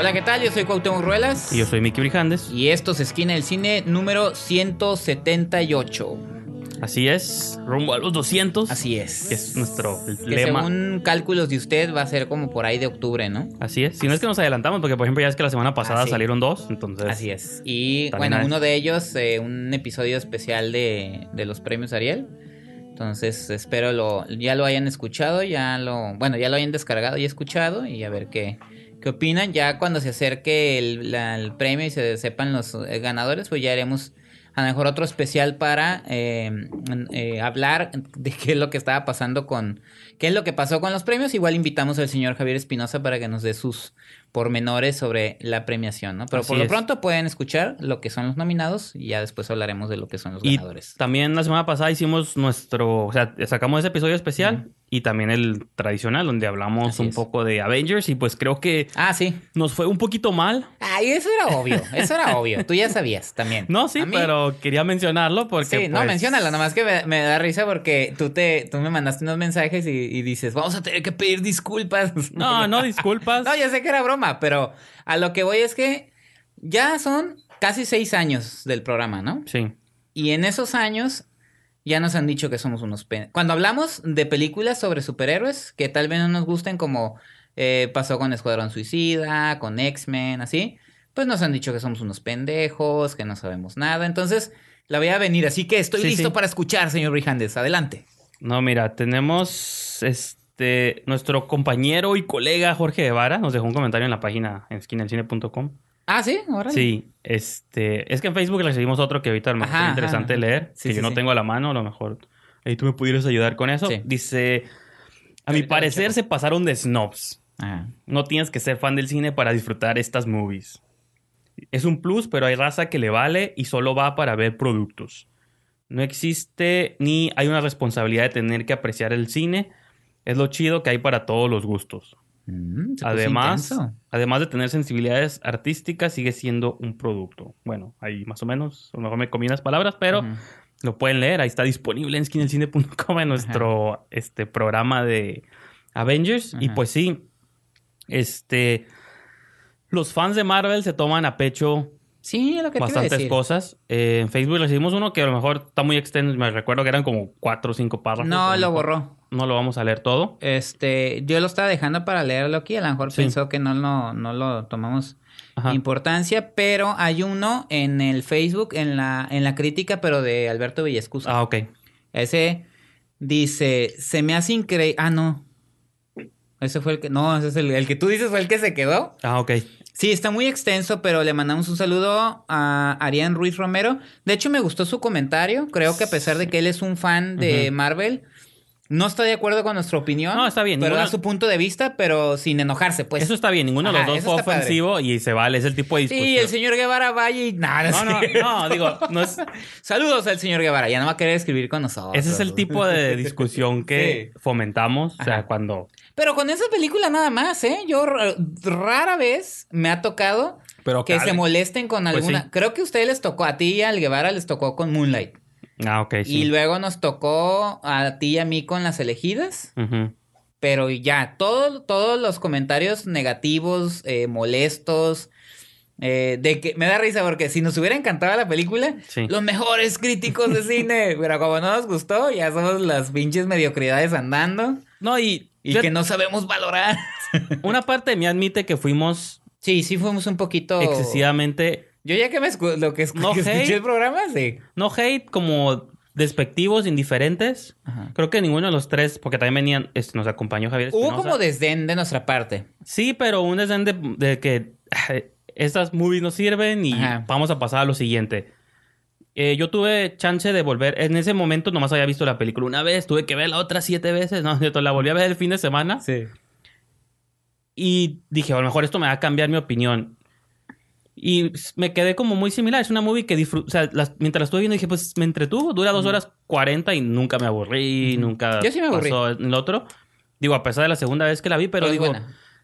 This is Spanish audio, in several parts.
Hola, ¿qué tal? Yo soy Cuauhtémoc Ruelas. Y yo soy Miki Brijandes. Y esto es Esquina del Cine número 178. Así es, rumbo a los 200. Así es. es nuestro Según cálculos de usted, va a ser como por ahí de octubre, ¿no? Así es. Si no es que nos adelantamos, porque por ejemplo, ya es que la semana pasada salieron dos, entonces. Así es. Y bueno, uno de ellos, eh, un episodio especial de, de los premios Ariel. Entonces, espero lo, ya lo hayan escuchado, ya lo. Bueno, ya lo hayan descargado y escuchado, y a ver qué qué opinan. Ya cuando se acerque el, premio y se sepan los eh, ganadores, pues ya haremos a lo mejor otro especial para em, eh, hablar de qué es lo que estaba pasando con, qué es lo que pasó con los premios. Igual invitamos al señor Javier Espinosa para que nos dé sus por menores sobre la premiación, ¿no? Pero por lo pronto pueden escuchar lo que son los nominados y ya después hablaremos de lo que son los y ganadores. También la semana pasada hicimos nuestro, o sea, sacamos ese episodio especial y también el tradicional donde hablamos un poco de Avengers y pues creo que ah, sí. nos fue un poquito mal. Ay, eso era obvio, eso era obvio, tú ya sabías también. No, sí, pero quería mencionarlo porque... Sí, no, pues, menciónalo, nomás que me, da risa porque tú, te, tú me mandaste unos mensajes y, y dices, vamos a tener que pedir disculpas. No, no disculpas. no, ya sé que era broma pero a lo que voy es que ya son casi seis años del programa, ¿no? Sí. Y en esos años ya nos han dicho que somos unos... pendejos. Cuando hablamos de películas sobre superhéroes, que tal vez no nos gusten como eh, pasó con Escuadrón Suicida, con X-Men, así, pues nos han dicho que somos unos pendejos, que no sabemos nada. Entonces, la voy a venir, así que estoy listo para escuchar, señor Brijandes. Adelante. No, mira, tenemos... Este, nuestro compañero y colega Jorge Guevara nos dejó un comentario en la página en Skinelcine.com Ah, sí, ahora. Sí, este, es que en Facebook le seguimos otro que ahorita interesante leer, Si que yo no tengo a la mano, a lo mejor ahí tú me pudieras ayudar con eso. Dice, a mi parecer se pasaron de snobs. Ah. No tienes que ser fan del cine para disfrutar estas movies. Es un plus, pero hay raza que le vale y solo va para ver productos. No existe ni hay una responsabilidad de tener que apreciar el cine es lo chido que hay para todos los gustos. Mm, además, además de tener sensibilidades artísticas, sigue siendo un producto. Bueno, ahí más o menos, a lo mejor me comí las palabras, pero lo pueden leer. Ahí está disponible en skinelcine.com en nuestro este, programa de Avengers. Y pues sí, este, los fans de Marvel se toman a pecho Sí, que Bastantes cosas. Eh, en Facebook recibimos uno que a lo mejor está muy extenso. Me recuerdo que eran como cuatro o cinco párrafos. No, lo borró no lo vamos a leer todo. Este, yo lo estaba dejando para leerlo aquí, a lo mejor pensó que no, no lo tomamos importancia, pero hay uno en el Facebook, en la, en la crítica, pero de Alberto Villescusa. Ah, ok. Ese dice, se me hace increíble... Ah, no. Ese fue el que... No, ese es el, que tú dices fue el que se quedó. Ah, ok. Sí, está muy extenso, pero le mandamos un saludo a Arián Ruiz Romero. De hecho, me gustó su comentario. Creo que a pesar de que él es un fan de Marvel, no está de acuerdo con nuestra opinión. No, está bien. Pero a su punto de vista, pero sin enojarse, pues. Eso está bien. Ninguno de los dos fue ofensivo y se vale. Es el tipo de discusión. Sí, el señor Guevara va y... nada. no, no, no, digo... Saludos al señor Guevara. Ya no va a querer escribir con nosotros. Ese es el tipo de discusión que fomentamos. O sea, cuando... Pero con esa película nada más, ¿eh? Yo rara vez me ha tocado que se molesten con pues alguna... Creo que a les tocó, a ti y al Guevara les tocó con Moonlight. Ah, ok. Sí. Y luego nos tocó a ti y a mí con las elegidas. Pero ya, todos los comentarios negativos, eh, molestos, eh, de que me da risa porque si nos hubiera encantado la película, los mejores críticos de cine, pero como no nos gustó, ya somos las pinches mediocridades andando. No, y, que no sabemos valorar. Una parte de mí admite que fuimos. Sí, sí, fuimos un poquito. Excesivamente yo ya que me escu lo que, escuché el programa, No hate como despectivos, indiferentes. Creo que ninguno de los tres, porque también venían, nos acompañó Javier. Hubo como desdén de nuestra parte. Sí, pero un desdén de, que estas movies no sirven y vamos a pasar a lo siguiente. Eh, yo tuve chance de volver. En ese momento nomás había visto la película una vez, tuve que verla otras siete veces. No, la volví a ver el fin de semana. Sí. Y dije, a lo mejor esto me va a cambiar mi opinión. Y me quedé como muy similar. Es una movie que disfruté. O sea, mientras la estuve viendo dije, pues me entretuvo. Dura dos horas cuarenta y nunca me aburrí. Nunca Yo sí me aburrí. pasó el otro. Digo, a pesar de la segunda vez que la vi, pero digo,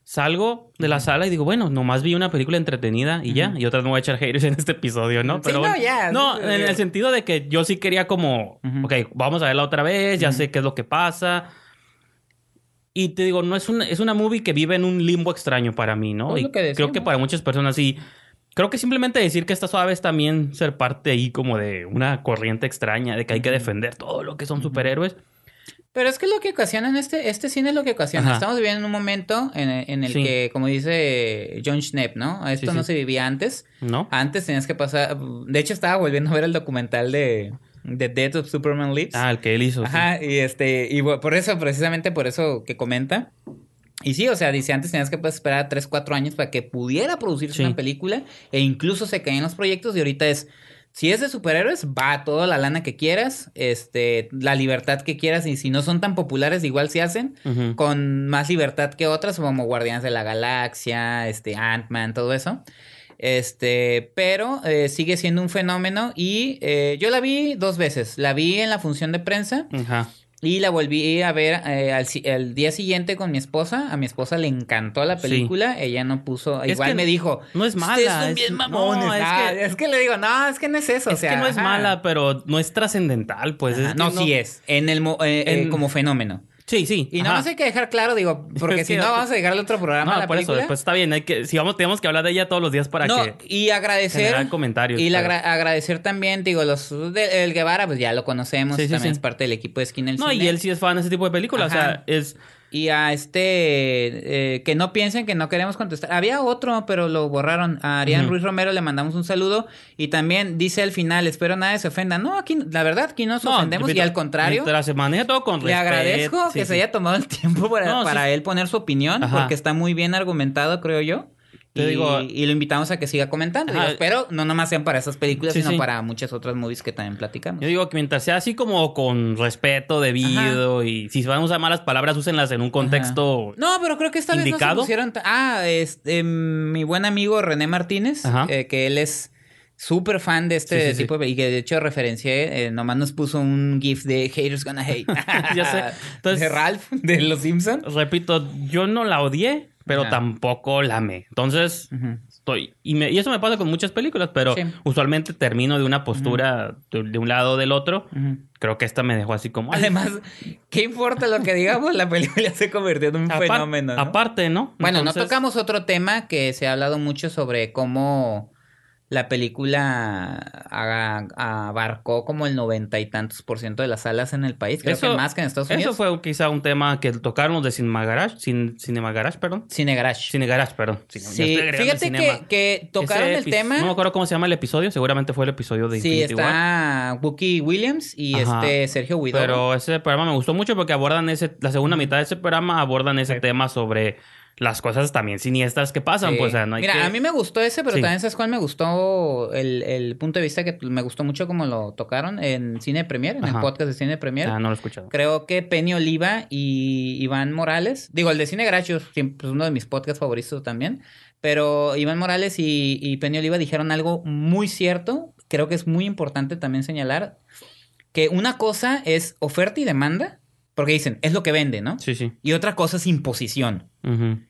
salgo de la sala y digo, bueno, nomás vi una película entretenida y ya. Y otras no voy a echar haters en este episodio, ¿no? Pero, sí, no, ya. No, en el sentido de que yo sí quería como, ok, vamos a verla otra vez, ya sé qué es lo que pasa. Y te digo, no es una, es una movie que vive en un limbo extraño para mí, ¿no? Pues y creo que para muchas personas sí creo que simplemente decir que está suave es también ser parte ahí como de una corriente extraña de que hay que defender todo lo que son superhéroes. Pero es que lo que en este, este cine es lo que ocasiona. Estamos viviendo en un momento en, el que, como dice John Schnepp, ¿no? Esto no se vivía antes. No. Antes tenías que pasar. De hecho, estaba volviendo a ver el documental de. The Death of Superman Lives. Ah, el que él hizo. Ajá, y este, y por eso, precisamente por eso que comenta, y sí, o sea, dice, antes tenías que pues esperar 3, 4 años para que pudiera producirse una película e incluso se caían los proyectos y ahorita es, si es de superhéroes, va toda la lana que quieras, este, la libertad que quieras y si no son tan populares, igual se hacen con más libertad que otras como Guardianes de la Galaxia, este, Ant-Man, todo eso. Este, pero eh, sigue siendo un fenómeno y eh, yo la vi dos veces. La vi en la función de prensa. Ajá. Y la volví a ver eh, al, día siguiente con mi esposa. A mi esposa le encantó la película. Ella no puso. igual me dijo. No es mala. bien es, es, que, ah, es, que, le digo, no, es que no es eso. Es que no es mala, pero no es trascendental, pues. no, sí es. En el, eh, eh, como fenómeno. Sí, sí. Y no más hay que dejar claro, digo, porque si no vamos a dejar otro programa. No, por eso, después pues está bien. que, si vamos, tenemos que hablar de ella todos los días para no, que. Y agradecer. comentarios. Y agradecer también, digo, los de, el Guevara, pues ya lo conocemos. también es parte del equipo de Skin el No, y él sí es fan de ese tipo de películas. O sea, es y a este, eh, que no piensen que no queremos contestar. Había otro, pero lo borraron. A Arián Ruiz Romero le mandamos un saludo. Y también dice al final, espero nadie se ofenda. No, aquí, la verdad, aquí no nos ofendemos. Y al contrario. la semana todo con respeto. Le agradezco que se haya tomado el tiempo para, para él poner su opinión, porque está muy bien argumentado, creo yo y, lo invitamos a que siga comentando. pero no nomás sean para esas películas, sino para muchas otras movies que también platicamos. Yo digo que mientras sea así como con respeto debido y si van a usar malas palabras, úsenlas en un contexto. No, pero creo que esta vez no Ah, este, em, mi buen amigo René Martínez, eh, que él es súper fan de este tipo y que de hecho referencié, eh, nomás nos puso un GIF de Haters Gonna Hate. ya sé. Entonces, de Ralph, de Los Simpsons. Repito, yo no la odié pero tampoco la Entonces, estoy. Y, eso me pasa con muchas películas, pero usualmente termino de una postura de, un lado o del otro. Creo que esta me dejó así como. Además, ¿qué importa lo que digamos? La película se convirtió en un fenómeno. Aparte, ¿no? Bueno, no tocamos otro tema que se ha hablado mucho sobre cómo la película abarcó como el noventa y tantos por ciento de las salas en el país, creo que más que en Estados Unidos. Eso fue quizá un tema que tocaron de Cinema Garage, sin Cinema Garage, perdón. Cine Garage. Cine Garage, perdón. sí, fíjate que, tocaron el tema. No me acuerdo cómo se llama el episodio, seguramente fue el episodio de Sí, está Williams y este Sergio Pero ese programa me gustó mucho porque abordan ese, la segunda mitad de ese programa abordan ese tema sobre las cosas también siniestras que pasan. Pues, no hay Mira, a mí me gustó ese, pero también sabes cuál me gustó el, punto de vista que me gustó mucho como lo tocaron en Cine Premier, en el podcast de Cine Premier. Ah, no lo he escuchado. Creo que Peña Oliva y Iván Morales, digo, el de Cine Gracios, siempre es uno de mis podcasts favoritos también, pero Iván Morales y, y Peña Oliva dijeron algo muy cierto, creo que es muy importante también señalar, que una cosa es oferta y demanda porque dicen, es lo que vende, ¿no? Sí, sí. Y otra cosa es imposición.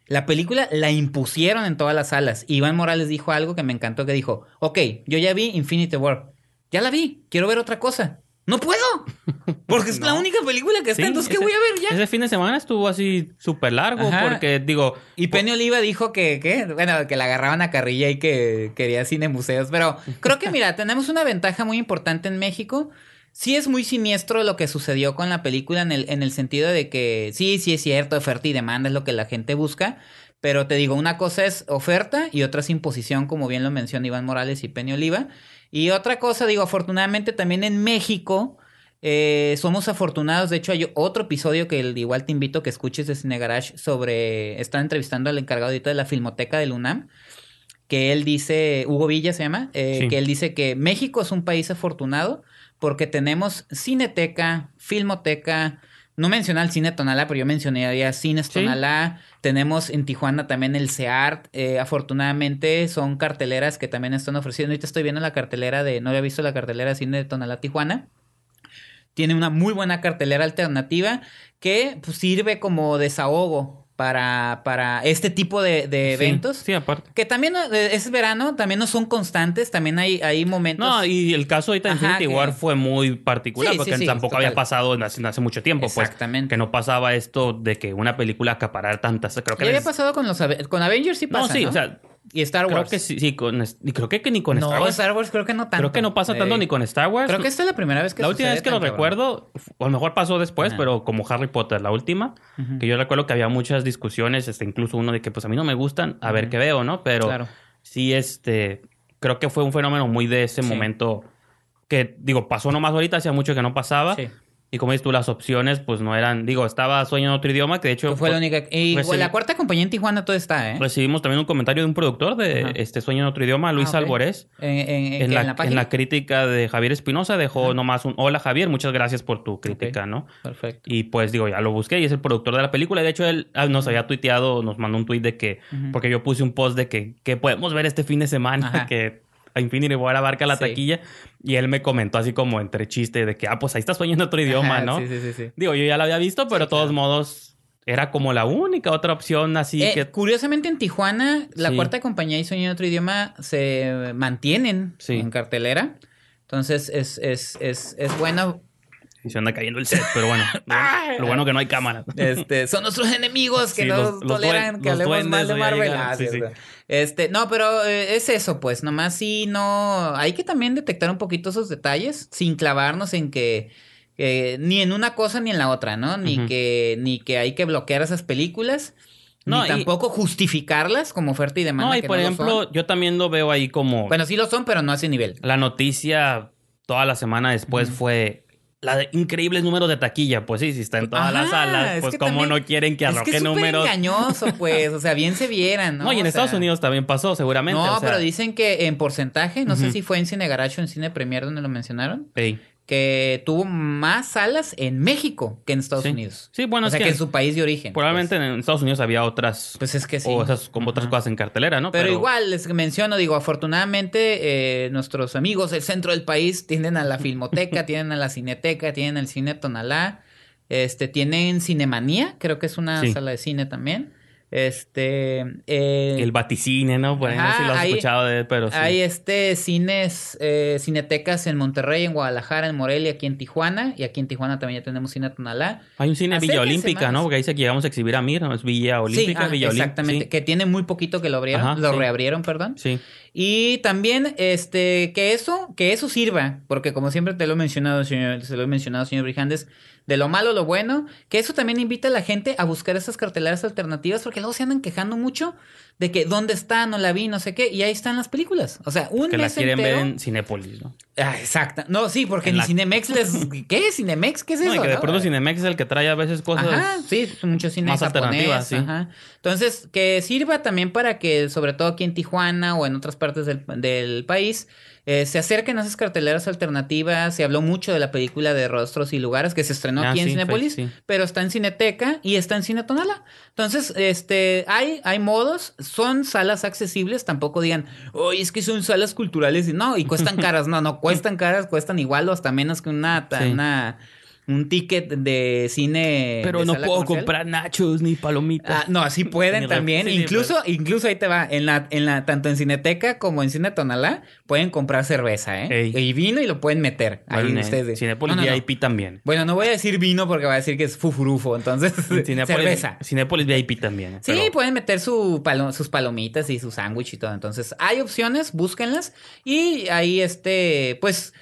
La película la impusieron en todas las salas. Iván Morales dijo algo que me encantó, que dijo, ok, yo ya vi Infinity War. Ya la vi, quiero ver otra cosa. No puedo, porque es la única película que está, entonces ¿qué voy a ver ya? Ese fin de semana estuvo así súper largo, porque digo... Y Penny Oliva dijo que, que, bueno, que la agarraban a carrilla y que quería cine museos, pero creo que mira, tenemos una ventaja muy importante en México Sí es muy siniestro lo que sucedió con la película en el, en el sentido de que sí, sí es cierto, oferta y demanda es lo que la gente busca, pero te digo, una cosa es oferta y otra es imposición, como bien lo menciona Iván Morales y Peña Oliva. Y otra cosa, digo, afortunadamente también en México eh, somos afortunados. De hecho, hay otro episodio que igual te invito a que escuches de Cine Garage sobre. Están entrevistando al encargado de la filmoteca del UNAM. Que él dice, Hugo Villa se llama, eh, que él dice que México es un país afortunado porque tenemos Cineteca, Filmoteca, no menciona el Cine Tonalá, pero yo mencionaría Cines Tonalá. Tenemos en Tijuana también el CEART. Eh, afortunadamente son carteleras que también están ofreciendo. Ahorita estoy viendo la cartelera de, no había visto la cartelera de Cine de Tonalá Tijuana. Tiene una muy buena cartelera alternativa que pues, sirve como desahogo para, para este tipo de, eventos. Sí, aparte. Que también eh, es verano, también no son constantes, también hay, hay momentos. No, y el caso de Infinity War fue muy particular porque tampoco había pasado en hace, mucho tiempo. Pues, Exactamente. que no pasaba esto de que una película acaparara tantas. Creo que había pasado con los con Avengers sí pasa. sí, y Star Wars. Creo que sí, con, y creo que, ni con Star Wars. No, Star Wars creo que no tanto. Creo que no pasa tanto ni con Star Wars. Creo que esta es la primera vez que La última vez que lo recuerdo, o mejor pasó después, pero como Harry Potter, la última, que yo recuerdo que había muchas discusiones, este, incluso uno de que pues a mí no me gustan, a ver qué veo, ¿no? Pero sí, este, creo que fue un fenómeno muy de ese momento que, digo, pasó nomás ahorita, hacía mucho que no pasaba. Sí. Y como dices tú, las opciones, pues no eran. Digo, estaba Sueño en otro idioma, que de hecho. fue la única. Y la cuarta compañía en Tijuana todo está, ¿eh? Recibimos también un comentario de un productor de este Sueño en otro idioma, Luis ah, En, la, en, la, crítica de Javier Espinosa dejó nomás un Hola Javier, muchas gracias por tu crítica, ¿no? Perfecto. Y pues digo, ya lo busqué y es el productor de la película. De hecho, él ah, nos había tuiteado, nos mandó un tweet de que. Porque yo puse un post de que, que podemos ver este fin de semana, que a Infinity War abarca la taquilla. Y él me comentó así como entre chiste de que, ah, pues ahí estás soñando otro idioma, ¿no? Sí, sí, sí, Digo, yo ya la había visto, pero de todos modos era como la única otra opción así eh, que... Curiosamente en Tijuana, la cuarta compañía y Sueño otro idioma se mantienen en cartelera. Entonces es, es, es, es, bueno. Y se anda cayendo el set, pero bueno. lo bueno que no hay cámara. Este, son nuestros enemigos que no toleran que hablemos mal de Marvel. Este, no, pero eh, es eso, pues, nomás sí, no, hay que también detectar un poquito esos detalles sin clavarnos en que, eh, ni en una cosa ni en la otra, ¿no? Ni, que, ni que hay que bloquear esas películas. No, ni tampoco justificarlas como oferta y demanda. No, y por ejemplo, yo también lo veo ahí como. Bueno, sí lo son, pero no a ese nivel. La noticia toda la semana después fue la increíbles números de taquilla. Pues sí, si está en todas las salas, pues como no quieren que arroje es que es números. engañoso, pues. O sea, bien se vieran, ¿no? No, y en Estados Unidos también pasó, seguramente. No, pero dicen que en porcentaje, no sé si fue en Cine Garacho en Cine Premier donde lo mencionaron que tuvo más salas en México que en Estados Unidos. Sí, bueno, o sea que, en su país de origen. Probablemente pues. en Estados Unidos había otras. Pues que O esas, como otras cosas en cartelera, ¿no? Pero, igual, les menciono, digo, afortunadamente eh, nuestros amigos del centro del país Tienen a la Filmoteca, tienen a la Cineteca, tienen el Cine Tonalá, este, tienen Cinemanía, creo que es una sala de cine también. Este. Eh, el Vaticine, ¿no? Por lo has escuchado pero sí. Hay este cines, eh, cinetecas en Monterrey, en Guadalajara, en Morelia, aquí en Tijuana. Y aquí en Tijuana también ya tenemos cine Tonalá. Hay un cine Villa Olímpica, ¿no? Porque dice que llegamos a exhibir a Mir, ¿no? Es Villa Olímpica, ah, Villa Olímpica. Exactamente, que tiene muy poquito que lo abrieron, lo reabrieron, perdón. Sí. Y también este, que, eso, que eso sirva, porque como siempre te lo he mencionado, señor, se lo he mencionado, señor Brijandes, de lo malo lo bueno, que eso también invita a la gente a buscar esas carteleras alternativas, porque luego se andan quejando mucho de que dónde está, no la vi, no sé qué, y ahí están las películas. O sea, un que las quieren ver en Cinépolis, ¿no? Ah, exacto. No, sí, porque ni Cinemex les. ¿Qué? ¿Cinemex? ¿Qué es eso? No, que de pronto ah, Cinemex es el que trae a veces cosas. Ajá, sí, muchos cine alternativas, sí. Entonces, que sirva también para que, sobre todo aquí en Tijuana o en otras partes del, país. Eh, se acercan a esas carteleras alternativas. Se habló mucho de la película de Rostros y Lugares que se estrenó ah, aquí en Cinepolis, pero está en Cineteca y está en Cinetonala. Entonces, este, hay, hay modos, son salas accesibles. Tampoco digan, oye, es que son salas culturales. y No, y cuestan caras. No, no, cuestan caras, cuestan igual o hasta menos que una un ticket de cine. Pero no puedo comprar nachos ni palomitas. Ah, no, así pueden también. incluso, incluso ahí te va, en la, en la, tanto en Cineteca como en Cine Tonalá, pueden comprar cerveza, ¿eh? Y vino y lo pueden meter. ahí ustedes. Cinepolis VIP también. Bueno, no voy a decir vino porque va a decir que es fufurufo. Entonces, cerveza. Cinepolis VIP también. ¿eh? Sí, pueden meter su sus palomitas y su sándwich y todo. Entonces, hay opciones, búsquenlas. Y ahí, este, pues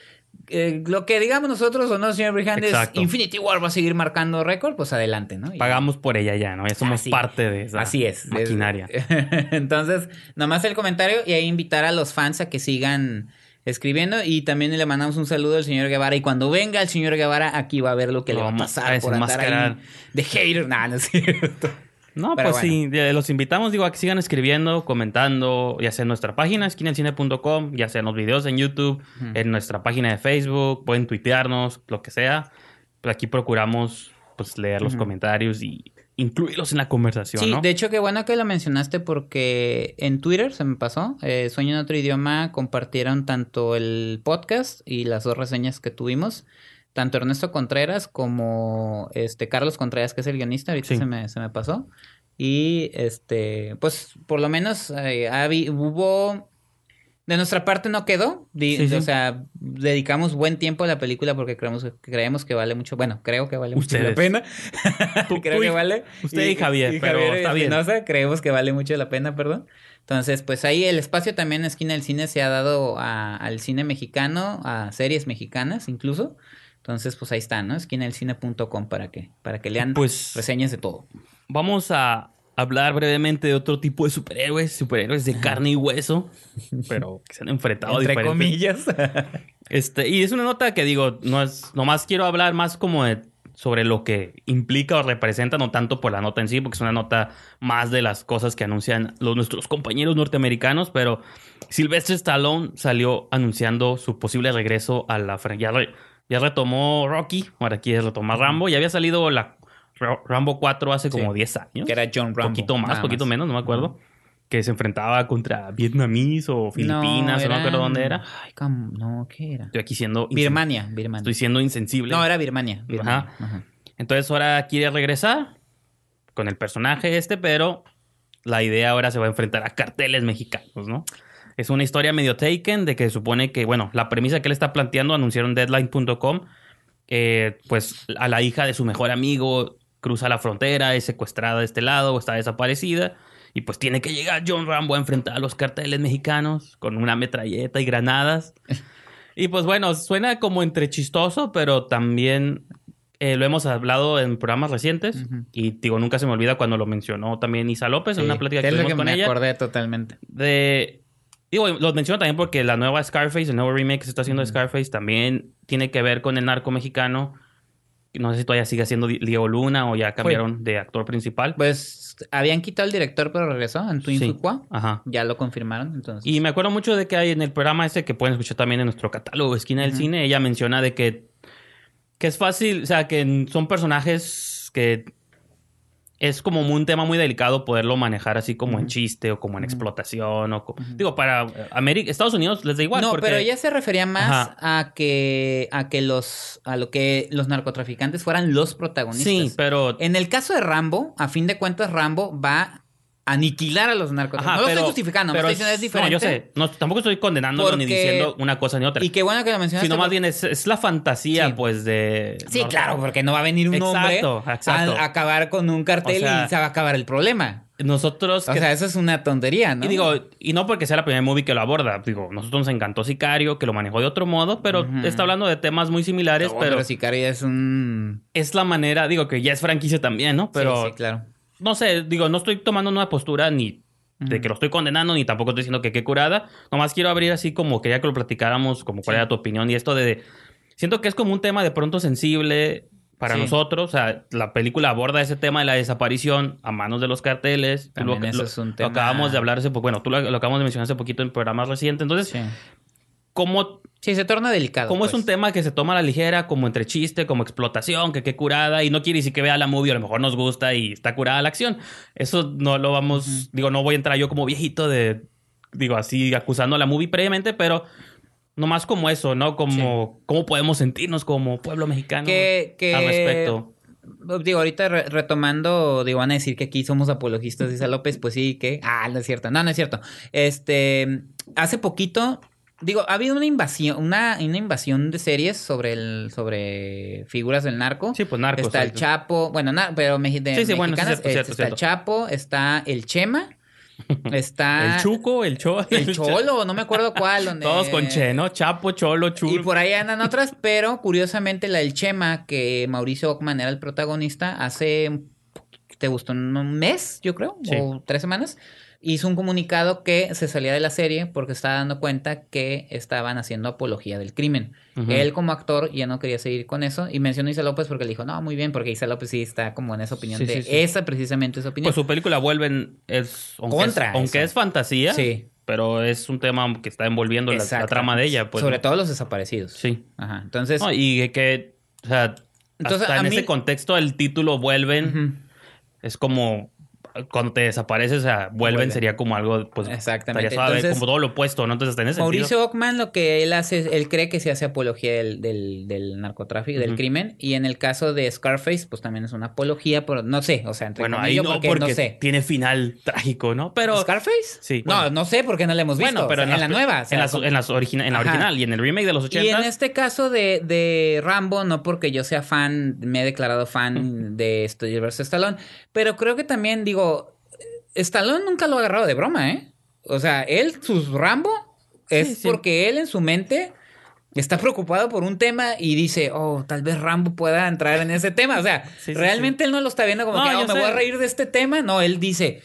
eh, lo que digamos nosotros o no, señor es Infinity War va a seguir marcando récord, pues adelante, ¿no? Pagamos por ella ya, ¿no? Ya somos parte de esa así es, maquinaria. entonces, nomás el comentario y ahí invitar a los fans a que sigan escribiendo y también le mandamos un saludo al señor Guevara y cuando venga el señor Guevara aquí va a ver lo que le va a pasar por andar ahí de hater, es no, pues sí, los invitamos, digo, a que sigan escribiendo, comentando, ya sea en nuestra página, esquinaelcine.com, ya sea en los videos en YouTube, en nuestra página de Facebook, pueden tuitearnos, lo que sea. Pero pues aquí procuramos pues, leer los comentarios y incluirlos en la conversación. Sí, de hecho, qué bueno que lo mencionaste porque en Twitter se me pasó, eh, Sueño en otro idioma, compartieron tanto el podcast y las dos reseñas que tuvimos tanto Ernesto Contreras como este Carlos Contreras, que es el guionista, ahorita se, me, pasó. Y este, pues por lo menos eh, hubo. De nuestra parte no quedó. O sea, dedicamos buen tiempo a la película porque creemos, creemos que vale mucho. Bueno, creo que vale mucho la pena. creo que vale. Usted y, Javier, pero está bien. creemos que vale mucho la pena, perdón. Entonces, pues ahí el espacio también en Esquina del Cine se ha dado al cine mexicano, a series mexicanas incluso. Entonces, pues ahí está, ¿no? Esquinaelcine.com para que, para que lean pues, reseñas de todo. Vamos a hablar brevemente de otro tipo de superhéroes, superhéroes de carne y hueso, pero que se han enfrentado Entre comillas. Este, y es una nota que digo, no es, nomás quiero hablar más como sobre lo que implica o representa, no tanto por la nota en sí, porque es una nota más de las cosas que anuncian los, nuestros compañeros norteamericanos, pero Sylvester Stallone salió anunciando su posible regreso a la franquicia ya retomó Rocky, ahora quiere retomar Rambo. Ya había salido la Rambo 4 hace como 10 años. Que era John Rambo. Poquito más, poquito menos, no me acuerdo. Que se enfrentaba contra vietnamíes o Filipinas, no, me acuerdo dónde era. Ay, cam... no, ¿qué era? Estoy aquí siendo... Birmania, Birmania. Estoy siendo insensible. No, era Birmania. Ajá. Entonces ahora quiere regresar con el personaje este, pero la idea ahora se va a enfrentar a carteles mexicanos, ¿no? Es una historia medio taken de que supone que, bueno, la premisa que él está planteando, anunciaron deadline.com, eh, pues a la hija de su mejor amigo cruza la frontera, es secuestrada de este lado, o está desaparecida, y pues tiene que llegar John Rambo a enfrentar a los carteles mexicanos con una metralleta y granadas. Y pues bueno, suena como entrechistoso, pero también eh, lo hemos hablado en programas recientes y digo, nunca se me olvida cuando lo mencionó también Isa López en una plática que tuvimos que me acordé totalmente. De Digo, lo menciono también porque la nueva Scarface, el nuevo remake que se está haciendo de Scarface, también tiene que ver con el narco mexicano. No sé si todavía sigue siendo Diego Luna o ya cambiaron de actor principal. Pues habían quitado al director, pero regresó, Antoine sí. Ajá. Ya lo confirmaron, entonces. Y me acuerdo mucho de que hay en el programa ese que pueden escuchar también en nuestro catálogo Esquina del Cine, ella menciona de que, que es fácil, o sea, que son personajes que es como un tema muy delicado poderlo manejar así como en chiste o como en explotación o digo para eh, Estados Unidos les da igual. No, pero ella se refería más a que a que los a lo que los narcotraficantes fueran los protagonistas. Sí, pero en el caso de Rambo, a fin de cuentas Rambo va aniquilar a los narcotraficantes. no lo estoy justificando, pero, es diferente. No, yo sé. tampoco estoy condenando ni diciendo una cosa ni otra. Y qué bueno que lo mencionaste. Sino más bien es, la fantasía, pues, de... Sí, claro, porque no va a venir un hombre exacto. a acabar con un cartel y se va a acabar el problema. Nosotros... O sea, eso es una tontería, ¿no? Y digo, y no porque sea la primera movie que lo aborda. Digo, nosotros nos encantó Sicario, que lo manejó de otro modo, pero está hablando de temas muy similares, pero... pero... Sicario es un... Es la manera, digo, que ya es franquicia también, ¿no? Pero... Sí, sí claro no sé, digo, no estoy tomando una postura ni de que lo estoy condenando ni tampoco estoy diciendo que qué curada. Nomás quiero abrir así como quería que lo platicáramos, como cuál era tu opinión y esto de, Siento que es como un tema de pronto sensible para nosotros. O sea, la película aborda ese tema de la desaparición a manos de los carteles. lo, eso es un tema... lo acabamos de hablar hace Bueno, tú lo, acabamos de mencionar hace poquito en programas reciente. Entonces, cómo... Sí, se torna delicado. Como es un pues. tema que se toma a la ligera, como entre chiste, como explotación, que qué curada, y no quiere decir que vea la movie, a lo mejor nos gusta y está curada la acción. Eso no lo vamos, digo, no voy a entrar yo como viejito de, digo, así acusando a la movie previamente, pero no más como eso, ¿no? Como cómo podemos sentirnos como pueblo mexicano al respecto. Digo, ahorita retomando, digo, van a decir que aquí somos apologistas dice López, pues sí, que. Ah, no es cierto. No, no es cierto. Este. Hace poquito Digo, ha habido una invasión, una, una invasión de series sobre el, sobre figuras del narco. Sí, pues narco. Está el Chapo, bueno, pero me, de, sí, este, está el Chapo, está el Chema. Está. El Chuco, el Cholo. El Cholo, no me acuerdo cuál. Donde... Todos con Che, ¿no? Chapo, Cholo, Chulo. Y por ahí andan otras, pero curiosamente la del Chema, que Mauricio Ockman era el protagonista, hace. ¿Te gustó? ¿Un mes, yo creo? ¿O tres semanas? hizo un comunicado que se salía de la serie porque estaba dando cuenta que estaban haciendo apología del crimen. Él como actor ya no quería seguir con eso y mencionó a Isa López porque le dijo, no, muy bien, porque Isa López sí está como en esa opinión de esa precisamente esa opinión. Pues su película Vuelven es... Aunque Contra. aunque es fantasía. Sí. Pero es un tema que está envolviendo la, trama de ella. Pues, Sobre todo los desaparecidos. Sí. Ajá. Entonces... No, y que... O sea, Entonces, en ese contexto el título Vuelven es como cuando te desapareces, o sea, vuelven, sería como algo, pues, Exactamente. Suave, Entonces, como todo lo opuesto, ¿no? Entonces, tenés Mauricio Ockman lo que él hace, él cree que se hace apología del, del, narcotráfico, del crimen, y en el caso de Scarface, pues también es una apología, pero no sé, o sea, entre bueno, ahí no, porque, no sé. tiene final trágico, ¿no? Pero... ¿Scarface? Sí. No, no sé porque no la hemos visto. Bueno, pero en, la nueva. en, las, en, las la original y en el remake de los 80. Y en este caso de, de Rambo, no porque yo sea fan, me he declarado fan de Studio vs. Stallone, pero creo que también, digo, Stallone nunca lo ha agarrado de broma, ¿eh? O sea, él, sus Rambo, es porque él en su mente está preocupado por un tema y dice, oh, tal vez Rambo pueda entrar en ese tema. O sea, realmente él no lo está viendo como que, oh, me voy a reír de este tema. No, él dice,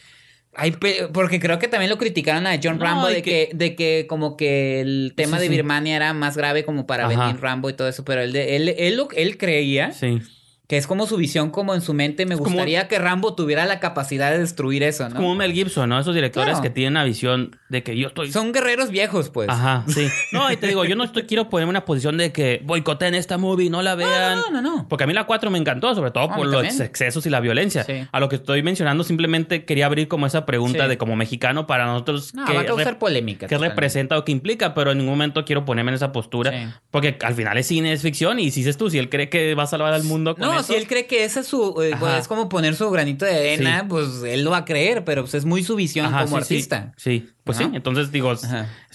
porque creo que también lo criticaron a John Rambo de que, de que como que el tema de Birmania era más grave como para Benin Rambo y todo eso, pero él, él, él, él, él creía sí. Que es como su visión, como en su mente, me gustaría que Rambo tuviera la capacidad de destruir eso, ¿no? Como Mel Gibson, ¿no? Esos directores que tienen la visión de que yo estoy... Son guerreros viejos, pues. Ajá, sí. No, y te digo, yo no estoy, quiero ponerme en una posición de que boicoteen esta movie, no la vean. No, no, no. Porque a mí la 4 me encantó, sobre todo por los excesos y la violencia. A lo que estoy mencionando, simplemente quería abrir como esa pregunta de como mexicano para nosotros... No, va a causar polémica. ¿Qué representa o qué implica? Pero en ningún momento quiero ponerme en esa postura. Porque al final es cine, es ficción. Y si es tú, si él cree que va a salvar al mundo no, si él cree que ese es su, eh, pues, es como poner su granito de arena, pues él lo va a creer, pero pues, es muy su visión como artista. Sí, pues sí, entonces digo, es,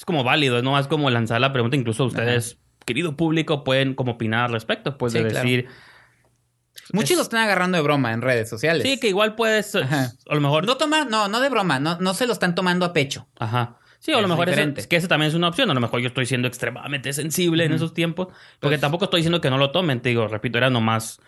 como válido, no es como lanzar la pregunta, incluso ustedes, querido público, pueden como opinar al respecto, pues decir... Muchos lo están agarrando de broma en redes sociales. Sí, que igual puedes, a lo mejor... No toma no, no de broma, no, no se lo están tomando a pecho. Ajá. Sí, a lo mejor es que esa también es una opción. A lo mejor yo estoy siendo extremadamente sensible en esos tiempos, porque pues tampoco estoy diciendo que no lo tomen. Te digo, repito, era nomás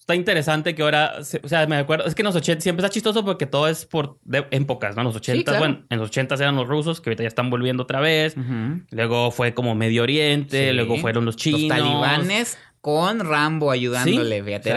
está interesante que ahora, o sea, me acuerdo, es que en los 80 siempre está chistoso porque todo es por épocas, ¿no? En los 80, bueno, en los 80 eran los rusos, que ahorita ya están volviendo otra vez. Luego fue como Medio Oriente, luego fueron los chinos. Los talibanes con Rambo ayudándole, ¿Sí?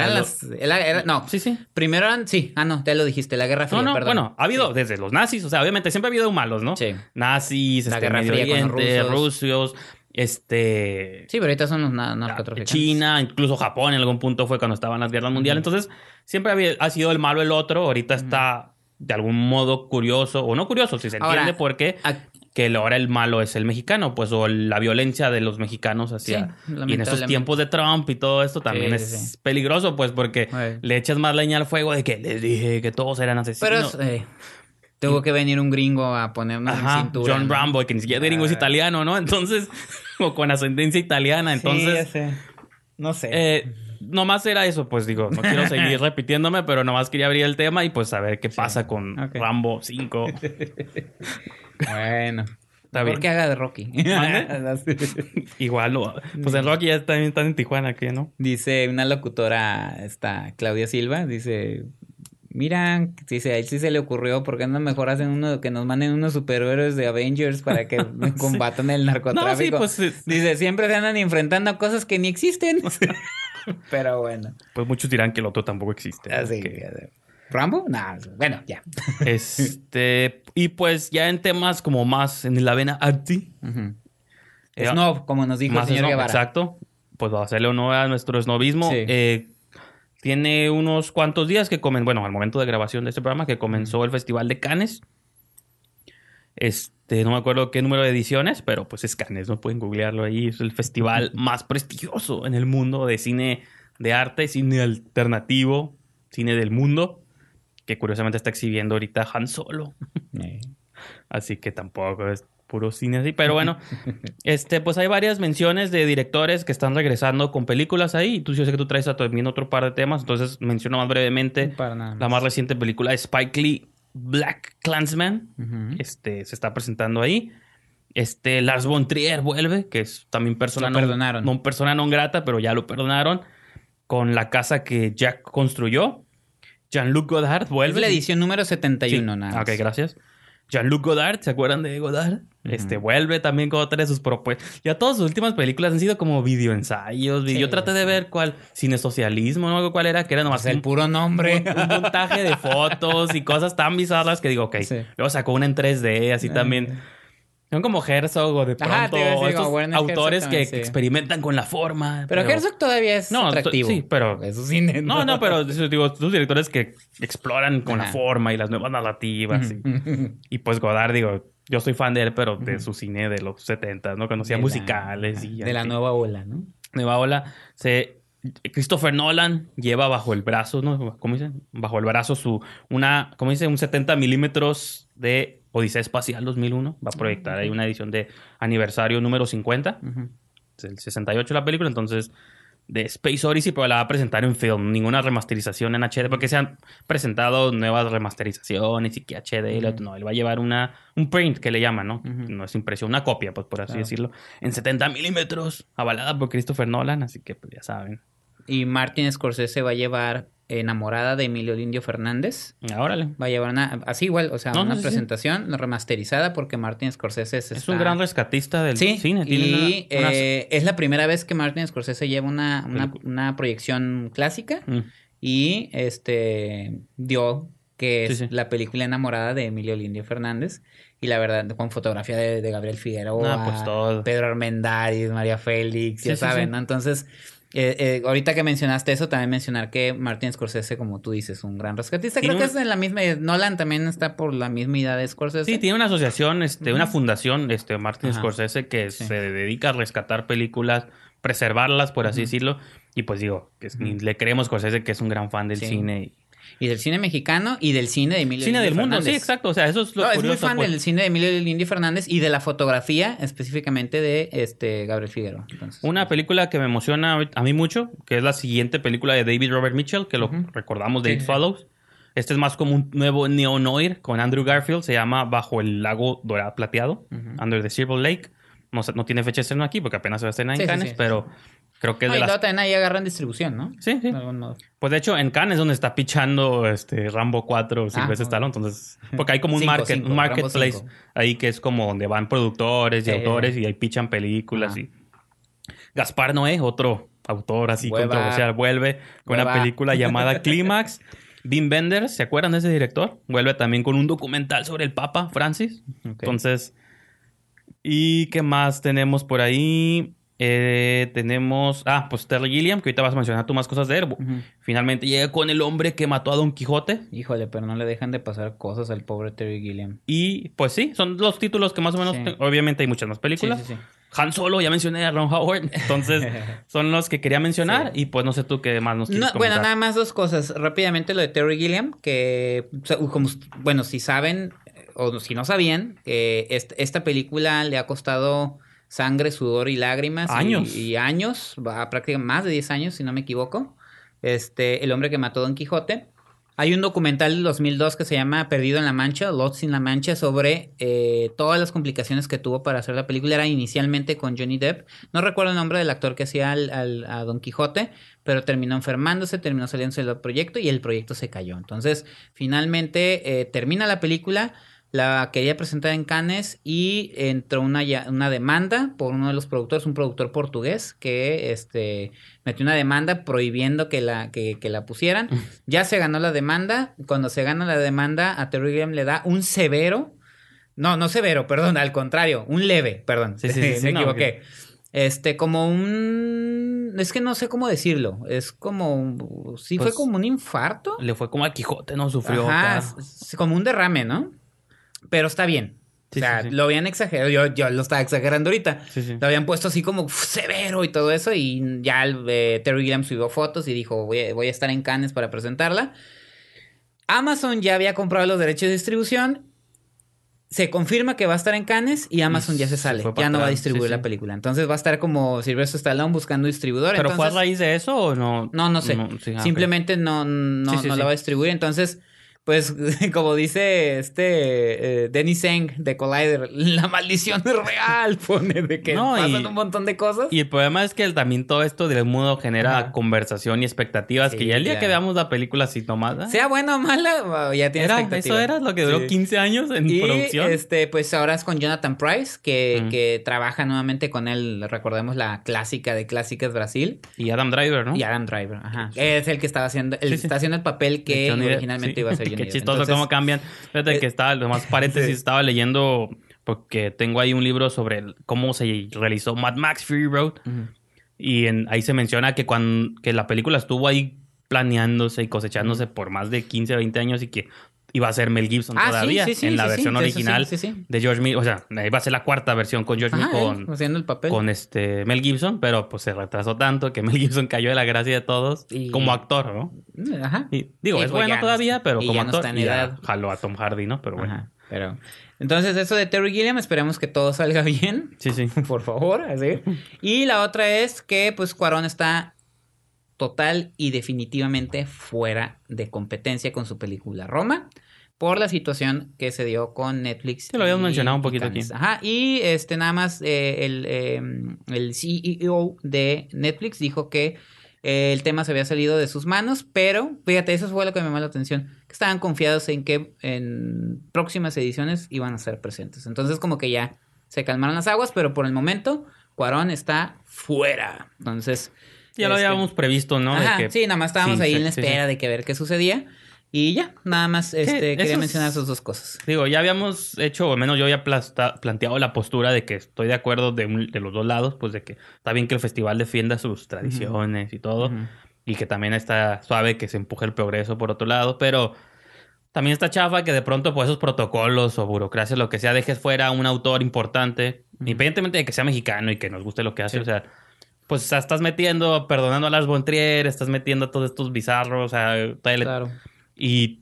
las. no, sí, sí. Primero eran. Sí, ah, no, te lo dijiste, la Guerra Fría. No, no, perdón. bueno, ha habido desde los nazis, o sea, obviamente siempre ha habido malos, ¿no? Sí. Nazis, la este, Guerra Fría los rusos este. Sí, pero ahorita son los China, incluso Japón en algún punto fue cuando estaban las guerras mundiales. Entonces, siempre ha sido el malo el otro. Ahorita está de algún modo curioso, o no curioso, si se entiende por qué. Que ahora el malo es el mexicano, pues, o la violencia de los mexicanos hacia. y en estos tiempos de Trump y todo esto también es peligroso, pues, porque le echas más leña al fuego de que les dije que todos eran asesinos. Pero eh, Tuvo mm. que venir un gringo a ponernos una cintura. John Rambo, que ni siquiera de gringo es ah. italiano, ¿no? Entonces, o con ascendencia italiana, entonces. Sí, sí. No sé. Eh, nomás era eso, pues digo, no quiero seguir repitiéndome, pero nomás quería abrir el tema y pues saber qué pasa con Rambo 5. bueno. ¿Por qué haga de Rocky? Igual, pues el mm. Rocky ya también está en Tijuana, ¿qué ¿no? Dice una locutora, está Claudia Silva, dice, Miran, si se, a sí se le ocurrió, ¿por qué no mejor hacen uno que nos manden unos superhéroes de Avengers para que combatan el narcotráfico? No, sí, pues, Dice, siempre se andan enfrentando a cosas que ni existen. Pero bueno. Pues muchos dirán que el otro tampoco existe. Así ah, ¿Rambo? No, bueno, ya. Este, y pues ya en temas como más en la vena anti. Es eh, como nos dijo el señor Guevara. Exacto. Pues va a hacerle honor a nuestro snobismo. Eh, tiene unos cuantos días que comen, bueno, al momento de grabación de este programa, que comenzó el Festival de Cannes. Este, no me acuerdo qué número de ediciones, pero pues es Cannes, no pueden googlearlo ahí. Es el festival más prestigioso en el mundo de cine de arte, cine alternativo, cine del mundo, que curiosamente está exhibiendo ahorita Han Solo. Así que tampoco es puro cine así. Pero bueno, este, pues hay varias menciones de directores que están regresando con películas ahí. Tú, yo sé que tú traes a también otro par de temas, entonces menciono más brevemente la más reciente película de Spike Lee, Black Clansman. Este, se está presentando ahí. Este, Lars von Trier vuelve, que es también persona, perdonaron. No, persona no grata, pero ya lo perdonaron. Con la casa que Jack construyó. Jean-Luc Godard vuelve. Es la edición número 71, nada ah, Ok, gracias. Jean-Luc Godard, ¿se acuerdan de Godard? Este vuelve también con otra de sus propuestas. Ya todas sus últimas películas han sido como videoensayos. Yo traté de ver cuál, cinesocialismo, o algo cuál era, que era nomás. Pues el puro nombre. Un, montaje de fotos y cosas tan bizarras que digo, ok. Luego sacó una en 3D, así ah, también. Son como Herzog o de pronto autores que, experimentan con la forma. Pero, Herzog todavía es no, atractivo. Sí, pero No, no, pero digo, directores que exploran con la forma y las nuevas narrativas. y, pues Godard, digo, yo soy fan de él, pero de su cine de los 70, ¿no? Conocía musicales y... De la nueva ola, ¿no? Nueva ola. Se, Christopher Nolan lleva bajo el brazo, ¿no? ¿Cómo dice Bajo el brazo su... Una, ¿cómo dice? Un 70 milímetros de Odisea Espacial 2001, va a ah, proyectar ahí una edición de aniversario número 50, el 68 la película, entonces de Space Odyssey, pero la va a presentar en film, ninguna remasterización en HD, porque se han presentado nuevas remasterizaciones y que HD, no, él va a llevar una, un print que le llama ¿no? No es impresión, una copia, pues por así decirlo, en 70 milímetros, avalada por Christopher Nolan, así que pues, ya saben, y Martin Scorsese va a llevar enamorada de Emilio Lindio Fernández. Ah, va a llevar una, así igual, o sea, una presentación remasterizada porque Martin Scorsese es... Es un gran rescatista del cine. y eh, es la primera vez que Martin Scorsese lleva una, una, proyección clásica mm. y este dio que es la película enamorada de Emilio Lindio Fernández. Y la verdad, con fotografía de, Gabriel Figueroa, ah, pues todo. Pedro Armendáriz, María Félix, ya saben, ¿no? Entonces eh, eh, ahorita que mencionaste eso, también mencionar que Martin Scorsese, como tú dices, un gran rescatista. Creo que es en la misma. Nolan también está por la misma idea de Scorsese. Sí, tiene una asociación, este, una fundación, este, Martin Scorsese, que se dedica a rescatar películas, preservarlas, por así decirlo. Y pues digo, que le creemos Scorsese que es un gran fan del cine y y del cine mexicano y del cine de Emilio Cine del mundo, sí, exacto. O sea, eso es lo no, Es muy fan pues. del cine de Emilio Lindy Fernández y de la fotografía específicamente de este Gabriel Figueroa. Una película que me emociona a mí mucho, que es la siguiente película de David Robert Mitchell, que lo recordamos de It Follows. Este es más como un nuevo neonoir con Andrew Garfield. Se llama Bajo el Lago Dorado Plateado, Under the Silver Lake. No, no, tiene fecha de estreno aquí porque apenas se va a estrenar en Cannes, pero Creo que es de también ahí agarran distribución, ¿no? Sí, sí. De Pues de hecho, en Cannes es donde está pichando este Rambo 4 Silvestre ah, Stallone. Entonces, porque hay como un, marketplace ahí que es como donde van productores y autores y ahí pichan películas. Y... Gaspar Noé, otro autor así controversial, vuelve con una película llamada Clímax. Dean Benders, ¿se acuerdan de ese director? Vuelve también con un documental sobre el Papa Francis. Entonces, ¿y qué más tenemos por ahí? Eh, tenemos, ah, pues Terry Gilliam, que ahorita vas a mencionar tú más cosas de él. Finalmente llega con el hombre que mató a Don Quijote. Híjole, pero no le dejan de pasar cosas al pobre Terry Gilliam. Y pues sí, son los títulos que más o menos, obviamente hay muchas más películas. Sí, sí, Han Solo, ya mencioné a Ron Howard, entonces son los que quería mencionar y pues no sé tú qué más nos quieres Bueno, nada más dos cosas. Rápidamente lo de Terry Gilliam, que bueno, si saben eh, o si no sabían, que esta película le ha costado sangre, sudor y lágrimas. Años. Y, años. años, prácticamente más de 10 años, si no me equivoco. Este, el hombre que mató a Don Quijote. Hay un documental del 2002 que se llama Perdido en la Mancha, Lots in la Mancha, sobre eh, todas las complicaciones que tuvo para hacer la película. Era inicialmente con Johnny Depp. No recuerdo el nombre del actor que hacía a Don Quijote, pero terminó enfermándose, terminó saliéndose del proyecto y el proyecto se cayó. Entonces, finalmente eh, termina la película la quería presentar en Cannes y entró una, demanda por uno de los productores, un productor portugués, que este, metió una demanda prohibiendo que la, que, la pusieran. Ya se ganó la demanda. Cuando se gana la demanda, a Terry Graham le da un severo. No, no severo, perdón, al contrario, un leve, perdón. Sí, sí, sí, me equivoqué. Este, como un. Es que no sé cómo decirlo. Es como. Sí, fue pues como un infarto. Le fue como a Quijote, ¿no? Sufrió. como un derrame, ¿no? pero está bien. o sea, lo habían exagerado, yo, yo, lo estaba exagerando ahorita. Lo habían puesto así como severo y todo eso. Y ya eh, Terry Gilliam subió fotos y dijo, voy a, estar en Cannes para presentarla. Amazon ya había comprado los derechos de distribución. Se confirma que va a estar en Cannes y Amazon ya se sale. ya no va a distribuir la película. Entonces va a estar como Silvestre Stallone buscando distribuidores, ¿Pero fue a raíz de eso o no? No, no sé. Ah, Simplemente no la va a distribuir. Entonces pues como dice este eh, Denis de Collider, la maldición real, pone de que no, pasan un montón de cosas. Y el problema es que también todo esto del mundo genera conversación y expectativas que ya el día que veamos la película así tomada ¿eh? Sea buena o mala, ya tiene era, expectativas. Eso era lo que duró 15 años en y, producción. Este, pues ahora es con Jonathan Price, que, trabaja nuevamente con él, recordemos la clásica de Clásicas Brasil. Y Adam Driver, ¿no? Y Adam Driver, ajá. Es el que estaba haciendo, el, está haciendo el papel que originalmente iba a ser Qué chistoso cómo cambian. Fíjate eh, que estaba, más paréntesis, estaba leyendo, porque tengo ahí un libro sobre cómo se realizó Mad Max Fury Road. Y en, ahí se menciona que, cuando, que la película estuvo ahí planeándose y cosechándose por más de 15, 20 años y que iba a ser Mel Gibson ah, todavía en la versión original de George Miller... O sea, iba a ser la cuarta versión con George Miller... con, eh, el papel. con este Mel Gibson, pero pues se retrasó tanto que Mel Gibson cayó de la gracia de todos como actor, ¿no? Ajá. digo, es pues bueno todavía, pero como actor. No está en edad. jaló a Tom Hardy, ¿no? Pero bueno. Pero entonces eso de Terry Gilliam, esperemos que todo salga bien. Sí, sí. Por favor, así. Y la otra es que pues Cuarón está total y definitivamente fuera de competencia con su película Roma por la situación que se dio con Netflix. Te lo habíamos mencionado un poquito aquí. Ajá, y este, nada más eh, el, em, el CEO de Netflix dijo que eh, el tema se había salido de sus manos, pero fíjate, eso fue lo que me llamó la atención, que estaban confiados en que en próximas ediciones iban a ser presentes. Entonces como que ya se calmaron las aguas, pero por el momento Cuarón está fuera. Entonces... Ya lo este, habíamos previsto, ¿no? Ajá, Sí, nada más estábamos ahí en la espera de que ver qué sucedía. Y ya, nada más este, quería mencionar esas dos cosas. Digo, ya habíamos hecho, o al menos yo había planteado la postura de que estoy de acuerdo de, los dos lados, pues de que está bien que el festival defienda sus tradiciones y todo, y que también está suave que se empuje el progreso por otro lado, pero también está chafa que de pronto pues esos protocolos o burocracia, lo que sea, dejes fuera a un autor importante, independientemente de que sea mexicano y que nos guste lo que hace, o sea pues estás metiendo, perdonando a Lars Bontrier, estás metiendo a todos estos bizarros, o sea, claro y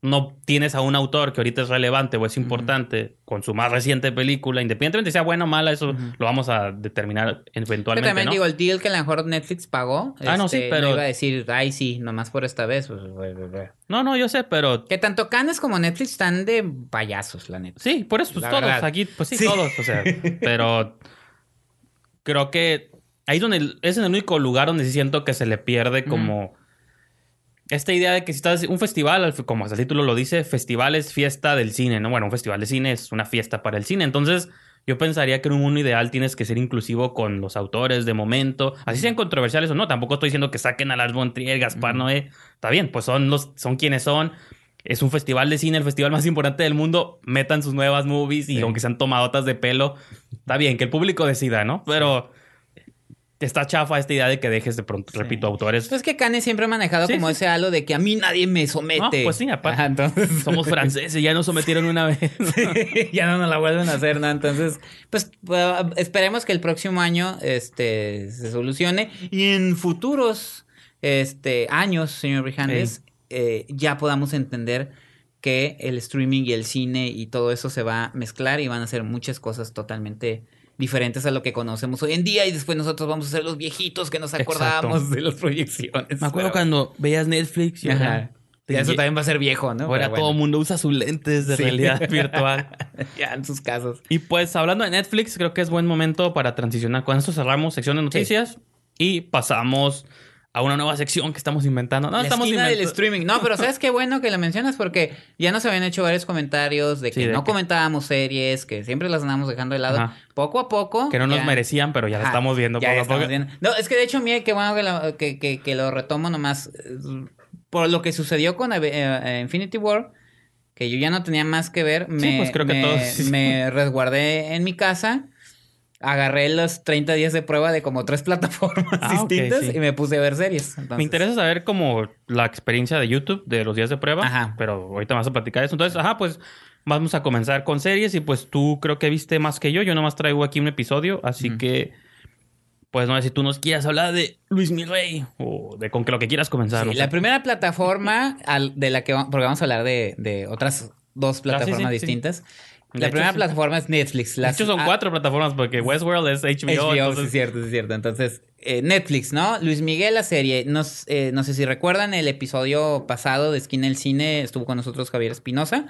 no tienes a un autor que ahorita es relevante o es importante con su más reciente película, independientemente sea bueno o mala, eso lo vamos a determinar eventualmente. Pero también digo, el deal que a lo mejor Netflix pagó. Ah, no, este, pero. iba a decir, ay, sí, nomás por esta vez. Pues, no, no, yo sé, pero. Que tanto Cannes como Netflix están de payasos, la neta. Sí, por eso, pues, todos. Aquí, pues sí, todos, o sea. pero. Creo que ahí es donde es en el único lugar donde siento que se le pierde como esta idea de que si estás un festival, como el título lo dice, festival es fiesta del cine, ¿no? Bueno, un festival de cine es una fiesta para el cine. Entonces, yo pensaría que en un mundo ideal tienes que ser inclusivo con los autores de momento, así sean controversiales o no. Tampoco estoy diciendo que saquen a Lars von Trier, Gaspar Noé. Está bien, pues son, los, son quienes son. Es un festival de cine, el festival más importante del mundo. Metan sus nuevas movies y aunque sean tomadotas de pelo, está bien, que el público decida, ¿no? Pero te está chafa esta idea de que dejes de pronto, repito, autores. Es que Kane siempre ha manejado como ese halo de que a mí nadie me somete. No, pues sí, aparte. entonces... Somos franceses, ya nos sometieron una vez. ya no nos la vuelven a hacer, ¿no? Entonces, pues uh, esperemos que el próximo año este, se solucione y en futuros este, años, señor Brijandes, eh, ya podamos entender que el streaming y el cine y todo eso se va a mezclar y van a ser muchas cosas totalmente diferentes a lo que conocemos hoy en día y después nosotros vamos a ser los viejitos que nos acordamos de las proyecciones. Me acuerdo cuando veías Netflix y eso también va a ser viejo, ¿no? Ahora todo el mundo usa sus lentes de realidad virtual. ya en sus casas. Y pues hablando de Netflix, creo que es buen momento para transicionar. Con esto cerramos sección de noticias y pasamos a una nueva sección que estamos inventando. No, estamos inventando. del streaming. No, pero sabes qué bueno que lo mencionas porque ya nos habían hecho varios comentarios de que no comentábamos series, que siempre las andábamos dejando de lado. Poco a poco. Que no nos merecían, pero ya las estamos viendo poco a poco. No, es que de hecho, mire, qué bueno que lo, que, lo retomo nomás. Eh, por lo que sucedió con eh, eh, Infinity War, que yo ya no tenía más que ver, sí, pues creo que todos. me resguardé en mi casa agarré los 30 días de prueba de como tres plataformas ah, distintas y me puse a ver series. Me interesa saber como la experiencia de YouTube de los días de prueba, ajá. pero ahorita vas a platicar eso. Entonces, ajá, pues vamos a comenzar con series y pues tú creo que viste más que yo. Yo nomás traigo aquí un episodio, así que... Pues no sé si tú nos quieras hablar de Luis Milrey o de con que lo que quieras comenzar. Sí, La primera plataforma de la que porque vamos a hablar de, otras dos ah, plataformas distintas. La primera plataforma es Netflix. de hecho, son cuatro plataformas porque Westworld es HBO. HBO entonces... sí, es cierto, es cierto. Entonces, eh, Netflix, ¿no? Luis Miguel, la serie. Nos, eh, no sé si recuerdan el episodio pasado de Esquina del Cine, estuvo con nosotros Javier Espinosa.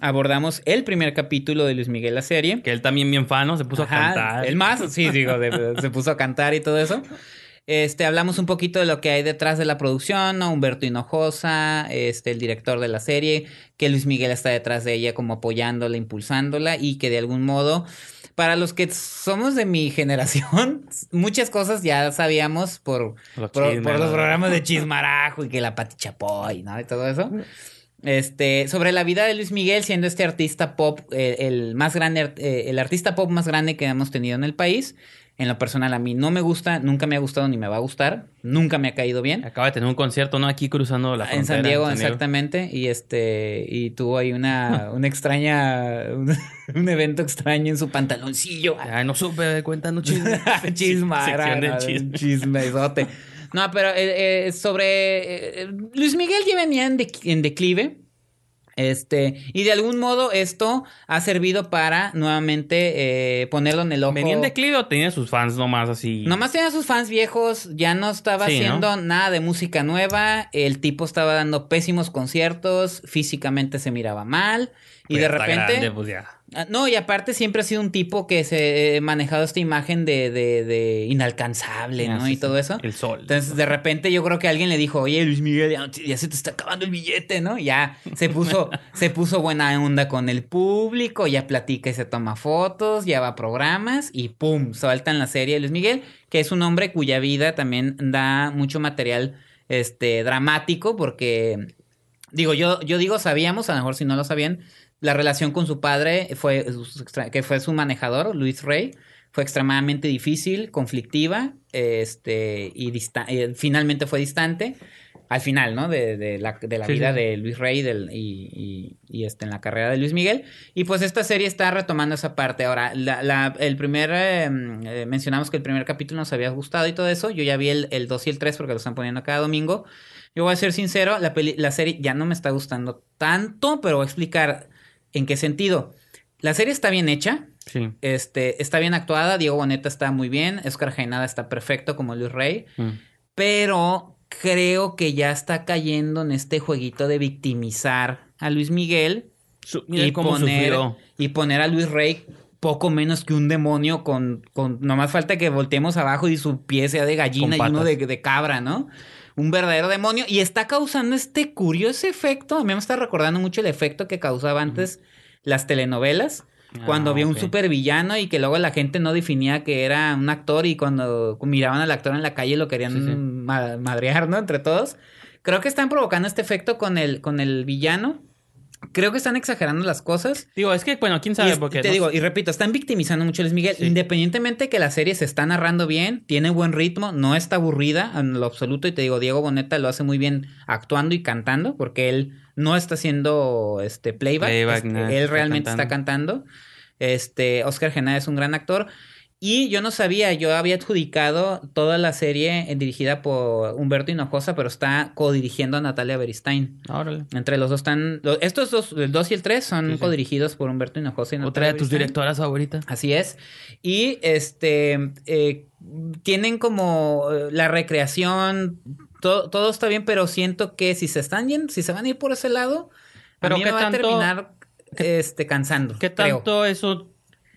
Abordamos el primer capítulo de Luis Miguel, la serie. Que él también bien ¿no? se puso a cantar. El más, sí, digo, se puso a cantar y todo eso. Este, hablamos un poquito de lo que hay detrás de la producción, Humberto Hinojosa, este, el director de la serie, que Luis Miguel está detrás de ella como apoyándola, impulsándola y que de algún modo, para los que somos de mi generación, muchas cosas ya sabíamos por, los, por, los programas de Chismarajo y que la Pati Chapoy, ¿no? Y todo eso. Este, sobre la vida de Luis Miguel, siendo este artista pop, eh, el más grande, eh, el artista pop más grande que hemos tenido en el país. En lo personal, a mí no me gusta, nunca me ha gustado ni me va a gustar, nunca me ha caído bien. Acaba de tener un concierto, ¿no? Aquí cruzando la ah, frontera. En San Diego, exactamente. Y este, y tuvo ahí una, una extraña, un, evento extraño en su pantaloncillo. Ay, no supe, no chisme. Chisma, era, chisme. No, pero eh, eh, sobre eh, Luis Miguel ya venía en declive este, y de algún modo esto ha servido para nuevamente eh, ponerlo en el ojo. ¿Venía en declive o tenía sus fans nomás así? Nomás tenía sus fans viejos, ya no estaba haciendo nada de música nueva, el tipo estaba dando pésimos conciertos, físicamente se miraba mal, y pues de repente pues Ah, no, y aparte siempre ha sido un tipo que se ha eh, manejado esta imagen de, de, inalcanzable, ah, ¿no? y todo eso. El sol. Entonces, de repente yo creo que alguien le dijo, oye, Luis Miguel, ya, se te está acabando el billete, ¿no? ya se puso, se puso buena onda con el público, ya platica y se toma fotos, ya va a programas y ¡pum! Salta en la serie Luis Miguel, que es un hombre cuya vida también da mucho material este, dramático porque... Digo, yo, yo digo, sabíamos, a lo mejor si no lo sabían, la relación con su padre, fue, que fue su manejador, Luis Rey, fue extremadamente difícil, conflictiva, este, y eh, finalmente fue distante. Al final, ¿no? De, de la, vida de Luis Rey del, y, este, en la carrera de Luis Miguel. Y pues esta serie está retomando esa parte. Ahora, el primer, eh, eh, mencionamos que el primer capítulo nos había gustado y todo eso. Yo ya vi el, el 2 y el 3 porque lo están poniendo cada domingo. Yo voy a ser sincero, la, la serie ya no me está gustando tanto, pero voy a explicar. ¿En qué sentido? La serie está bien hecha. Este, está bien actuada. Diego Boneta está muy bien. Oscar Jainada está perfecto como Luis Rey. Mm. Pero creo que ya está cayendo en este jueguito de victimizar a Luis Miguel. y, poner, y poner a Luis Rey poco menos que un demonio con, con más falta que volteemos abajo y su pie sea de gallina y uno de, de cabra, ¿no? un verdadero demonio y está causando este curioso efecto. A mí me está recordando mucho el efecto que causaba antes las telenovelas. cuando ah, había un súper villano y que luego la gente no definía que era un actor y cuando miraban al actor en la calle lo querían madrear, ¿no? Entre todos. Creo que están provocando este efecto con el, con el villano creo que están exagerando las cosas. Digo, es que, bueno, quién sabe por qué. Te digo, y repito, están victimizando mucho a Luis Miguel. Independientemente de que la serie se está narrando bien, tiene buen ritmo, no está aburrida en lo absoluto. Y te digo, Diego Boneta lo hace muy bien actuando y cantando, porque él no está haciendo este playback. Este, él realmente está cantando. Este, Oscar Genada es un gran actor. Y yo no sabía, yo había adjudicado toda la serie eh, dirigida por Humberto Hinojosa, pero está codirigiendo a Natalia Beristain. Órale. Entre los dos están. estos dos, el 2 y el tres son codirigidos por Humberto Hinojosa y Natalia Otra de tus directoras favoritas. Así es. Y este. Eh, tienen como eh, la recreación. todo todo está bien, pero siento que si se están yendo, si se van a ir por ese lado, pero a me va a terminar este, cansando. ¿Qué tanto eso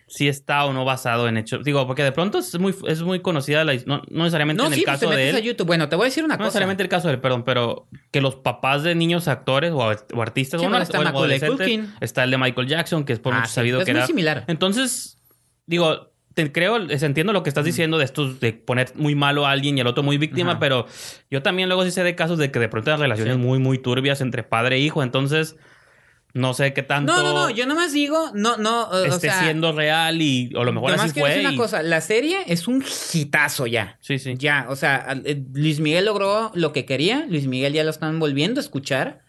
si está o no basado en hechos. Digo, porque de pronto es muy, es muy conocida la no, no necesariamente en el pues, caso de A YouTube. Bueno, te voy a decir una cosa. No necesariamente el caso de él, perdón, pero que los papás de niños actores o, artistas, sí, no, está, o el está el de Michael Jackson, que es por ah, mucho sabido es muy similar. Entonces, digo, te creo, entiendo lo que estás mm. diciendo de estos de poner muy malo a alguien y el otro muy víctima, pero yo también luego sí sé de casos de que de pronto hay relaciones muy, muy turbias entre padre e hijo. Entonces, no sé qué tanto. No, no, no, yo más digo, no, no. esté siendo real y o lo mejor así fue. una cosa, la serie es un hitazo ya. Sí, sí. Ya, o sea, eh, Luis Miguel logró lo que quería. Luis Miguel ya lo están volviendo a escuchar.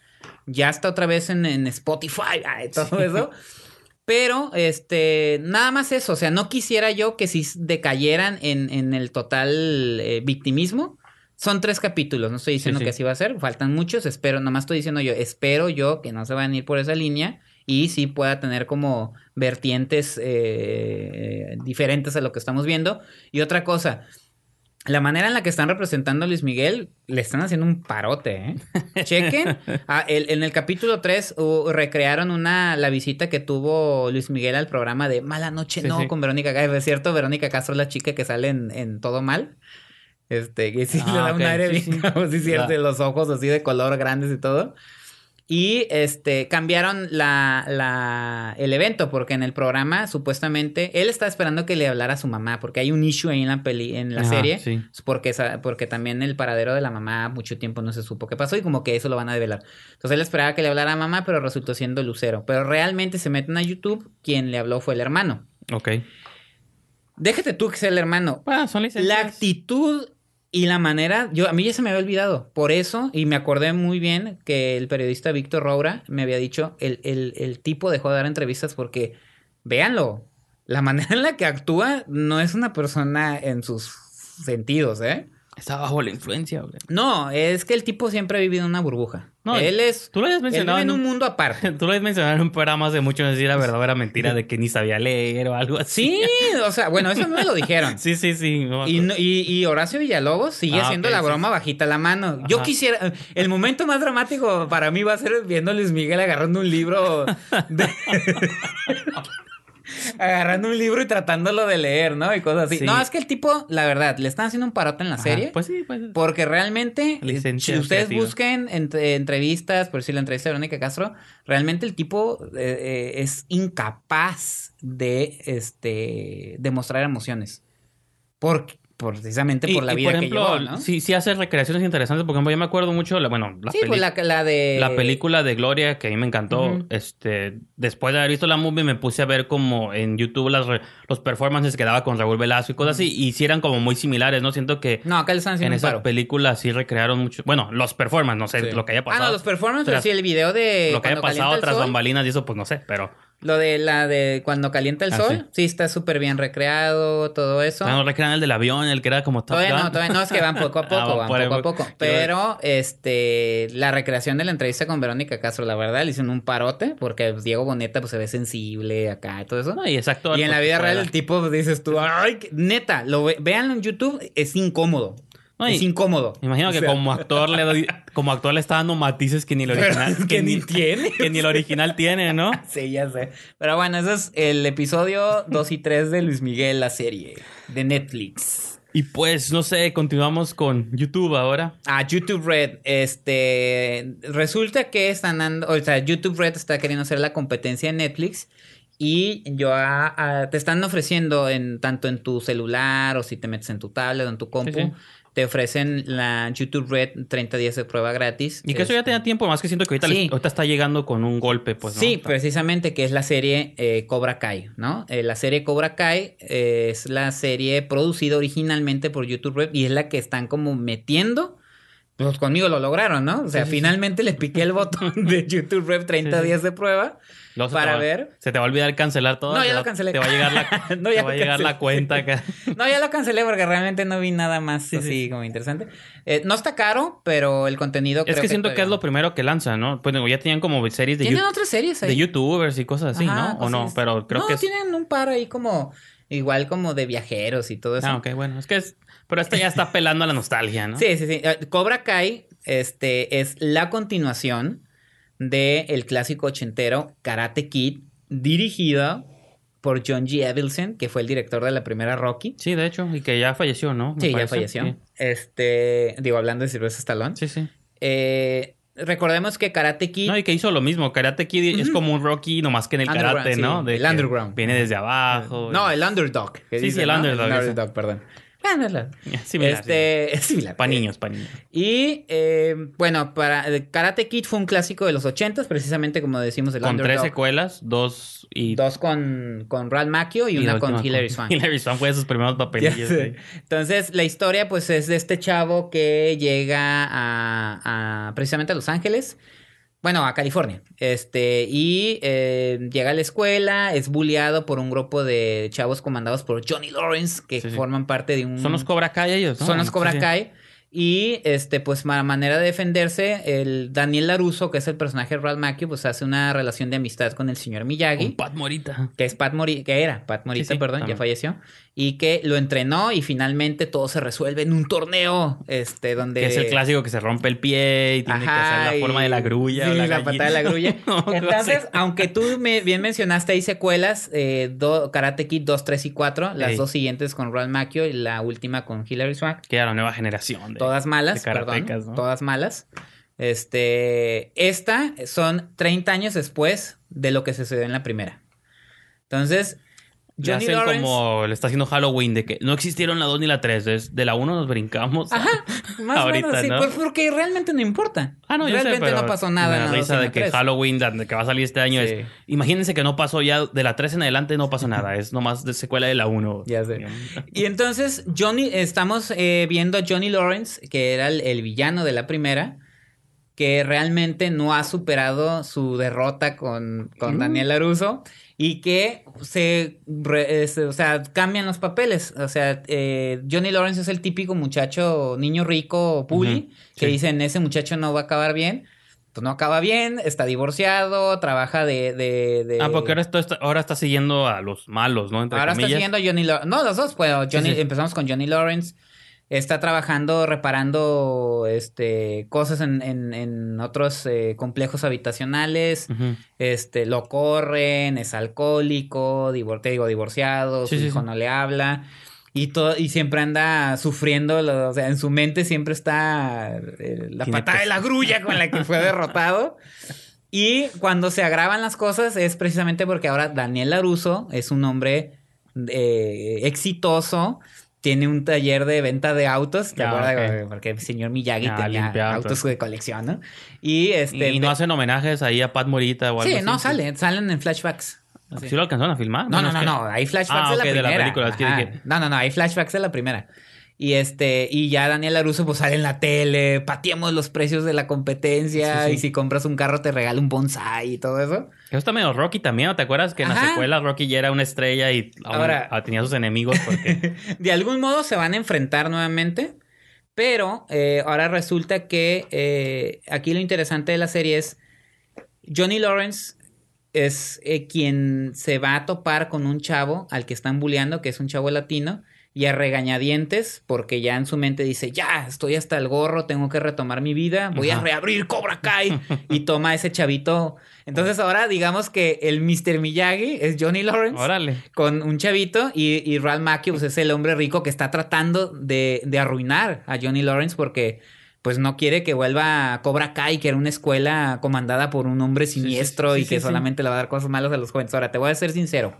Ya está otra vez en, Spotify, todo eso. Pero, este, nada más eso. O sea, no quisiera yo que si decayeran en, en el total eh, victimismo. Son tres capítulos, no estoy diciendo que así va a ser, faltan muchos, espero, nomás estoy diciendo yo, espero yo que no se van a ir por esa línea y sí pueda tener como vertientes eh, diferentes a lo que estamos viendo. Y otra cosa, la manera en la que están representando a Luis Miguel, le están haciendo un parote, ¿eh? Chequen. Ah, en el capítulo 3 uh, recrearon una, la visita que tuvo Luis Miguel al programa de Mala Noche No con Verónica Castro. Es cierto, Verónica Castro es la chica que sale en Todo Mal. Este, que sí le ah, da un aire sí, los ojos así de color grandes y todo. Y este, cambiaron la, la, el evento porque en el programa supuestamente él está esperando que le hablara a su mamá porque hay un issue ahí en la, peli, en la serie. Sí. Porque, porque también el paradero de la mamá mucho tiempo no se supo qué pasó y como que eso lo van a develar. Entonces él esperaba que le hablara a mamá pero resultó siendo Lucero. Pero realmente se meten a YouTube, quien le habló fue el hermano. Ok. Déjate tú que sea el hermano. Bueno, ah, son La actitud y la manera, yo a mí ya se me había olvidado, por eso, y me acordé muy bien que el periodista Víctor Roura me había dicho, el, el tipo dejó de dar entrevistas porque, véanlo, la manera en la que actúa no es una persona en sus sentidos, ¿eh? Está bajo la influencia, güey. No, es que el tipo siempre ha vivido en una burbuja. No, él es. Tú lo habías mencionado. vive en un mundo aparte. Tú lo habías mencionado en un programa hace mucho, decir la verdadera mentira de que ni sabía leer o algo así. Sí, o sea, bueno, eso me lo dijeron. sí, sí, sí. y, y, Horacio Villalobos sigue haciendo ah, la broma bajita la mano. Yo quisiera. El momento más dramático para mí va a ser viendo Luis Miguel agarrando un libro. De... agarrando un libro y tratándolo de leer, ¿no? Y cosas así. No, es que el tipo, la verdad, le están haciendo un parote en la serie. Pues sí, pues. Porque realmente, eh, si ustedes busquen eh, entrevistas, por si la entrevista de Verónica Castro, realmente el tipo eh, es incapaz de este demostrar emociones. Porque precisamente por la vida por ejemplo, que llevó, ¿no? Sí, sí hace recreaciones interesantes. Por ejemplo, yo me acuerdo mucho, bueno, la, sí, pues, la, de... la película de Gloria, que a mí me encantó. este Después de haber visto la movie, me puse a ver como en YouTube las los performances que daba con Raúl Velasco y cosas así. Y sí eran como muy similares, ¿no? Siento que no, en esa película sí recrearon mucho... Bueno, los performances, no sé, lo que haya pasado. Ah, no, los performances, pero sí, el video de... Lo que haya pasado tras bambalinas y eso, pues no sé, pero... Lo de la de cuando calienta el ah, sol, sí. está súper bien recreado, todo eso. Ah, no, recrean el del avión, el que era como todo Todavía no, es que van poco a ah, poco, van poco a poco. Pero este la recreación de la entrevista con Verónica Castro, la verdad, le hicieron un parote, porque pues, Diego Boneta pues se ve sensible acá y todo eso. No, y exacto. Y en pues, la vida real el tipo pues, dices tú, ay, neta, lo ve, en YouTube, es incómodo es incómodo. imagino que como actor le como actor le está dando matices que ni el original que, ni tiene, que ni el original tiene, ¿no? Sí, ya sé. Pero bueno, ese es el episodio 2 y 3 de Luis Miguel la serie de Netflix. Y pues no sé, continuamos con YouTube ahora. Ah, YouTube Red, este resulta que están dando o sea, YouTube Red está queriendo hacer la competencia de Netflix y yo ah, ah, te están ofreciendo en tanto en tu celular o si te metes en tu tablet o en tu compu ofrecen la YouTube Red 30 días de prueba gratis. Y que eso ya este, tenía tiempo, más que siento que ahorita, está llegando con un golpe, pues. Sí, precisamente, que es la serie eh, Cobra Kai, ¿no? Eh, la serie Cobra Kai eh, es la serie producida originalmente por YouTube Red y es la que están como metiendo. Pues conmigo lo lograron, ¿no? O sea, finalmente le piqué el botón de YouTube Red 30 días de prueba para ver. Se te va a olvidar cancelar todo. No, ya lo cancelé. Te va a llegar la, va a llegar la cuenta no, ya lo cancelé porque realmente no vi nada más sí, como interesante. Eh, no está caro, pero el contenido. Es que, siento que es lo primero que lanza, ¿no? Pues ya tenían como series de. Tienen otras series ahí. De YouTubers y cosas así, ¿no? o no, pero creo que. tienen un par ahí como. Igual como de viajeros y todo eso. Ah, ok, bueno. Es que es. Pero esta ya está pelando a la nostalgia, ¿no? Sí, sí, sí. Eh, Cobra Kai este, es la continuación del el clásico ochentero Karate Kid, dirigida por John G. Evelson, que fue el director de la primera Rocky. Sí, de hecho, y que ya falleció, ¿no? sí, ya falleció. Este, digo, hablando de Silvestre Stallone. Sí, sí. Eh, recordemos que Karate Kid. No, y que hizo lo mismo. Karate Kid es como un Rocky, nomás que en el karate, ¿no? el underground. Viene desde abajo. No, el underdog. Sí, sí, el El underdog, perdón. Similar, este, similar. Para niños, para niños. Y eh, bueno, para eh, Karate Kid fue un clásico de los 80 precisamente como decimos el Con tres secuelas, dos y... Dos con, con Ralph Macchio y, una con Hilary Swan. Hilary Swan fue de sus primeros papeles. Entonces, la historia pues es de este chavo que llega a precisamente a Los Ángeles bueno, a California. Este, y eh, llega a la escuela, es bulleado por un grupo de chavos comandados por Johnny Lawrence, que forman parte de un. Son los Cobra Kai ellos, ¿no? Son los Cobra Kai. Y este, pues, la manera de defenderse, el Daniel Laruso, que es el personaje de Ralph Mackey, pues hace una relación de amistad con el señor Miyagi. Con Pat Morita. Que es Pat Morita, que era Pat Morita, perdón, ya falleció y que lo entrenó y finalmente todo se resuelve en un torneo, este, donde... es el clásico que se rompe el pie y tiene que hacer la forma de la grulla. Sí, la, de la grulla. Entonces, aunque tú me, bien mencionaste ahí secuelas, eh, Karate Kid 2, 3 y 4, las dos siguientes con Ron Macchio y la última con Hilary Swank. Que era la nueva generación. todas malas, perdón, todas malas. Este, esta son 30 años después de lo que sucedió en la primera. Entonces, ya hacen Lawrence. como le está haciendo Halloween, de que no existieron la 2 ni la 3, es de la 1 nos brincamos. Ajá, más ahorita, menos, sí, pues porque realmente no importa. Ah, no, realmente no pasó nada. La risa de que Halloween, de que va a salir este año, es. Imagínense que no pasó ya de la 3 en adelante, no pasó nada, es nomás de secuela de la 1. Ya sé. y entonces, Johnny, estamos eh, viendo a Johnny Lawrence, que era el, villano de la primera que realmente no ha superado su derrota con, con mm. Daniel LaRusso y que se, este, o sea, cambian los papeles. O sea, eh, Johnny Lawrence es el típico muchacho, niño rico, puli, que dicen, ese muchacho no va a acabar bien. Pues no acaba bien, está divorciado, trabaja de... Ah, porque ahora está, ahora está siguiendo a los malos, ¿no? ahora está siguiendo a Johnny Lawrence. No, los dos, pues Johnny, empezamos con Johnny Lawrence está trabajando reparando este, cosas en, en, en otros eh, complejos habitacionales, este, lo corren, es alcohólico, divor te digo, divorciado, su hijo no le habla. Y, todo, y siempre anda sufriendo, o sea, en su mente siempre está eh, la patada de la grulla con la que fue derrotado. Y cuando se agravan las cosas es precisamente porque ahora Daniel Laruso es un hombre eh, exitoso, tiene un taller de venta de autos, ¿te ah, acuerdas? Porque el señor Miyagi ah, tenía autos. de colección, ¿no? Y este. Y no hacen homenajes ahí a Pat Morita o algo así. Sí, no, salen, salen en flashbacks. Ah, ¿Sí, lo alcanzaron a filmar? No, no, no, no, hay flashbacks de, la primera. No, no, no, hay flashbacks de la primera. Y este, y ya Daniel Aruso pues sale en la tele, pateamos los precios de la competencia y si compras un carro te regala un bonsai y todo eso. Eso está medio Rocky también, ¿Te acuerdas que en la secuela Rocky ya era una estrella y ahora ah, tenía sus enemigos? Porque... de algún modo se van a enfrentar nuevamente, pero eh, ahora resulta que eh, aquí lo interesante de la serie es Johnny Lawrence es eh, quien se va a topar con un chavo al que están bulleando, que es un chavo latino y a regañadientes, porque ya en su mente dice, ya, estoy hasta el gorro, tengo que retomar mi vida, voy a reabrir Cobra Kai y toma ese chavito. Entonces ahora digamos que el Mr. Miyagi es Johnny Lawrence Órale. con un chavito y, y Ralph Macchio pues, es el hombre rico que está tratando de, arruinar a Johnny Lawrence porque pues no quiere que vuelva a Cobra Kai, que era una escuela comandada por un hombre siniestro y que solamente le va a dar cosas malas a los jóvenes. Ahora, te voy a ser sincero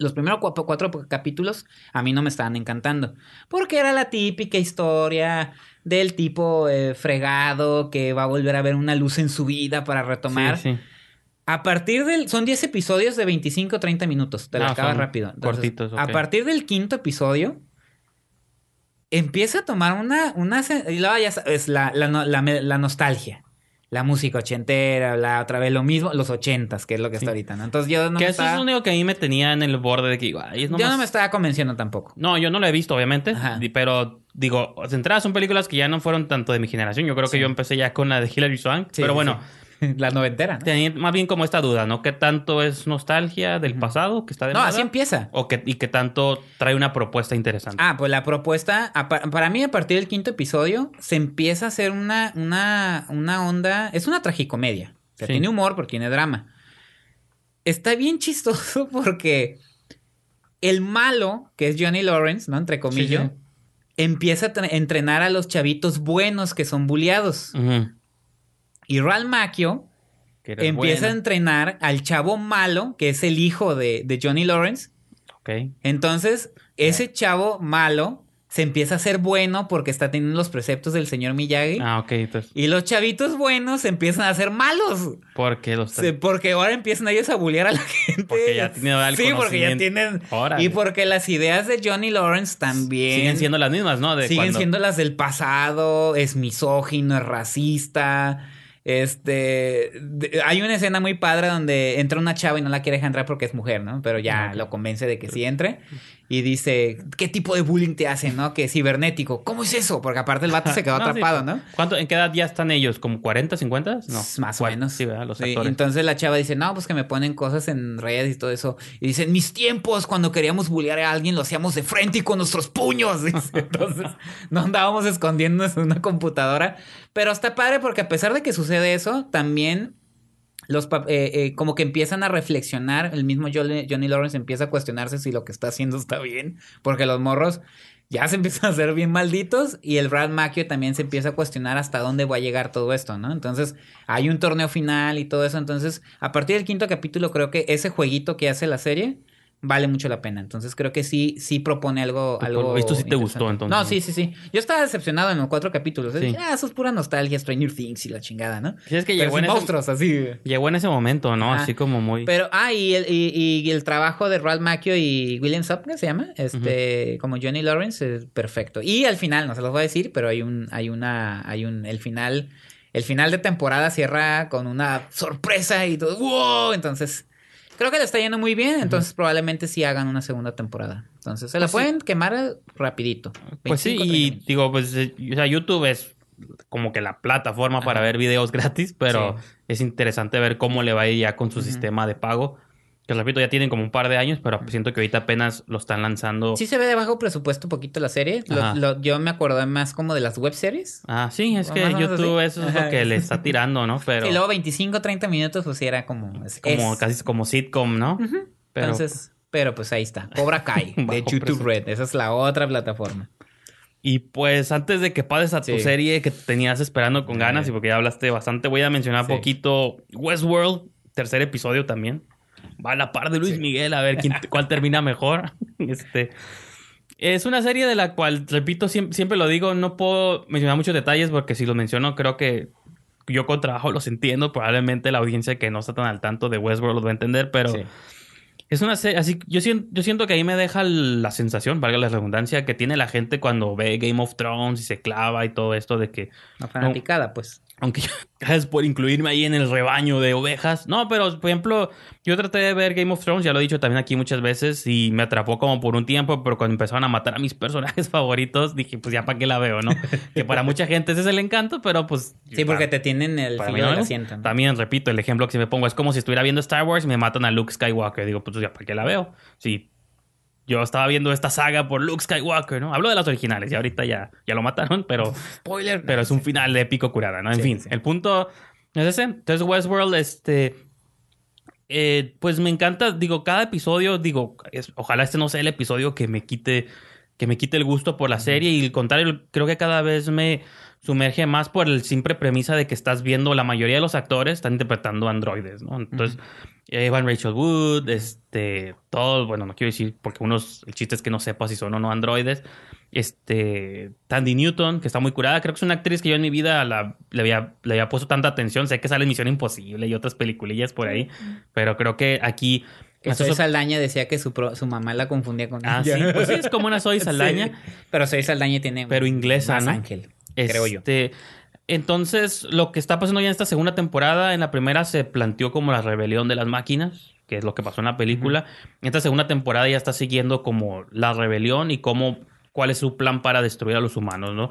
los primeros cuatro, capítulos a mí no me estaban encantando. Porque era la típica historia del tipo eh, fregado que va a volver a ver una luz en su vida para retomar. Sí, sí. A partir del. Son 10 episodios de 25 o 30 minutos. Te lo ah, acabas rápido. cortitos. A partir del quinto episodio. Empieza a tomar una. una y ya la, la, la nostalgia la música ochentera, la otra vez lo mismo, los ochentas, que es lo que está ahorita, Entonces yo no Que me eso es lo único que a mí me tenía en el borde de que igual Yo no me estaba convenciendo tampoco. No, yo no lo he visto, obviamente, pero digo, entrada son películas que ya no fueron tanto de mi generación. Yo creo que yo empecé ya con la de Hilary Swank, pero bueno. la noventera. más bien como esta duda, ¿no? ¿Qué tanto es nostalgia del pasado que está de No, así empieza. O que, y qué tanto trae una propuesta interesante. Ah, pues la propuesta, para mí a partir del quinto episodio, se empieza a hacer una, una, onda, es una tragicomedia. O sea, tiene humor porque tiene drama. Está bien chistoso porque el malo, que es Johnny Lawrence, ¿no? Entre comillas, empieza a entrenar a los chavitos buenos que son bulliados. Y Ralph Macchio empieza a entrenar al chavo malo, que es el hijo de, Johnny Lawrence. Okay. Entonces, ese chavo malo se empieza a hacer bueno porque está teniendo los preceptos del señor Miyagi. Ah, ok. Y los chavitos buenos se empiezan a hacer malos. ¿Por qué los Porque ahora empiezan ellos a bullear a la gente. Porque ya tienen el Sí, porque ya tienen... Y porque las ideas de Johnny Lawrence también... Siguen siendo las mismas, ¿no? siguen siendo las del pasado, es misógino, es racista este, hay una escena muy padre donde entra una chava y no la quiere dejar entrar porque es mujer, ¿no? Pero ya lo convence de que sí entre y dice, ¿qué tipo de bullying te hacen, no? Que es cibernético. ¿Cómo es eso? Porque aparte el vato se quedó atrapado, ¿no? ¿Cuánto, ¿En qué edad ya están ellos? ¿Como 40, 50? No. Pues más o menos. Sí, ¿verdad? Los entonces la chava dice, no, pues que me ponen cosas en redes y todo eso. Y dice, mis tiempos, cuando queríamos bullear a alguien, lo hacíamos de frente y con nuestros puños. Entonces, no andábamos escondiéndonos en una computadora. Pero está padre porque a pesar de que sucede eso, también los eh, eh, como que empiezan a reflexionar, el mismo Johnny, Lawrence empieza a cuestionarse si lo que está haciendo está bien, porque los morros ya se empiezan a hacer bien malditos y el Brad Macchio también se empieza a cuestionar hasta dónde va a llegar todo esto, ¿no? Entonces hay un torneo final y todo eso, entonces a partir del quinto capítulo creo que ese jueguito que hace la serie vale mucho la pena. Entonces creo que sí, sí propone algo. Pues, algo Esto sí te gustó entonces. No, sí, sí, sí. Yo estaba decepcionado en los cuatro capítulos. ah, eso es pura nostalgia, Stranger Things y la chingada, ¿no? Sí, es que llegó en monstruos, así. Llegó en ese momento, ¿no? Así como muy. Pero, ah, y el, trabajo de Ralph Macchio y William Sopner se llama? Este, como Johnny Lawrence, es perfecto. Y al final, no se los voy a decir, pero hay un, hay una, hay un, el final. El final de temporada cierra con una sorpresa y todo, ¡wow! Entonces, Creo que le está yendo muy bien, entonces probablemente sí hagan una segunda temporada. Entonces se la pues pueden quemar rapidito. pues sí, y digo, pues eh, o sea, YouTube es como que la plataforma para ver videos gratis, pero es interesante ver cómo le va a ir ya con su sistema de pago que repito, ya tienen como un par de años, pero siento que ahorita apenas lo están lanzando. Sí se ve de bajo presupuesto un poquito la serie. yo me acuerdo más como de las web series. Ah, sí, es que YouTube eso es lo que le está tirando, ¿no? Pero... Y luego 25, 30 minutos, pues era como... como casi como sitcom, ¿no? Entonces, pero pues ahí está. Cobra Kai de YouTube Red. Esa es la otra plataforma. Y pues antes de que pases a tu serie que tenías esperando con ganas y porque ya hablaste bastante, voy a mencionar un poquito Westworld, tercer episodio también va a la par de Luis Miguel a ver quién, cuál termina mejor. Este, es una serie de la cual, repito, siempre, lo digo, no puedo mencionar muchos detalles porque si los menciono creo que yo con trabajo los entiendo, probablemente la audiencia que no está tan al tanto de Westworld los va a entender, pero... Es una serie, así, yo, siento, yo siento que ahí me deja la sensación, valga la redundancia, que tiene la gente cuando ve Game of Thrones y se clava y todo esto de que... La fanaticada, pues aunque gracias por incluirme ahí en el rebaño de ovejas. No, pero por ejemplo, yo traté de ver Game of Thrones, ya lo he dicho también aquí muchas veces, y me atrapó como por un tiempo, pero cuando empezaron a matar a mis personajes favoritos, dije, pues ya para qué la veo, ¿no? que para mucha gente ese es el encanto, pero pues... Sí, porque te tienen el asiento. También, repito, el ejemplo que si me pongo es como si estuviera viendo Star Wars y me matan a Luke Skywalker. Digo, pues ya para qué la veo. Sí, yo estaba viendo esta saga por Luke Skywalker, ¿no? Hablo de las originales y ahorita ya, ya lo mataron, pero. Spoiler. Pero es un final de épico curada, ¿no? En fin, el punto es ese. Entonces, Westworld, este. Eh, pues me encanta, digo, cada episodio, digo, ojalá este no sea el episodio que me quite que me quite el gusto por la serie y el contrario, creo que cada vez me, sumerge más por el simple premisa de que estás viendo la mayoría de los actores están interpretando androides, ¿no? Entonces, eh, Evan Rachel Wood, este, todo, bueno, no quiero decir porque unos, el chiste es que no sepa si son o no androides. Este, Tandy Newton, que está muy curada, creo que es una actriz que yo en mi vida la, le, había, puesto tanta atención, sé que sale en Misión Imposible y otras peliculillas por ahí, pero creo que aquí... Que Saldaña decía que su, su mamá la confundía con... Ah, sí, pues sí, es como una Soy Saldaña. pero Soy Saldaña tiene... Pero inglesa, más Ángel creo yo. Este, entonces, lo que está pasando ya en esta segunda temporada, en la primera se planteó como la rebelión de las máquinas, que es lo que pasó en la película. En esta segunda temporada ya está siguiendo como la rebelión y cómo, cuál es su plan para destruir a los humanos, ¿no?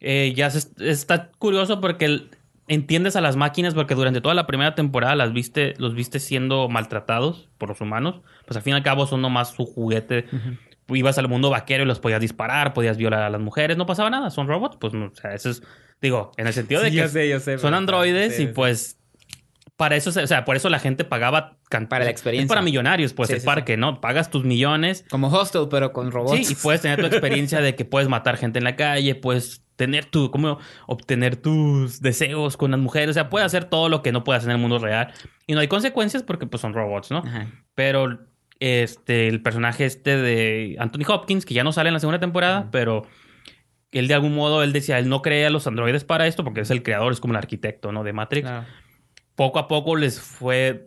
Eh, ya está curioso porque entiendes a las máquinas porque durante toda la primera temporada las viste, los viste siendo maltratados por los humanos. Pues al fin y al cabo son nomás su juguete ibas al mundo vaquero y los podías disparar, podías violar a las mujeres, no pasaba nada, son robots, pues o sea, eso es, digo, en el sentido de que son androides y pues para eso, o sea, por eso la gente pagaba para la experiencia. para millonarios, pues el parque, ¿no? Pagas tus millones. Como hostel, pero con robots. Sí, y puedes tener tu experiencia de que puedes matar gente en la calle, puedes tener tu, cómo obtener tus deseos con las mujeres, o sea, puedes hacer todo lo que no puedas en el mundo real y no hay consecuencias porque pues son robots, ¿no? Pero este, el personaje este de Anthony Hopkins, que ya no sale en la segunda temporada, pero él de algún modo, él decía, él no creía los androides para esto porque es el creador, es como el arquitecto, ¿no? De Matrix. Poco a poco les fue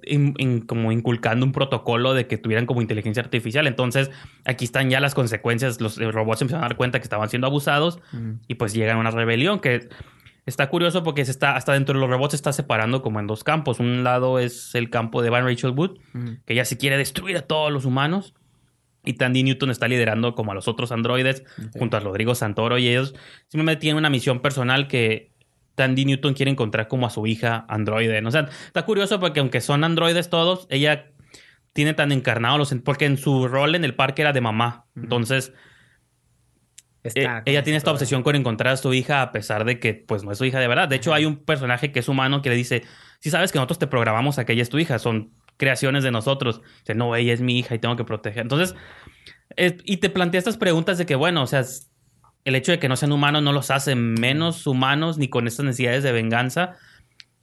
como inculcando un protocolo de que tuvieran como inteligencia artificial. Entonces, aquí están ya las consecuencias. Los robots se empiezan a dar cuenta que estaban siendo abusados y pues llegan una rebelión que Está curioso porque se está, hasta dentro de los robots se está separando como en dos campos. Un lado es el campo de Van Rachel Wood, que ya se quiere destruir a todos los humanos. Y Tandy Newton está liderando como a los otros androides, junto a Rodrigo Santoro y ellos. Simplemente tienen una misión personal que Tandy Newton quiere encontrar como a su hija androide. O sea, está curioso porque aunque son androides todos, ella tiene tan encarnado los... Porque en su rol en el parque era de mamá. Entonces eh, ella tiene esta obsesión con encontrar a su hija a pesar de que pues no es su hija de verdad. De hecho, hay un personaje que es humano que le dice, si sabes que nosotros te programamos a que ella es tu hija, son creaciones de nosotros. Dice, no, ella es mi hija y tengo que proteger. Entonces, y te plantea estas preguntas de que, bueno, o sea, el hecho de que no sean humanos no los hace menos humanos ni con estas necesidades de venganza.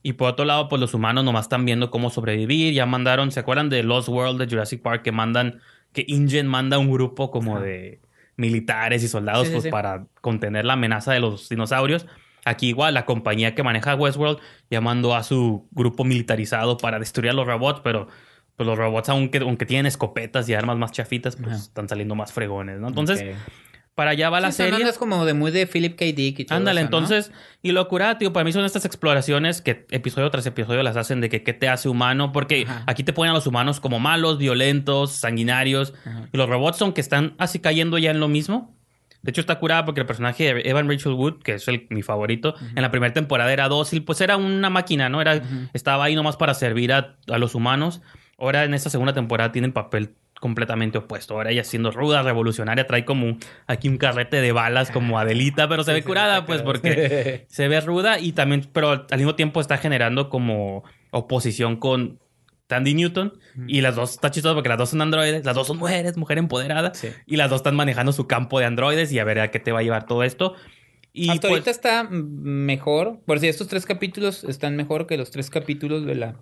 Y por otro lado, pues los humanos nomás están viendo cómo sobrevivir. Ya mandaron, ¿se acuerdan de Lost World de Jurassic Park que mandan, que InGen manda un grupo como de militares y soldados pues, para contener la amenaza de los dinosaurios. Aquí igual la compañía que maneja Westworld llamando a su grupo militarizado para destruir a los robots, pero pues, los robots aunque, aunque tienen escopetas y armas más chafitas, pues están saliendo más fregones, ¿no? Entonces, para allá va la serie. es como de muy de Philip K. Dick y todo eso, entonces. Y lo curada, tío, para mí son estas exploraciones que episodio tras episodio las hacen de que qué te hace humano. Porque aquí te ponen a los humanos como malos, violentos, sanguinarios. Y los robots son que están así cayendo ya en lo mismo. De hecho, está curada porque el personaje de Evan Rachel Wood, que es mi favorito, en la primera temporada era dócil, pues era una máquina, ¿no? Era, Estaba ahí nomás para servir a, los humanos. Ahora en esta segunda temporada tienen papel completamente opuesto. Ahora ella siendo ruda, revolucionaria, trae como aquí un carrete de balas ah, como Adelita, pero se ve curada, pues porque se ve ruda y también, pero al mismo tiempo está generando como oposición con Tandy Newton y las dos, está chistoso porque las dos son androides, las dos son mujeres, mujer empoderada y las dos están manejando su campo de androides y a ver a qué te va a llevar todo esto. Y Hasta pues, ahorita está mejor, por si estos tres capítulos están mejor que los tres capítulos de la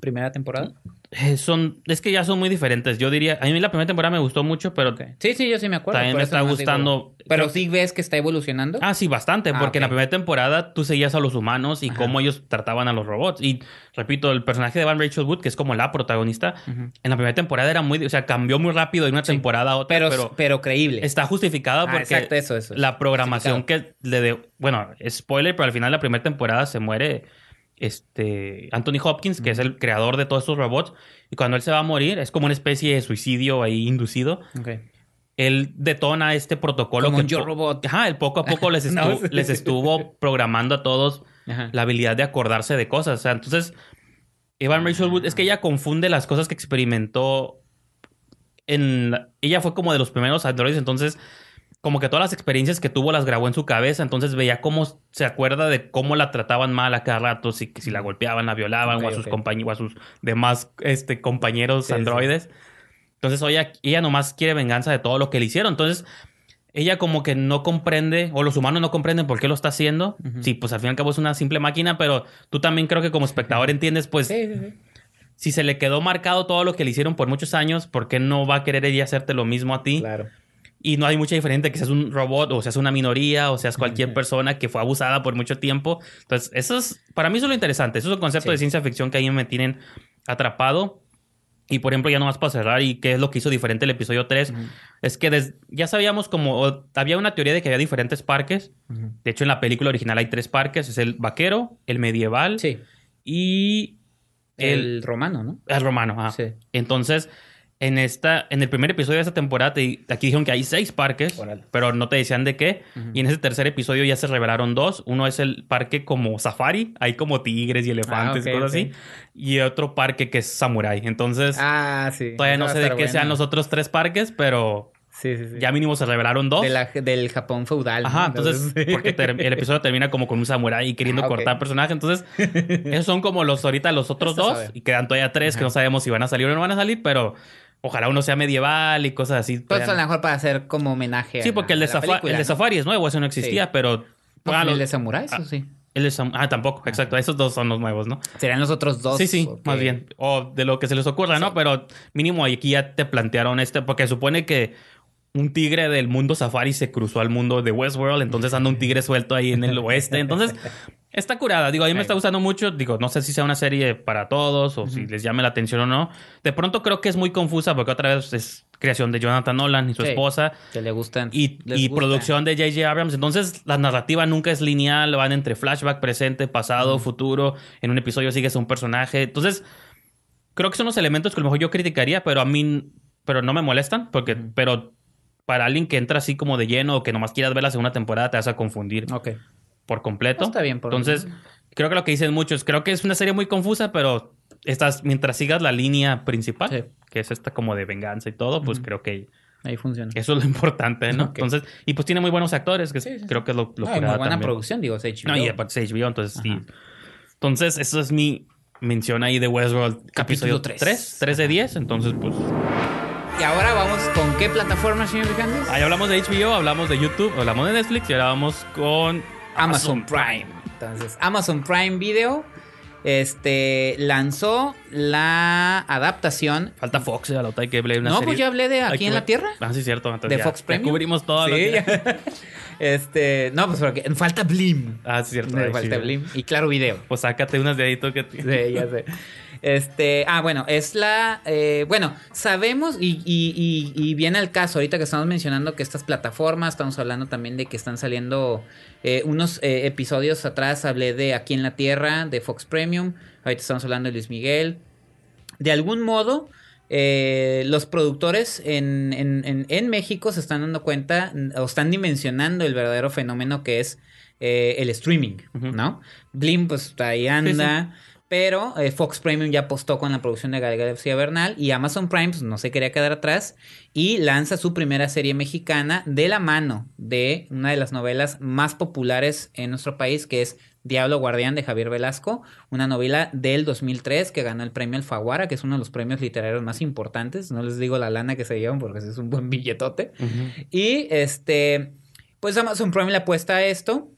primera temporada? Eh, son, es que ya son muy diferentes. Yo diría, a mí la primera temporada me gustó mucho, pero. Sí, sí, yo sí me acuerdo. También me está gustando. pero sí ves que está evolucionando. Ah, sí, bastante, ah, porque en la primera temporada tú seguías a los humanos y cómo ellos trataban a los robots. Y repito, el personaje de Van Rachel Wood, que es como la protagonista, en la primera temporada era muy. O sea, cambió muy rápido de una temporada a otra. Pero, pero, creíble. Está justificada ah, porque exacto, eso, eso. la programación que le de. Bueno, spoiler, pero al final la primera temporada se muere este, Anthony Hopkins, que es el creador de todos estos robots, y cuando él se va a morir, es como una especie de suicidio ahí inducido. Él detona este protocolo. Con que yo robot. Ajá, él poco a poco les estuvo, les estuvo programando a todos la habilidad de acordarse de cosas. O sea, entonces, Evan Rachel es que ella confunde las cosas que experimentó en... ella fue como de los primeros androides, entonces como que todas las experiencias que tuvo las grabó en su cabeza, entonces veía cómo se acuerda de cómo la trataban mal a cada rato, si, si la golpeaban, la violaban o, a sus compañeros a sus demás este, compañeros androides. Entonces ella, ella nomás quiere venganza de todo lo que le hicieron. Entonces ella como que no comprende, o los humanos no comprenden por qué lo está haciendo. Si, Sí, pues al fin y al cabo es una simple máquina, pero tú también creo que como espectador entiendes, pues... si se le quedó marcado todo lo que le hicieron por muchos años, ¿por qué no va a querer ella hacerte lo mismo a ti? Claro y no hay mucha diferencia que seas un robot o seas una minoría o seas cualquier persona que fue abusada por mucho tiempo. Entonces, eso es, para mí eso es lo interesante. Eso es un concepto de ciencia ficción que a mí me tienen atrapado. Y por ejemplo, ya nomás para cerrar, y qué es lo que hizo diferente el episodio 3, es que ya sabíamos como, había una teoría de que había diferentes parques. De hecho, en la película original hay tres parques, es el vaquero, el medieval sí. y el, el, romano, ¿no? El romano, ah. Sí. Entonces, en, esta, en el primer episodio de esta temporada, aquí dijeron que hay seis parques, pero no te decían de qué. Y en ese tercer episodio ya se revelaron dos. Uno es el parque como safari, hay como tigres y ah, elefantes y cosas así. Y otro parque que es samurai. Entonces, ah, todavía no sé de qué sean los otros tres parques, pero Ya mínimo se revelaron dos. del Japón feudal. Ajá, entonces, porque el episodio termina como con un samurái queriendo ah, cortar personaje Entonces, esos son como los ahorita los otros dos. Y quedan todavía tres que no sabemos si van a salir o no van a salir, pero Ojalá uno sea medieval y cosas así. Pues a lo mejor para hacer como homenaje. Sí, porque el, de, Safari, ah, el de es nuevo, eso no existía, pero. el de Samurai, eso sí. ah, tampoco, exacto. Esos dos son los nuevos, ¿no? Serían los otros dos. Sí, sí, más bien. O de lo que se les ocurra, ¿no? Pero mínimo aquí ya te plantearon este, porque supone que un tigre del mundo safari se cruzó al mundo de Westworld, entonces anda un tigre suelto ahí en el oeste. Entonces, Está curada, digo, a mí me está gustando mucho, digo, no sé si sea una serie para todos o si les llame la atención o no. De pronto creo que es muy confusa porque otra vez es creación de Jonathan Nolan y su esposa. Que le gustan. Y, producción de J.J. Abrams. Entonces, la narrativa nunca es lineal, van entre flashback, presente, pasado, futuro. En un episodio sigues a un personaje. Entonces, creo que son los elementos que a lo mejor yo criticaría, pero a mí, pero no me molestan porque, pero para alguien que entra así como de lleno o que nomás quieras ver la una temporada, te vas a confundir. Ok por completo. está bien, por Entonces, creo que lo que dicen muchos, creo que es una serie muy confusa, pero estás, mientras sigas la línea principal, que es esta como de venganza y todo, pues creo que Ahí funciona. Eso es lo importante, ¿no? Entonces, y pues tiene muy buenos actores, que creo que es lo, lo no, buena producción, digo, es HBO. No, y aparte es HBO, entonces sí. Entonces, eso es mi mención ahí de Westworld, capítulo, capítulo 3. 3. de 10, entonces pues... Y ahora vamos con qué plataforma, señor Vicandes? Ahí hablamos de HBO, hablamos de YouTube, hablamos de Netflix y ahora vamos con Amazon Prime. Entonces, Amazon Prime Video este, lanzó la adaptación. Falta Fox, ya lo hay que hablar. No, pues yo hablé de Aquí en la Tierra. Ah, sí, cierto. de Fox Premium. Cubrimos todo. Sí, este, no, pues porque falta Blim. Ah, sí, cierto. falta Blim. Y claro, video. Pues sácate unas de ahí, que Sí, ya sé. Este, ah, bueno, es la. Eh, bueno, sabemos y, y, viene al caso ahorita que estamos mencionando que estas plataformas, estamos hablando también de que están saliendo eh, unos eh, episodios atrás, hablé de Aquí en la Tierra, de Fox Premium, ahorita estamos hablando de Luis Miguel. De algún modo, los productores en, México se están dando cuenta o están dimensionando el verdadero fenómeno que es el streaming, ¿no? Blim, pues ahí anda. Pero eh, Fox Premium ya apostó con la producción de García Bernal y Amazon Prime pues, no se quería quedar atrás y lanza su primera serie mexicana de la mano de una de las novelas más populares en nuestro país, que es Diablo Guardián de Javier Velasco, una novela del 2003 que ganó el premio Alfaguara, que es uno de los premios literarios más importantes. No les digo la lana que se llevan porque es un buen billetote. Y este, pues Amazon Prime le apuesta a esto.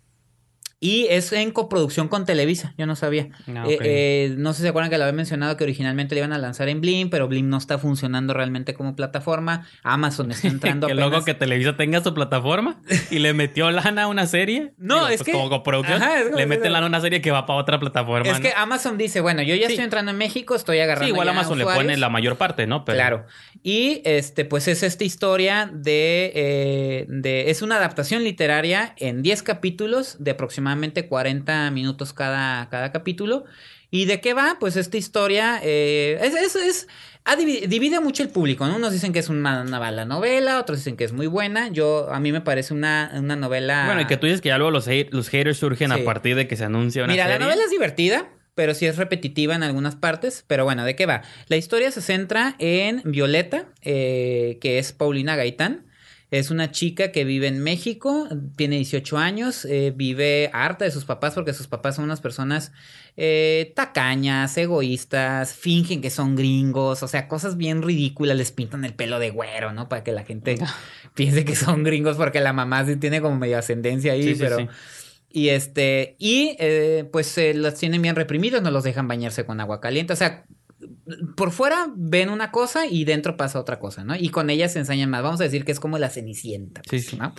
Y es en coproducción con Televisa, yo no sabía. Ah, eh, eh, no sé si se acuerdan que lo había mencionado que originalmente le iban a lanzar en Blim, pero Blim no está funcionando realmente como plataforma. Amazon está entrando que Que que Televisa tenga su plataforma y le metió lana a una serie. No, es pues, que... Como coproducción, le mete lana a una serie que va para otra plataforma. Es que Amazon dice, bueno, yo ya estoy entrando en México, estoy agarrando igual Amazon le pone la mayor parte, ¿no? Claro. Y este, pues es esta historia de, eh, de... Es una adaptación literaria en 10 capítulos de aproximadamente 40 minutos cada, cada capítulo. ¿Y de qué va? Pues esta historia eh, es, divide, mucho el público, ¿no? Unos dicen que es una, mala novela, otros dicen que es muy buena. Yo, a mí me parece una, novela... Bueno, y que tú dices que ya luego los, los haters surgen a partir de que se anuncia una Mira, la novela es divertida, pero sí es repetitiva en algunas partes. Pero bueno, ¿de qué va? La historia se centra en Violeta, eh, que es Paulina Gaitán. Es una chica que vive en México, tiene 18 años, eh, vive harta de sus papás porque sus papás son unas personas eh, tacañas, egoístas, fingen que son gringos, o sea, cosas bien ridículas, les pintan el pelo de güero, ¿no? Para que la gente ah. piense que son gringos porque la mamá sí tiene como medio ascendencia ahí, pero... Y este, y eh, pues los tienen bien reprimidos, no los dejan bañarse con agua caliente. O sea, por fuera ven una cosa y dentro pasa otra cosa, ¿no? Y con ella se enseñan más. Vamos a decir que es como la Cenicienta, sí, pues, sí. ¿no?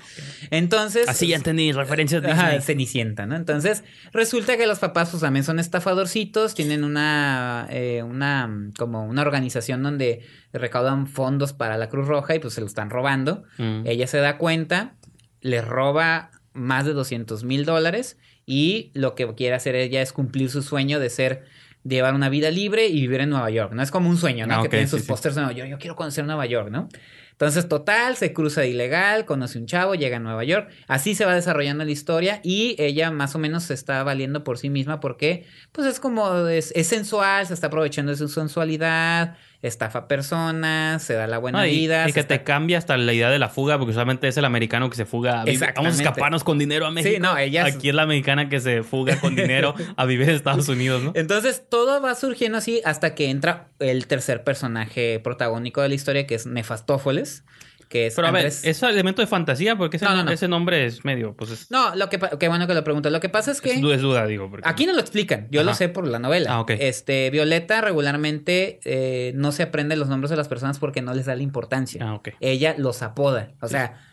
Entonces... Así ya entendí, referencias de Cenicienta, ¿no? Entonces, resulta que los papás pues también son estafadorcitos, tienen una, eh, una, como una organización donde recaudan fondos para la Cruz Roja y pues se lo están robando. Mm. Ella se da cuenta, Le roba más de 200 mil dólares y lo que quiere hacer ella es cumplir su sueño de ser llevar una vida libre y vivir en Nueva York. No es como un sueño, ¿no? Ah, que tienen sus posters Nueva York. Yo quiero conocer Nueva York, ¿no? Entonces, total, se cruza de ilegal, conoce un chavo, llega a Nueva York. Así se va desarrollando la historia y ella más o menos se está valiendo por sí misma porque, pues, es como, es sensual, se está aprovechando de su sensualidad, estafa personas, se da la buena vida. Y que te cambia hasta la idea de la fuga, porque solamente es el americano que se fuga. A vivir. Vamos a escaparnos con dinero a México. Aquí es la americana que se fuga con dinero a vivir en Estados Unidos, ¿no? Entonces todo va surgiendo así hasta que entra el tercer personaje protagónico de la historia, que es Nefastófoles que es. Pero a ver, es elemento de fantasía porque ese, nombre es medio. Pues No, lo que qué bueno que lo preguntas. Lo que pasa es que. Es, duda, digo. Aquí no lo explican. Yo lo sé por la novela. Ah, este, Violeta regularmente eh, no se aprende los nombres de las personas porque no les da la importancia. Ah, Ella los apoda. O sea.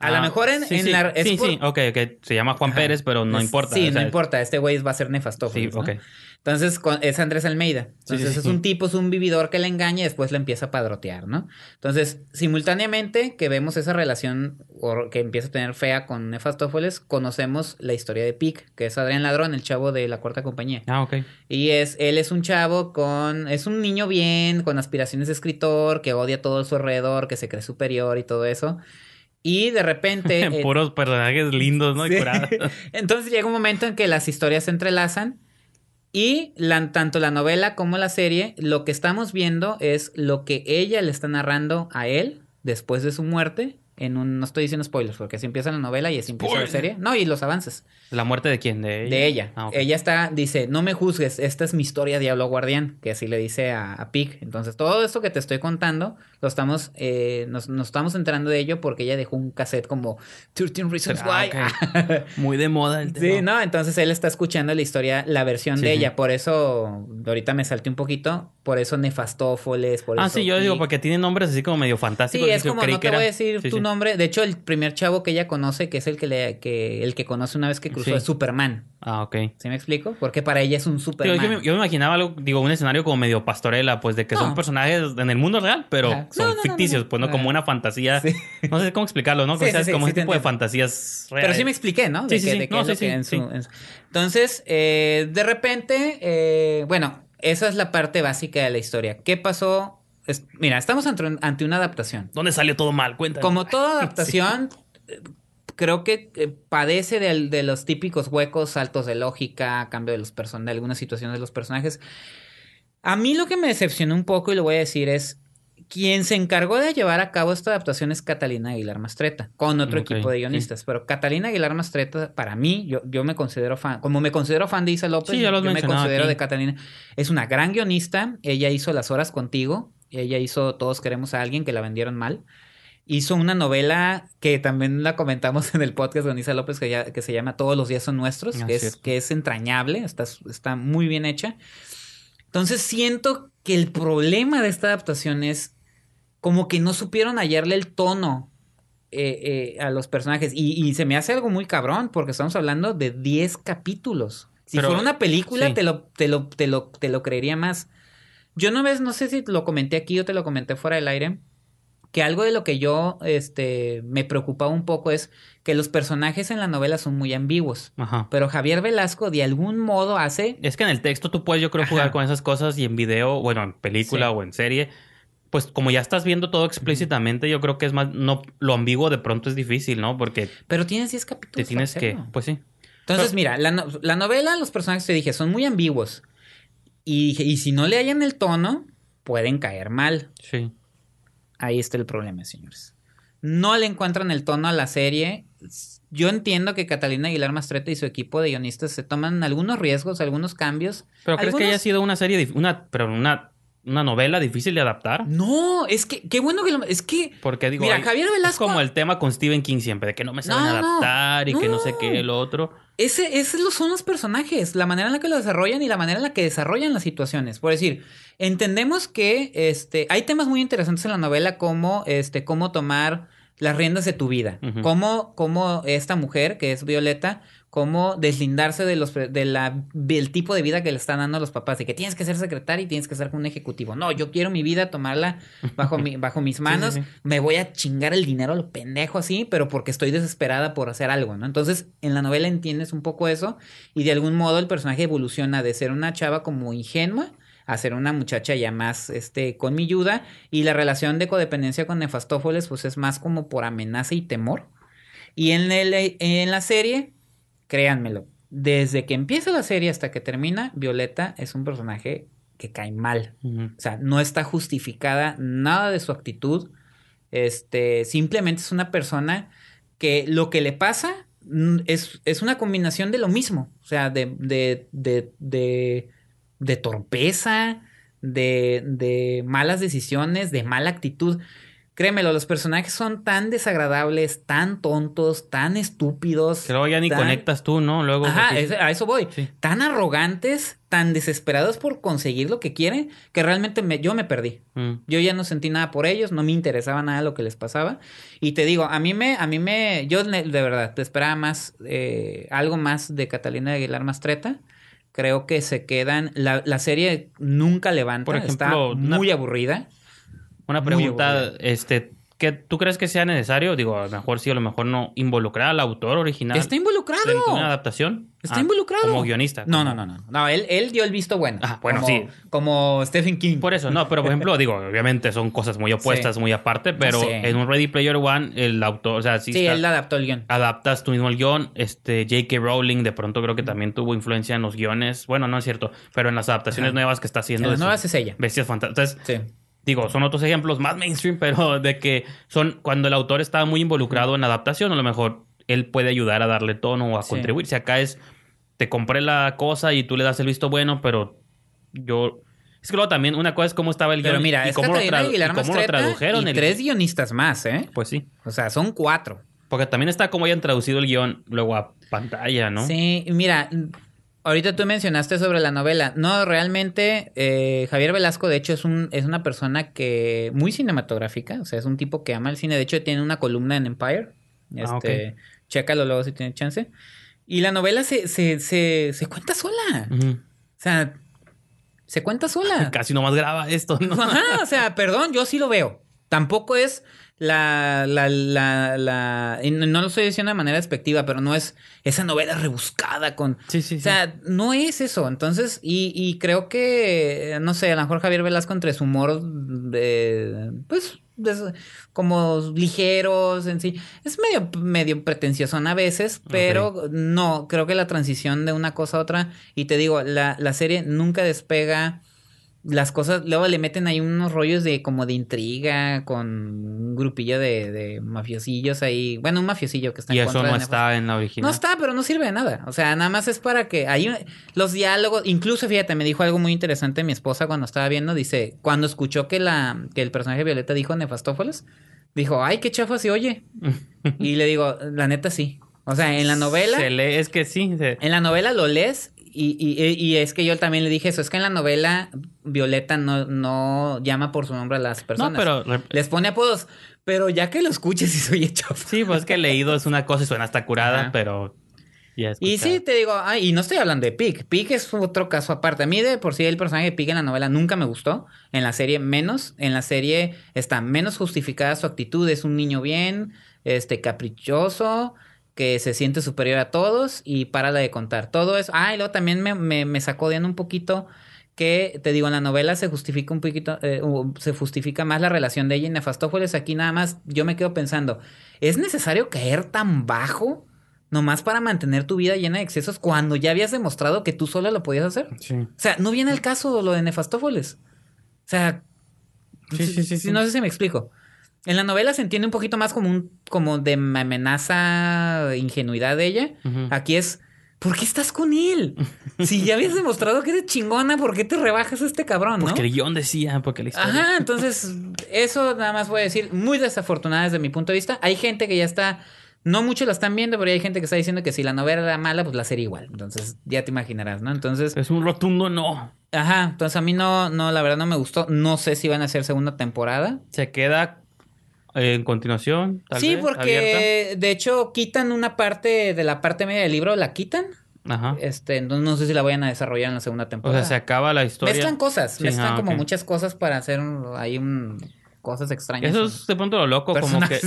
A lo ah, mejor en, la. sí, sí, ok, ok. Se llama Juan Pérez, pero no importa. Sí, no importa. Este güey va a ser nefasto. Sí, pues, entonces, es Andrés Almeida. Entonces, es un tipo, es un vividor que le engaña y después le empieza a padrotear, ¿no? Entonces, simultáneamente que vemos esa relación que empieza a tener fea con Nefastófeles, conocemos la historia de Pic, que es Adrián Ladrón, el chavo de la cuarta compañía. Ah, ok. Y es, él es un chavo con, es un niño bien, con aspiraciones de escritor, que odia todo a su alrededor, que se cree superior y todo eso. Y de repente... Puros personajes lindos, ¿no? Entonces llega un momento en que las historias se entrelazan y tanto la novela como la serie, lo que estamos viendo es lo que ella le está narrando a él después de su muerte en un, no estoy diciendo spoilers, porque así empieza la novela y así empieza la serie. No, y los avances. ¿La muerte de quién? De ella. Ah, ella. está, dice, no me juzgues, esta es mi historia, Diablo Guardián, que así le dice a, Pig. Entonces, todo esto que te estoy contando, lo estamos, eh, nos, estamos entrando de ello porque ella dejó un cassette como 13 Reasons ah, Why. Muy de moda el Sí, no, entonces él está escuchando la historia, la versión de ella. Por eso, ahorita me salté un poquito, por eso Nefastófoles, por ah, eso... Ah, sí, yo digo, porque tiene nombres así como medio fantásticos. Sí, es como, no te decir tu nombre. De hecho, el primer chavo que ella conoce, que es el que, le, que, el que conoce una vez que cruzó, es Superman. Ah, ok. ¿Sí me explico? Porque para ella es un Superman. Yo, me imaginaba algo, digo, un escenario como medio pastorela, pues de que son personajes en el mundo real, pero son ficticios, pues no como una fantasía. No sé cómo explicarlo, ¿no? Como, como ese tipo de fantasías reales. Pero sí me expliqué, ¿no? De sí, sí, Entonces, de repente, eh, bueno esa es la parte básica de la historia. ¿Qué pasó? mira, estamos ante una adaptación. ¿Dónde salió todo mal? Cuéntame. Como toda adaptación, eh, creo que eh, padece de, los típicos huecos, saltos de lógica, cambio de, los personajes, de algunas situaciones de los personajes. A mí lo que me decepcionó un poco, y lo voy a decir, es quien se encargó de llevar a cabo esta adaptación es Catalina Aguilar Mastreta, con otro equipo de guionistas. Pero Catalina Aguilar Mastreta, para mí, yo, yo, me considero fan, como me considero fan de Isa López, yo me considero de Catalina. Es una gran guionista, ella hizo Las Horas Contigo, ella hizo Todos Queremos a Alguien, que la vendieron mal. Hizo una novela que también la comentamos en el podcast con Isa López, que, que se llama Todos los días son nuestros, ah, que, es, entrañable, está, está muy bien hecha. Entonces siento que el problema de esta adaptación es como que no supieron hallarle el tono eh, eh, a los personajes. Y, se me hace algo muy cabrón, porque estamos hablando de 10 capítulos. Si fuera una película, te, lo, te, lo, te, lo, te lo creería más. Yo no ves, no sé si lo comenté aquí o te lo comenté fuera del aire que algo de lo que yo este, me preocupaba un poco es que los personajes en la novela son muy ambiguos. Pero Javier Velasco de algún modo hace... Es que en el texto tú puedes, yo creo, jugar con esas cosas y en video, bueno, en película o en serie, pues como ya estás viendo todo explícitamente, yo creo que es más, no, lo ambiguo de pronto es difícil, ¿no? Porque... Pero tienes 10 capítulos. Te tienes que... Pues sí. Entonces, mira, la, novela, los personajes, te dije, son muy ambiguos. Y, y si no le hallan el tono, pueden caer mal. Sí. Ahí está el problema, señores. No le encuentran el tono a la serie. Yo entiendo que Catalina Aguilar Mastreta y su equipo de guionistas se toman algunos riesgos, algunos cambios. ¿Pero crees que haya sido una serie, una, pero una novela difícil de adaptar. No, es que qué bueno que es que digo, mira, Javier Velasco es como el tema con Stephen King siempre de que no me saben adaptar y que no sé qué lo otro. Ese, esos son los personajes, la manera en la que lo desarrollan y la manera en la que desarrollan las situaciones. Por decir, entendemos que este, hay temas muy interesantes en la novela como este, cómo tomar las riendas de tu vida, cómo, cómo esta mujer, que es Violeta, cómo deslindarse de los, de la, del tipo de vida que le están dando los papás, de que tienes que ser secretario y tienes que ser un ejecutivo. No, yo quiero mi vida, tomarla bajo, mi, bajo mis manos, me voy a chingar el dinero lo pendejo así, pero porque estoy desesperada por hacer algo, ¿no? Entonces, en la novela entiendes un poco eso y de algún modo el personaje evoluciona de ser una chava como ingenua a ser una muchacha ya más este con mi ayuda y la relación de codependencia con Nefastófoles pues es más como por amenaza y temor. Y en, el, en la serie créanmelo, desde que empieza la serie hasta que termina, Violeta es un personaje que cae mal. O sea, no está justificada nada de su actitud. Este, simplemente es una persona que lo que le pasa mm, es, es una combinación de lo mismo. O sea, de, de, de, de torpeza, de, de malas decisiones, de mala actitud. Créemelo, los personajes son tan desagradables, tan tontos, tan estúpidos. Que ya ni conectas tú, ¿no? Luego. a eso voy. Tan arrogantes, tan desesperados por conseguir lo que quieren, que realmente yo me perdí. Mm. Yo ya no sentí nada por ellos, no me interesaba nada lo que les pasaba. Y te digo, a mí me, a mí me, yo de verdad te esperaba más, eh, algo más de Catalina de Aguilar Mastreta creo que se quedan. La, serie nunca levanta, está muy aburrida. Una pregunta, este, ¿qué, ¿tú crees que sea necesario? Digo, a lo mejor sí, a lo mejor no, involucrar al autor original. Está involucrado. En una adaptación. Está ah, involucrado. Como guionista. No, no, no, no. No, él, él dio el visto bueno. Ah, bueno, sí. Como Stephen King. Por eso, no, pero por ejemplo, digo, obviamente son cosas muy opuestas, muy aparte, pero en un Ready Player One, el autor, o sea, sí. Sí, él adaptó el guión. Adaptas tú mismo el guión. Este, J.K. Rowling, de pronto creo que también tuvo influencia en los guiones. Bueno, no es cierto, pero en las adaptaciones nuevas que está haciendo. En las nuevas es ella. Bestias fantásticas. sí digo, son otros ejemplos más mainstream, pero de que son cuando el autor está muy involucrado en adaptación, a lo mejor él puede ayudar a darle tono o a contribuir. Si acá es, te compré la cosa y tú le das el visto bueno, pero yo... Es que luego también una cosa es cómo estaba el guion Pero mira, es cómo, lo, tradujeron. Y tres guionistas más, ¿eh? Pues sí. O sea, son cuatro. Porque también está cómo hayan traducido el guión luego a pantalla, ¿no? Sí, mira, Ahorita tú mencionaste sobre la novela. No, realmente eh, Javier Velasco, de hecho, es, un, es una persona que muy cinematográfica, o sea, es un tipo que ama el cine. De hecho, tiene una columna en Empire. Ah, este, checa lo Chécalo luego si tiene chance. Y la novela se, cuenta sola. O sea, se cuenta sola. Casi nomás graba esto, ¿no? o sea, perdón, yo sí lo veo. Tampoco es la, la, la, la no lo estoy diciendo de manera despectiva, pero no es esa novela rebuscada con... o sea, no es eso. Entonces, y, creo que, no sé, a lo mejor Javier Velasco entre su humor, pues, como ligeros en sí, es medio, medio pretencioso a veces, pero no, creo que la transición de una cosa a otra, y te digo, la, la serie nunca despega las cosas, luego le meten ahí unos rollos de como de intriga con un grupillo de, mafiosillos ahí. Bueno, un mafiosillo que está en contra no está en la original. No está, pero no sirve de nada. O sea, nada más es para que ahí los diálogos. Incluso, fíjate, me dijo algo muy interesante mi esposa cuando estaba viendo. Dice, cuando escuchó que la que el personaje Violeta dijo Nefastófolos, dijo, ay, qué chafa se oye. y le digo, la neta sí. O sea, en la novela. Se lee, es que sí. En la novela lo lees y, e, y, es que yo también le dije eso, es que en la novela Violeta no, no llama por su nombre a las personas. pero... Les pone apodos, pero ya que lo escuches y soy hecho. Sí, pues que leído es una cosa y suena hasta curada, pero... y sí, te digo, ay, y no estoy hablando de Pig. Pig es otro caso aparte. A mí de por sí el personaje de Pig en la novela nunca me gustó. En la serie menos. En la serie está menos justificada su actitud. Es un niño bien, este, caprichoso que se siente superior a todos y para la de contar. Todo eso. Ah, y luego también me, sacó de un poquito que te digo, en la novela se justifica un poquito, eh, se justifica más la relación de ella y Nefastófoles. Aquí nada más yo me quedo pensando, ¿es necesario caer tan bajo nomás para mantener tu vida llena de excesos cuando ya habías demostrado que tú sola lo podías hacer? Sí. O sea, no viene el caso lo de nefastófoles O sea, sí sí, sí, no sé si me explico. En la novela se entiende un poquito más como un, como de amenaza, ingenuidad de ella. Aquí es, ¿por qué estás con él? si ya habías demostrado que eres chingona, ¿por qué te rebajas a este cabrón? Porque ¿no? el guión decía, porque le. historia. Ajá, entonces, eso nada más voy a decir, muy desafortunada desde mi punto de vista. Hay gente que ya está. No muchos la están viendo, pero hay gente que está diciendo que si la novela era mala, pues la serie igual. Entonces, ya te imaginarás, ¿no? Entonces. Es un rotundo no. Ajá. Entonces a mí no, no, la verdad no me gustó. No sé si van a hacer segunda temporada. Se queda en continuación. Tal sí, porque de hecho quitan una parte de la parte media del libro, la quitan. Ajá. Este, no, sé si la vayan a desarrollar en la segunda temporada. O sea, se acaba la historia. Mezclan cosas, mezclan como muchas cosas para hacer ahí cosas extrañas. Eso es de pronto lo loco, como que,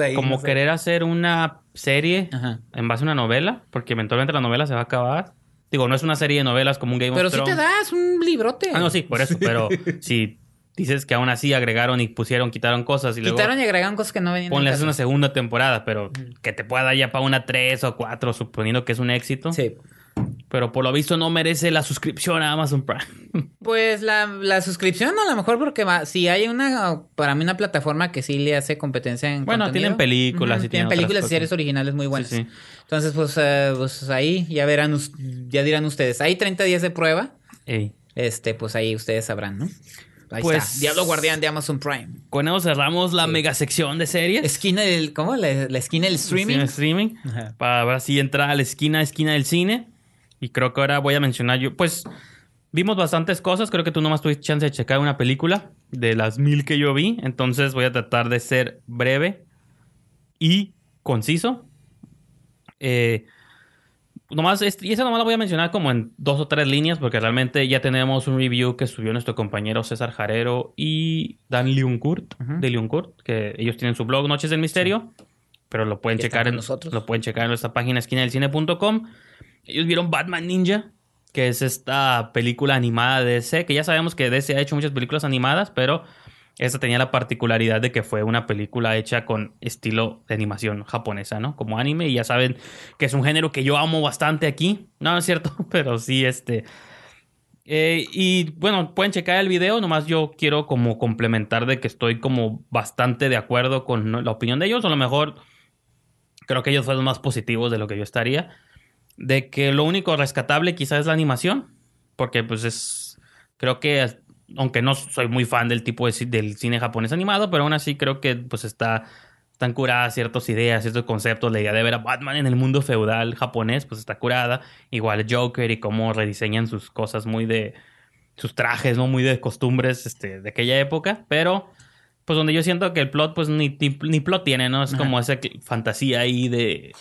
ahí. Como querer hacer una serie en base a una novela, porque eventualmente la novela se va a acabar. Digo, no es una serie de novelas como un Game pero of Thrones. Pero sí te das un librote. Ah, no, sí, por eso, pero si Dices que aún así agregaron y pusieron, quitaron cosas. Y quitaron y agregaron cosas que no venían. Ponle una segunda temporada, pero que te pueda dar ya para una tres o cuatro suponiendo que es un éxito. Sí. Pero por lo visto no merece la suscripción a Amazon Prime. Pues la, la suscripción a lo mejor porque va, si hay una, para mí una plataforma que sí le hace competencia en... Bueno, tienen películas y tienen... películas y series originales muy buenas. Entonces, pues, eh, pues, ahí ya verán, ya dirán ustedes, hay 30 días de prueba. Ey. Este, pues ahí ustedes sabrán, ¿no? Ahí pues, está. Diablo Guardián de Amazon Prime. Con eso cerramos la mega sección de series. Esquina del. ¿Cómo? La, esquina del streaming. esquina streaming. Para ver entrar a la esquina, esquina del cine. Y creo que ahora voy a mencionar yo. Pues vimos bastantes cosas. Creo que tú nomás tuviste chance de checar una película de las mil que yo vi. Entonces voy a tratar de ser breve y conciso. Eh, nomás, y esa nomás la voy a mencionar como en dos o tres líneas, porque realmente ya tenemos un review que subió nuestro compañero César Jarero y Dan Leoncourt, de Leoncourt, que ellos tienen su blog Noches del Misterio, pero lo pueden, checar en, nosotros? lo pueden checar en nuestra página esquina del cine.com. Ellos vieron Batman Ninja, que es esta película animada de DC, que ya sabemos que DC ha hecho muchas películas animadas, pero esta tenía la particularidad de que fue una película hecha con estilo de animación japonesa, ¿no? Como anime, y ya saben que es un género que yo amo bastante aquí. No, es cierto, pero sí, este. Eh, y bueno, pueden checar el video, nomás yo quiero como complementar de que estoy como bastante de acuerdo con la opinión de ellos, a lo mejor creo que ellos fueron más positivos de lo que yo estaría, de que lo único rescatable quizás es la animación, porque pues es, creo que aunque no soy muy fan del tipo de, del cine japonés animado, pero aún así creo que pues está están curadas ciertas ideas, ciertos conceptos, la idea de ver a Batman en el mundo feudal japonés, pues está curada, igual Joker y cómo rediseñan sus cosas muy de sus trajes, no muy de costumbres este, de aquella época, pero pues donde yo siento que el plot pues ni, plot tiene, ¿no? Es como esa fantasía ahí de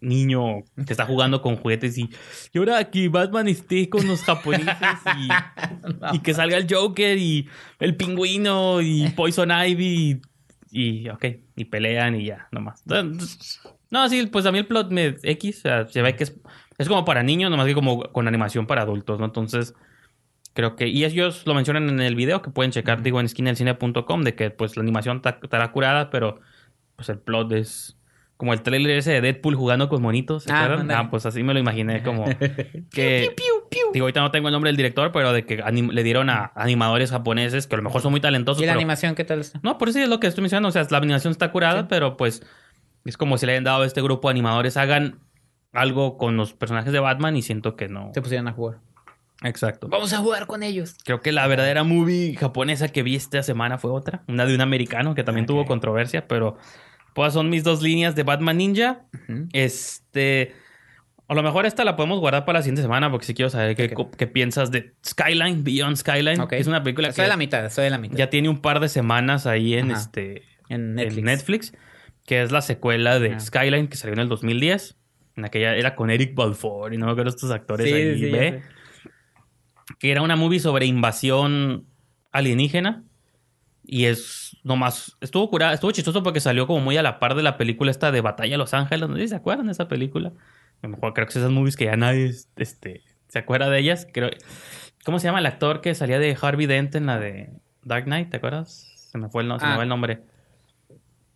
niño que está jugando con juguetes y, y ahora aquí Batman esté con los japoneses y, que salga el Joker y el pingüino y Poison Ivy y, ok, y pelean y ya, nomás. No, sí, pues a mí el plot me X, se ve que es, como para niños, nomás que como con animación para adultos, ¿no? Entonces, creo que, y ellos lo mencionan en el video que pueden checar, digo, en skinelcine.com de que pues la animación estará curada, pero pues el plot es como el trailer ese de Deadpool jugando con monitos. Ah, ah, pues así me lo imaginé, como que... digo, ahorita no tengo el nombre del director, pero de que le dieron a animadores japoneses que a lo mejor son muy talentosos. ¿Y la animación qué tal está? No, por eso es lo que estoy mencionando. O sea, la animación está curada, pero pues es como si le hayan dado a este grupo de animadores hagan algo con los personajes de Batman y siento que no... Se pusieran a jugar. Exacto. Vamos a jugar con ellos. Creo que la verdadera movie japonesa que vi esta semana fue otra. Una de un americano que también tuvo controversia, pero... Pues son mis dos líneas de Batman Ninja. Este. A lo mejor esta la podemos guardar para la siguiente semana, porque si quiero saber qué, piensas de Skyline, Beyond Skyline. Es una película que. Soy de la mitad, soy de la mitad. Ya tiene un par de semanas ahí en este. En Netflix. que es la secuela de Skyline que salió en el 2010. En aquella era con Eric Balfour y no me acuerdo estos actores ahí, Que era una movie sobre invasión alienígena. Y es más estuvo curada, estuvo chistoso porque salió como muy a la par de la película esta de Batalla Los Ángeles, no sé si se acuerdan de esa película. mejor creo que esas movies que ya nadie este, se acuerda de ellas. Creo, ¿Cómo se llama el actor que salía de Harvey Dent en la de Dark Knight? ¿Te acuerdas? Se me fue me ah. fue el nombre.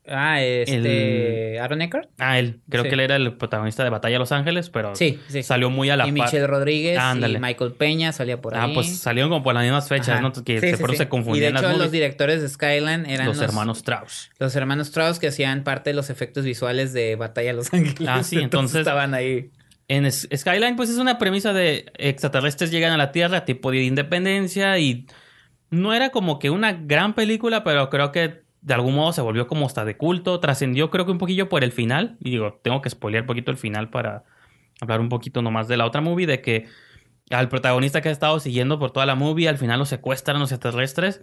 Ah, este. El... Aaron Eckhart. Ah, él. Creo que él era el protagonista de Batalla de Los Ángeles, pero sí, sí. salió muy a la par. Y Michelle Rodríguez y Michael Peña salía por ah, ahí. Ah, pues salieron como por las mismas fechas, ¿no? Que se, se confundían y de hecho, los directores de Skyline eran los, hermanos Strauss. Los hermanos Strauss que hacían parte de los efectos visuales de Batalla de Los Ángeles. Ah, sí, entonces estaban ahí. En Skyline, pues es una premisa de extraterrestres llegan a la Tierra, tipo de independencia, y no era como que una gran película, pero creo que de algún modo se volvió como hasta de culto, trascendió creo que un poquillo por el final, y digo, tengo que spoilear un poquito el final para hablar un poquito nomás de la otra movie, de que al protagonista que ha estado siguiendo por toda la movie, al final lo secuestran los extraterrestres,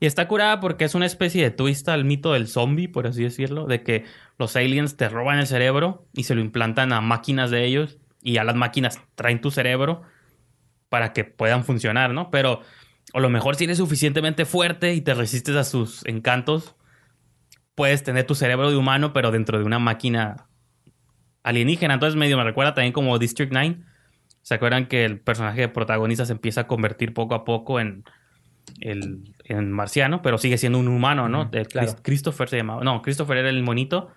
y está curada porque es una especie de twist al mito del zombie, por así decirlo, de que los aliens te roban el cerebro y se lo implantan a máquinas de ellos, y a las máquinas traen tu cerebro para que puedan funcionar, ¿no? Pero... O lo mejor si eres suficientemente fuerte y te resistes a sus encantos, puedes tener tu cerebro de humano, pero dentro de una máquina alienígena. Entonces medio me recuerda también como District 9. ¿Se acuerdan que el personaje de protagonista se empieza a convertir poco a poco en, en marciano, pero sigue siendo un humano, ¿no? Christopher se llamaba. No, Christopher era el monito.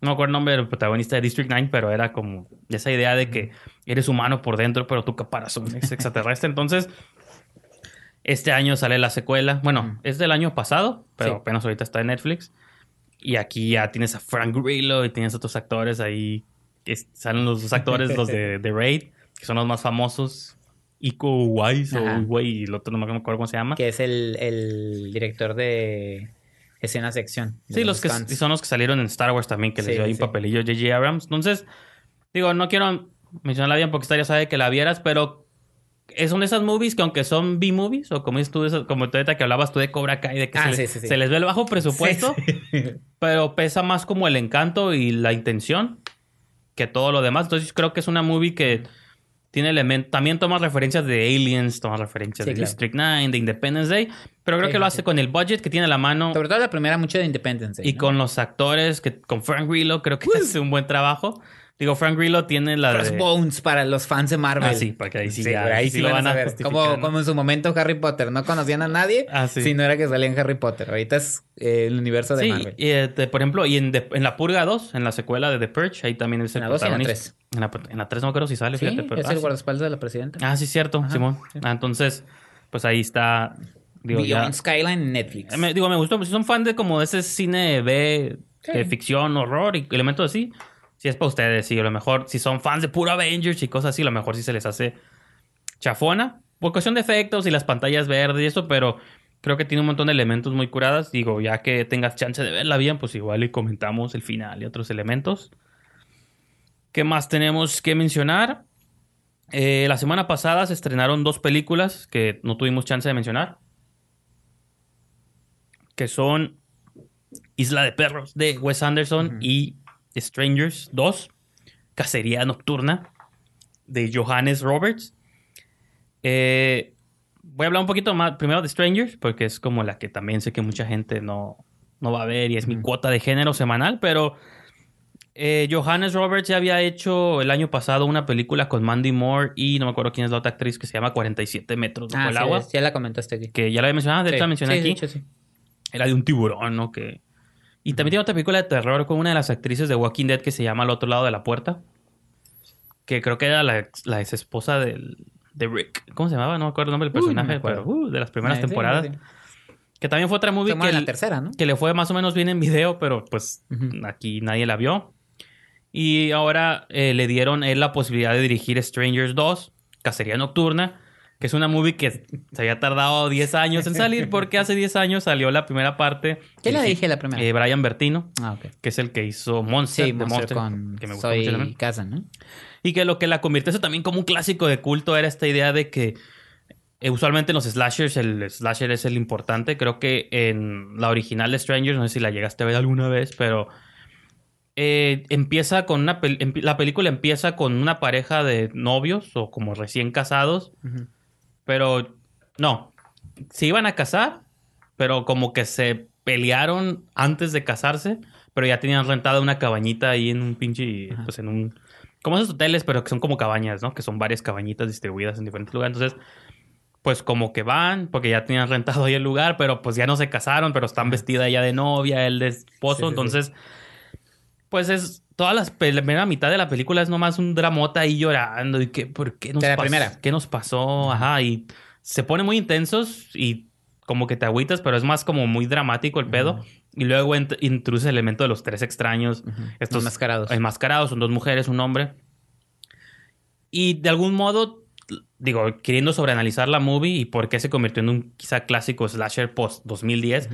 No me acuerdo el nombre del protagonista de District 9, pero era como esa idea de que eres humano por dentro, pero tu caparazón es extraterrestre. Entonces, este año sale la secuela. Bueno, es del año pasado, pero apenas ahorita está en Netflix. Y aquí ya tienes a Frank Grillo y tienes otros actores ahí. Que salen los dos actores, los de, The Raid, que son los más famosos. Ico Wise o y el otro no me acuerdo cómo se llama. Que es el, director de escena sección. Sí, los, que son los que salieron en Star Wars también, que les dio ahí un papelillo J.J. Abrams. Entonces, digo, no quiero mencionarla bien porque ya sabe que la vieras, pero eh, son esas movies que aunque son B-movies, o como dices tú, como tú que hablabas tú de Cobra Kai, de que ah, se, les ve el bajo presupuesto, pero pesa más como el encanto y la intención que todo lo demás. Entonces creo que es una movie que tiene elementos, también toma referencias de Aliens, toma referencias de District 9, de Independence Day, pero creo que lo hace con el budget que tiene a la mano. Sobre todo la primera, mucho de Independence Day. Y con los actores, que con Frank Grillo, creo que hace un buen trabajo. Digo, Frank Grillo tiene la Crossbones Bones para los fans de Marvel. Ah, sí, porque ahí sí, ahí sí, lo van a, ver. Como, como, en su momento Harry Potter, no conocían a nadie ah, sí. si no era que salía en Harry Potter. Ahorita es eh, el universo de Marvel. Y, eh, por ejemplo, y en, en, La Purga 2, en la secuela de The Purge, ahí también es el en la 2 y en la 3. En la, 3 no creo si sale, fíjate. Ah, sí, es ah, el guardaespaldas de la presidenta. Ah, sí, cierto, Simón. Ah, entonces, pues ahí está... Digo, Beyond Skyline Skyline Netflix. digo, me gustó. Si son fans de como ese cine de ficción, horror y elementos así si es para ustedes, si a lo mejor, si son fans de puro Avengers y cosas así, a lo mejor sí se les hace chafona. Por cuestión de efectos y las pantallas verdes y eso, pero creo que tiene un montón de elementos muy curadas. Digo, ya que tengas chance de verla bien, pues igual y comentamos el final y otros elementos. ¿Qué más tenemos que mencionar? Eh, la semana pasada se estrenaron dos películas que no tuvimos chance de mencionar. Que son Isla de Perros de Wes Anderson y Strangers 2, Cacería Nocturna, de Johannes Roberts. Eh, voy a hablar un poquito más primero de Strangers, porque es como la que también sé que mucha gente no, no va a ver y es mi cuota de género semanal, pero eh, Johannes Roberts ya había hecho el año pasado una película con Mandy Moore y no me acuerdo quién es la otra actriz que se llama 47 metros bajo ah, el agua. ya la comentaste aquí. Que ya la había mencionado, de hecho la mencioné sí, aquí. Era de un tiburón, ¿no? Que y también tiene otra película de terror con una de las actrices de Walking Dead que se llama Al otro lado de la puerta. Que creo que era la, la ex esposa del, de Rick. ¿Cómo se llamaba? No me acuerdo el nombre del personaje, pero, uh, de las primeras temporadas. Que también fue otra movie que, la tercera, ¿no? que le fue más o menos bien en video, pero pues aquí nadie la vio. Y ahora eh, le dieron él la posibilidad de dirigir Strangers 2, Cacería Nocturna, que es una movie que se había tardado 10 años en salir porque hace 10 años salió la primera parte. ¿Qué la dije la primera? Eh, Brian Bertino, ah, que es el que hizo Monster, Monster, con que me gustó Soy Casa, ¿no? Y que lo que la convirtió también como un clásico de culto era esta idea de que eh, usualmente en los slashers el slasher es el importante. Creo que en la original de Strangers, no sé si la llegaste a ver alguna vez, pero... Eh, empieza con una em, la película empieza con una pareja de novios o como recién casados pero no, se iban a casar, pero como que se pelearon antes de casarse, pero ya tenían rentada una cabañita ahí en un pinche, pues en un, como esos hoteles, pero que son como cabañas, ¿no? Que son varias cabañitas distribuidas en diferentes lugares. Entonces, pues como que van, porque ya tenían rentado ahí el lugar, pero pues ya no se casaron, pero están vestida ya de novia, el de esposo, entonces, pues es, toda la primera mitad de la película es nomás un dramota ahí llorando y que, ¿por qué nos, la primera. ¿qué nos pasó? Ajá, y se pone muy intensos y como que te agüitas, pero es más como muy dramático el pedo. Y luego introduce el elemento de los tres extraños. enmascarados. Enmascarados, son dos mujeres, un hombre. Y de algún modo, digo, queriendo sobreanalizar la movie y por qué se convirtió en un quizá clásico slasher post 2010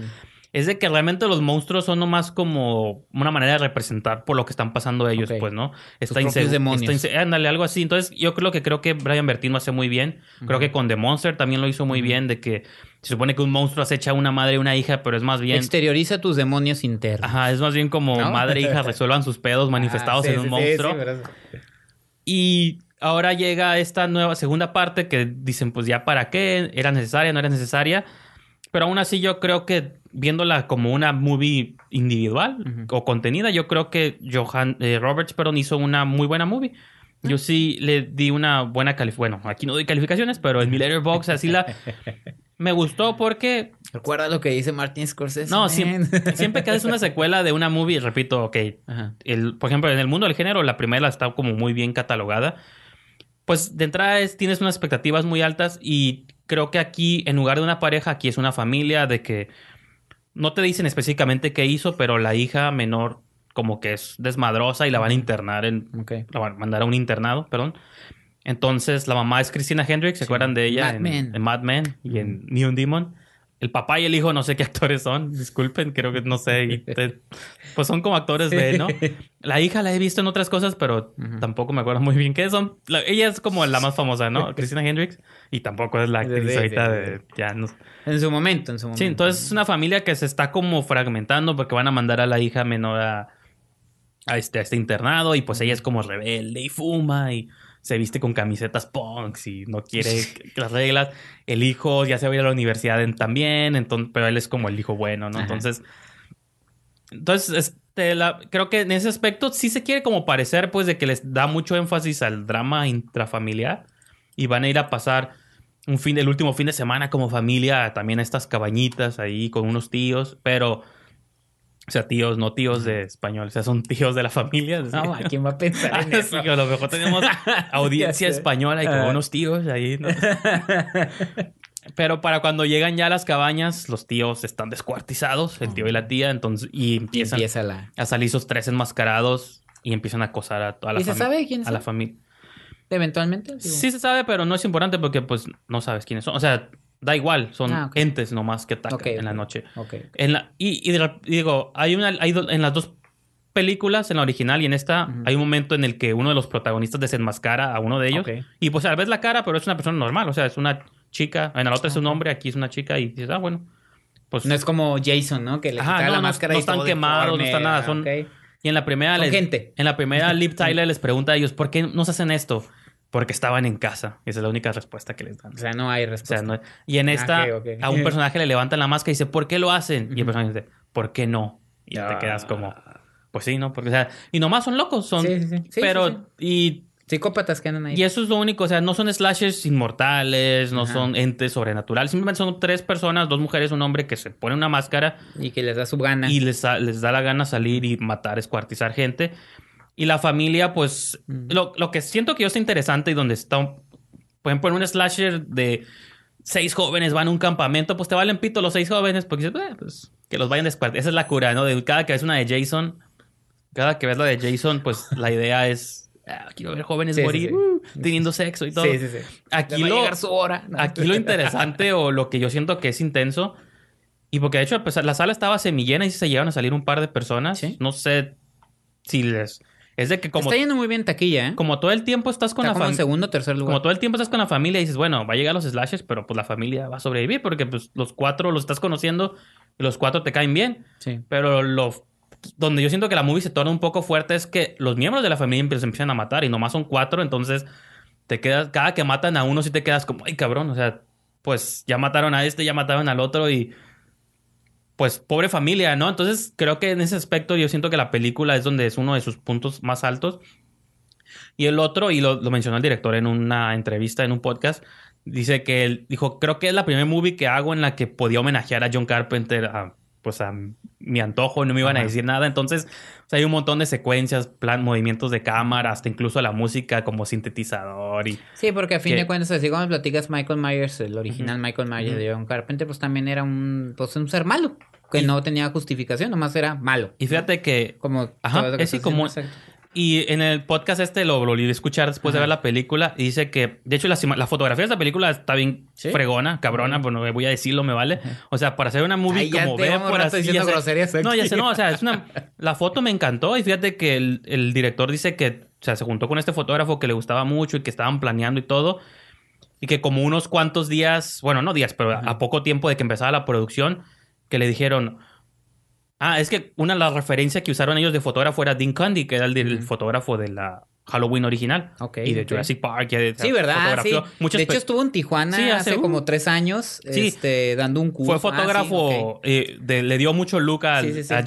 es de que realmente los monstruos son nomás como una manera de representar por lo que están pasando ellos, pues, ¿no? Está inseguro. Ándale, algo así. Entonces, yo creo que creo que Brian Bertino hace muy bien. Creo que con The Monster también lo hizo muy bien, de que se supone que un monstruo acecha a una madre y una hija, pero es más bien. Exterioriza tus demonios internos. Ajá, es más bien como ah, madre e hija resuelvan sus pedos ah, manifestados en un monstruo. y ahora llega esta nueva segunda parte que dicen, pues ya para qué, era necesaria, no era necesaria. Pero aún así yo creo que viéndola como una movie individual o contenida, yo creo que Johan, eh, Roberts perdón, hizo una muy buena movie. Yo ah. sí le di una buena calificación. Bueno, aquí no doy calificaciones, pero en mi letterbox así la... Me gustó porque... Recuerda lo que dice Martin Scorsese. No, siempre, que haces una secuela de una movie, repito, ok. El, por ejemplo, en el mundo del género, la primera está como muy bien catalogada. Pues de entrada es, tienes unas expectativas muy altas y creo que aquí, en lugar de una pareja, aquí es una familia de que no te dicen específicamente qué hizo, pero la hija menor como que es desmadrosa y la van a internar en, la van a mandar a un internado, perdón. Entonces la mamá es Cristina Hendricks, ¿se acuerdan de ella? Mad en, Men. Mad Men y en New Demon el papá y el hijo, no sé qué actores son, disculpen, creo que no sé. pues son como actores de, ¿no? La hija la he visto en otras cosas, pero tampoco me acuerdo muy bien qué son. ella es como la más famosa, ¿no? Cristina Hendricks. Y tampoco es la actriz ahorita de. ya En su momento, en su momento. Sí, entonces es una familia que se está como fragmentando porque van a mandar a la hija menor a, a, este, a este internado y pues ella es como rebelde y fuma y se viste con camisetas punks y no quiere las reglas. El hijo ya se va a ir a la universidad también, entonces, pero él es como el hijo bueno, ¿no? Entonces, entonces este, creo que en ese aspecto sí se quiere como parecer, pues, de que les da mucho énfasis al drama intrafamiliar y van a ir a pasar un fin, el último fin de semana como familia también a estas cabañitas ahí con unos tíos, pero o sea, tíos, no tíos de español, o sea, son tíos de la familia. No, ¿a quién va a pensar en eso? a lo mejor tenemos audiencia española y como unos tíos ahí. Pero para cuando llegan ya a las cabañas, los tíos están descuartizados, el tío y la tía, entonces, y empiezan a salir esos tres enmascarados y empiezan a acosar a, toda la familia. ¿Y se sabe quién es? A la familia. ¿Eventualmente? Sí se sabe, pero no es importante porque pues no sabes quiénes son. O sea, Da igual, son ah, entes nomás que atacan en la noche. en la, y, digo, hay una, hay en las dos películas, en la original y en esta, hay un momento en el que uno de los protagonistas desenmascara a uno de ellos. Y pues a vez la cara, pero es una persona normal, o sea, es una chica. En la otra es un hombre, aquí es una chica y dices, ah, bueno. Pues, no es como Jason, ¿no? Que le Ajá, la máscara no, no están quemados, no están nada. Son, Y en la primera... Son gente. En la primera, Liv Tyler les pregunta a ellos, ¿por qué nos hacen esto? Porque estaban en casa. Esa es la única respuesta que les dan. O sea, no hay respuesta. Y en ah, esta, a un personaje le levantan la máscara y dice, ¿por qué lo hacen? Y el personaje dice, ¿por qué no? Y te ah. quedas como, pues sí, ¿no? Porque, sea, y nomás son locos, son. Pero, y. Psicópatas que andan ahí. Y eso es lo único, o sea, no son slashers inmortales, no son entes sobrenaturales, simplemente son tres personas, dos mujeres, un hombre que se pone una máscara. Y que les da su gana. Y les, les da la gana salir y matar, escuartizar gente. Y la familia, pues, lo, que siento que yo es interesante y donde está, pueden poner un slasher de seis jóvenes van a un campamento, pues te valen pito los seis jóvenes, porque pues, que los vayan después Esa es la cura, ¿no? De, cada que ves una de Jason, cada que ves la de Jason, pues la idea es, ah, quiero ver jóvenes morir, uh, teniendo sexo y todo. Sí, sí, sí. Aquí, lo, aquí lo interesante o lo que yo siento que es intenso, y porque de hecho pues, la sala estaba semillena y se llegaron a salir un par de personas, no sé si les es de que como... Está yendo muy bien taquilla, ¿eh? Como todo el tiempo estás con la familia... segundo tercer lugar. Como todo el tiempo estás con la familia y dices, bueno, va a llegar los slashes, pero pues la familia va a sobrevivir porque pues los cuatro los estás conociendo y los cuatro te caen bien. Sí. Pero lo... Donde yo siento que la movie se torna un poco fuerte es que los miembros de la familia se empiezan a matar y nomás son cuatro, entonces te quedas... Cada que matan a uno sí te quedas como, ay, cabrón, o sea, pues ya mataron a este, ya mataron al otro y pues pobre familia, ¿no? Entonces creo que en ese aspecto yo siento que la película es donde es uno de sus puntos más altos. Y el otro, y lo, lo mencionó el director en una entrevista, en un podcast, dice que él dijo, creo que es la primera movie que hago en la que podía homenajear a John Carpenter a, pues a mi antojo, no me iban a decir nada. Entonces, o sea, hay un montón de secuencias, plan, movimientos de cámara, hasta incluso la música como sintetizador y... Sí, porque a fin de cuentas, así como platicas Michael Myers, el original Michael Myers de John Carpenter, pues también era un, pues, un ser malo que no tenía justificación, nomás era malo. Y fíjate que... Como... Ajá, es como... Y en el podcast este lo volví a escuchar después de ver la película y dice que, de hecho, la, fotografía de esta película está bien fregona, cabrona, Bueno, voy a decirlo, me vale. O sea, para hacer una movie como ver. por así. no, ya sé, no, o sea, es una, la foto me encantó y fíjate que el, director dice que, o sea, se juntó con este fotógrafo que le gustaba mucho y que estaban planeando y todo. Y que como unos cuantos días, bueno, no días, pero a poco tiempo de que empezaba la producción, que le dijeron, ah, es que una de las referencias que usaron ellos de fotógrafo era Dean Candy que era el del fotógrafo de la Halloween original. y de Jurassic Park. sí, ¿verdad? Sí. de hecho, estuvo en Tijuana hace, como tres años este, dando un curso. Fue ah, fotógrafo, eh, le dio mucho look a,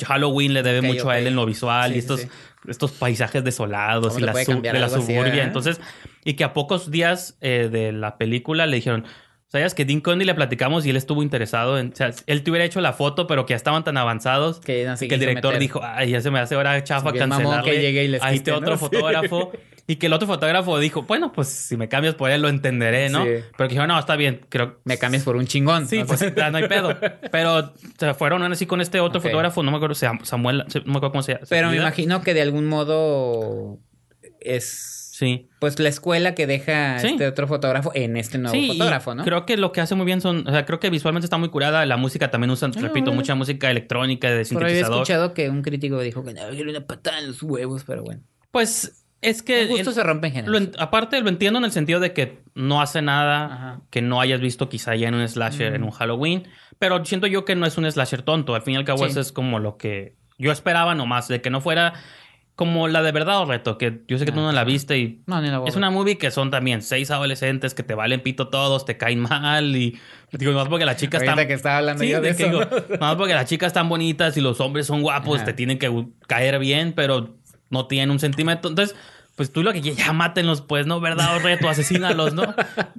Halloween, le debe mucho a él en lo visual y estos, estos paisajes desolados y la, de la suburbia. Eh? Entonces, y que a pocos días eh, de la película le dijeron, ¿Sabías que Dean Condy le platicamos y él estuvo interesado en. O sea, él te hubiera hecho la foto, pero que ya estaban tan avanzados que, el director dijo, ay, ya se me hace hora chafa Que este otro fotógrafo. Y que el otro fotógrafo dijo, bueno, pues si me cambias por él lo entenderé, ¿no? Pero que dijo, no, está bien, creo... Me cambias por un chingón. Sí, ¿no? pues no hay pedo. Pero se fueron así con este otro fotógrafo, no me acuerdo, Samuel, no me acuerdo cómo se llama. Pero me imagino que de algún modo es Sí. Pues la escuela que deja este otro fotógrafo en este nuevo fotógrafo, ¿no? Creo que lo que hace muy bien son, o sea, creo que visualmente está muy curada, la música también usan, ah, repito, mucha música electrónica de sintetizador. Pero he escuchado que un crítico dijo que no, era una patada en los huevos, pero bueno. Pues es que gusto se rompe en general. aparte lo entiendo en el sentido de que no hace nada que no hayas visto quizá ya en un slasher en mm. un Halloween, pero siento yo que no es un slasher tonto, al fin y al cabo eso es como lo que yo esperaba nomás de que no fuera como la de verdad o reto, que yo sé que tú ah, no la viste y no, es una movie que son también seis adolescentes que te valen pito todos, te caen mal y digo, más porque las chicas están que estaba hablando yo de, más porque las chicas están bonitas y los hombres son guapos, te tienen que caer bien, pero no tienen un centímetro. Entonces, pues tú lo que ya mátenlos, pues, ¿no? ¿Verdad o oh, reto? Asesínalos, ¿no?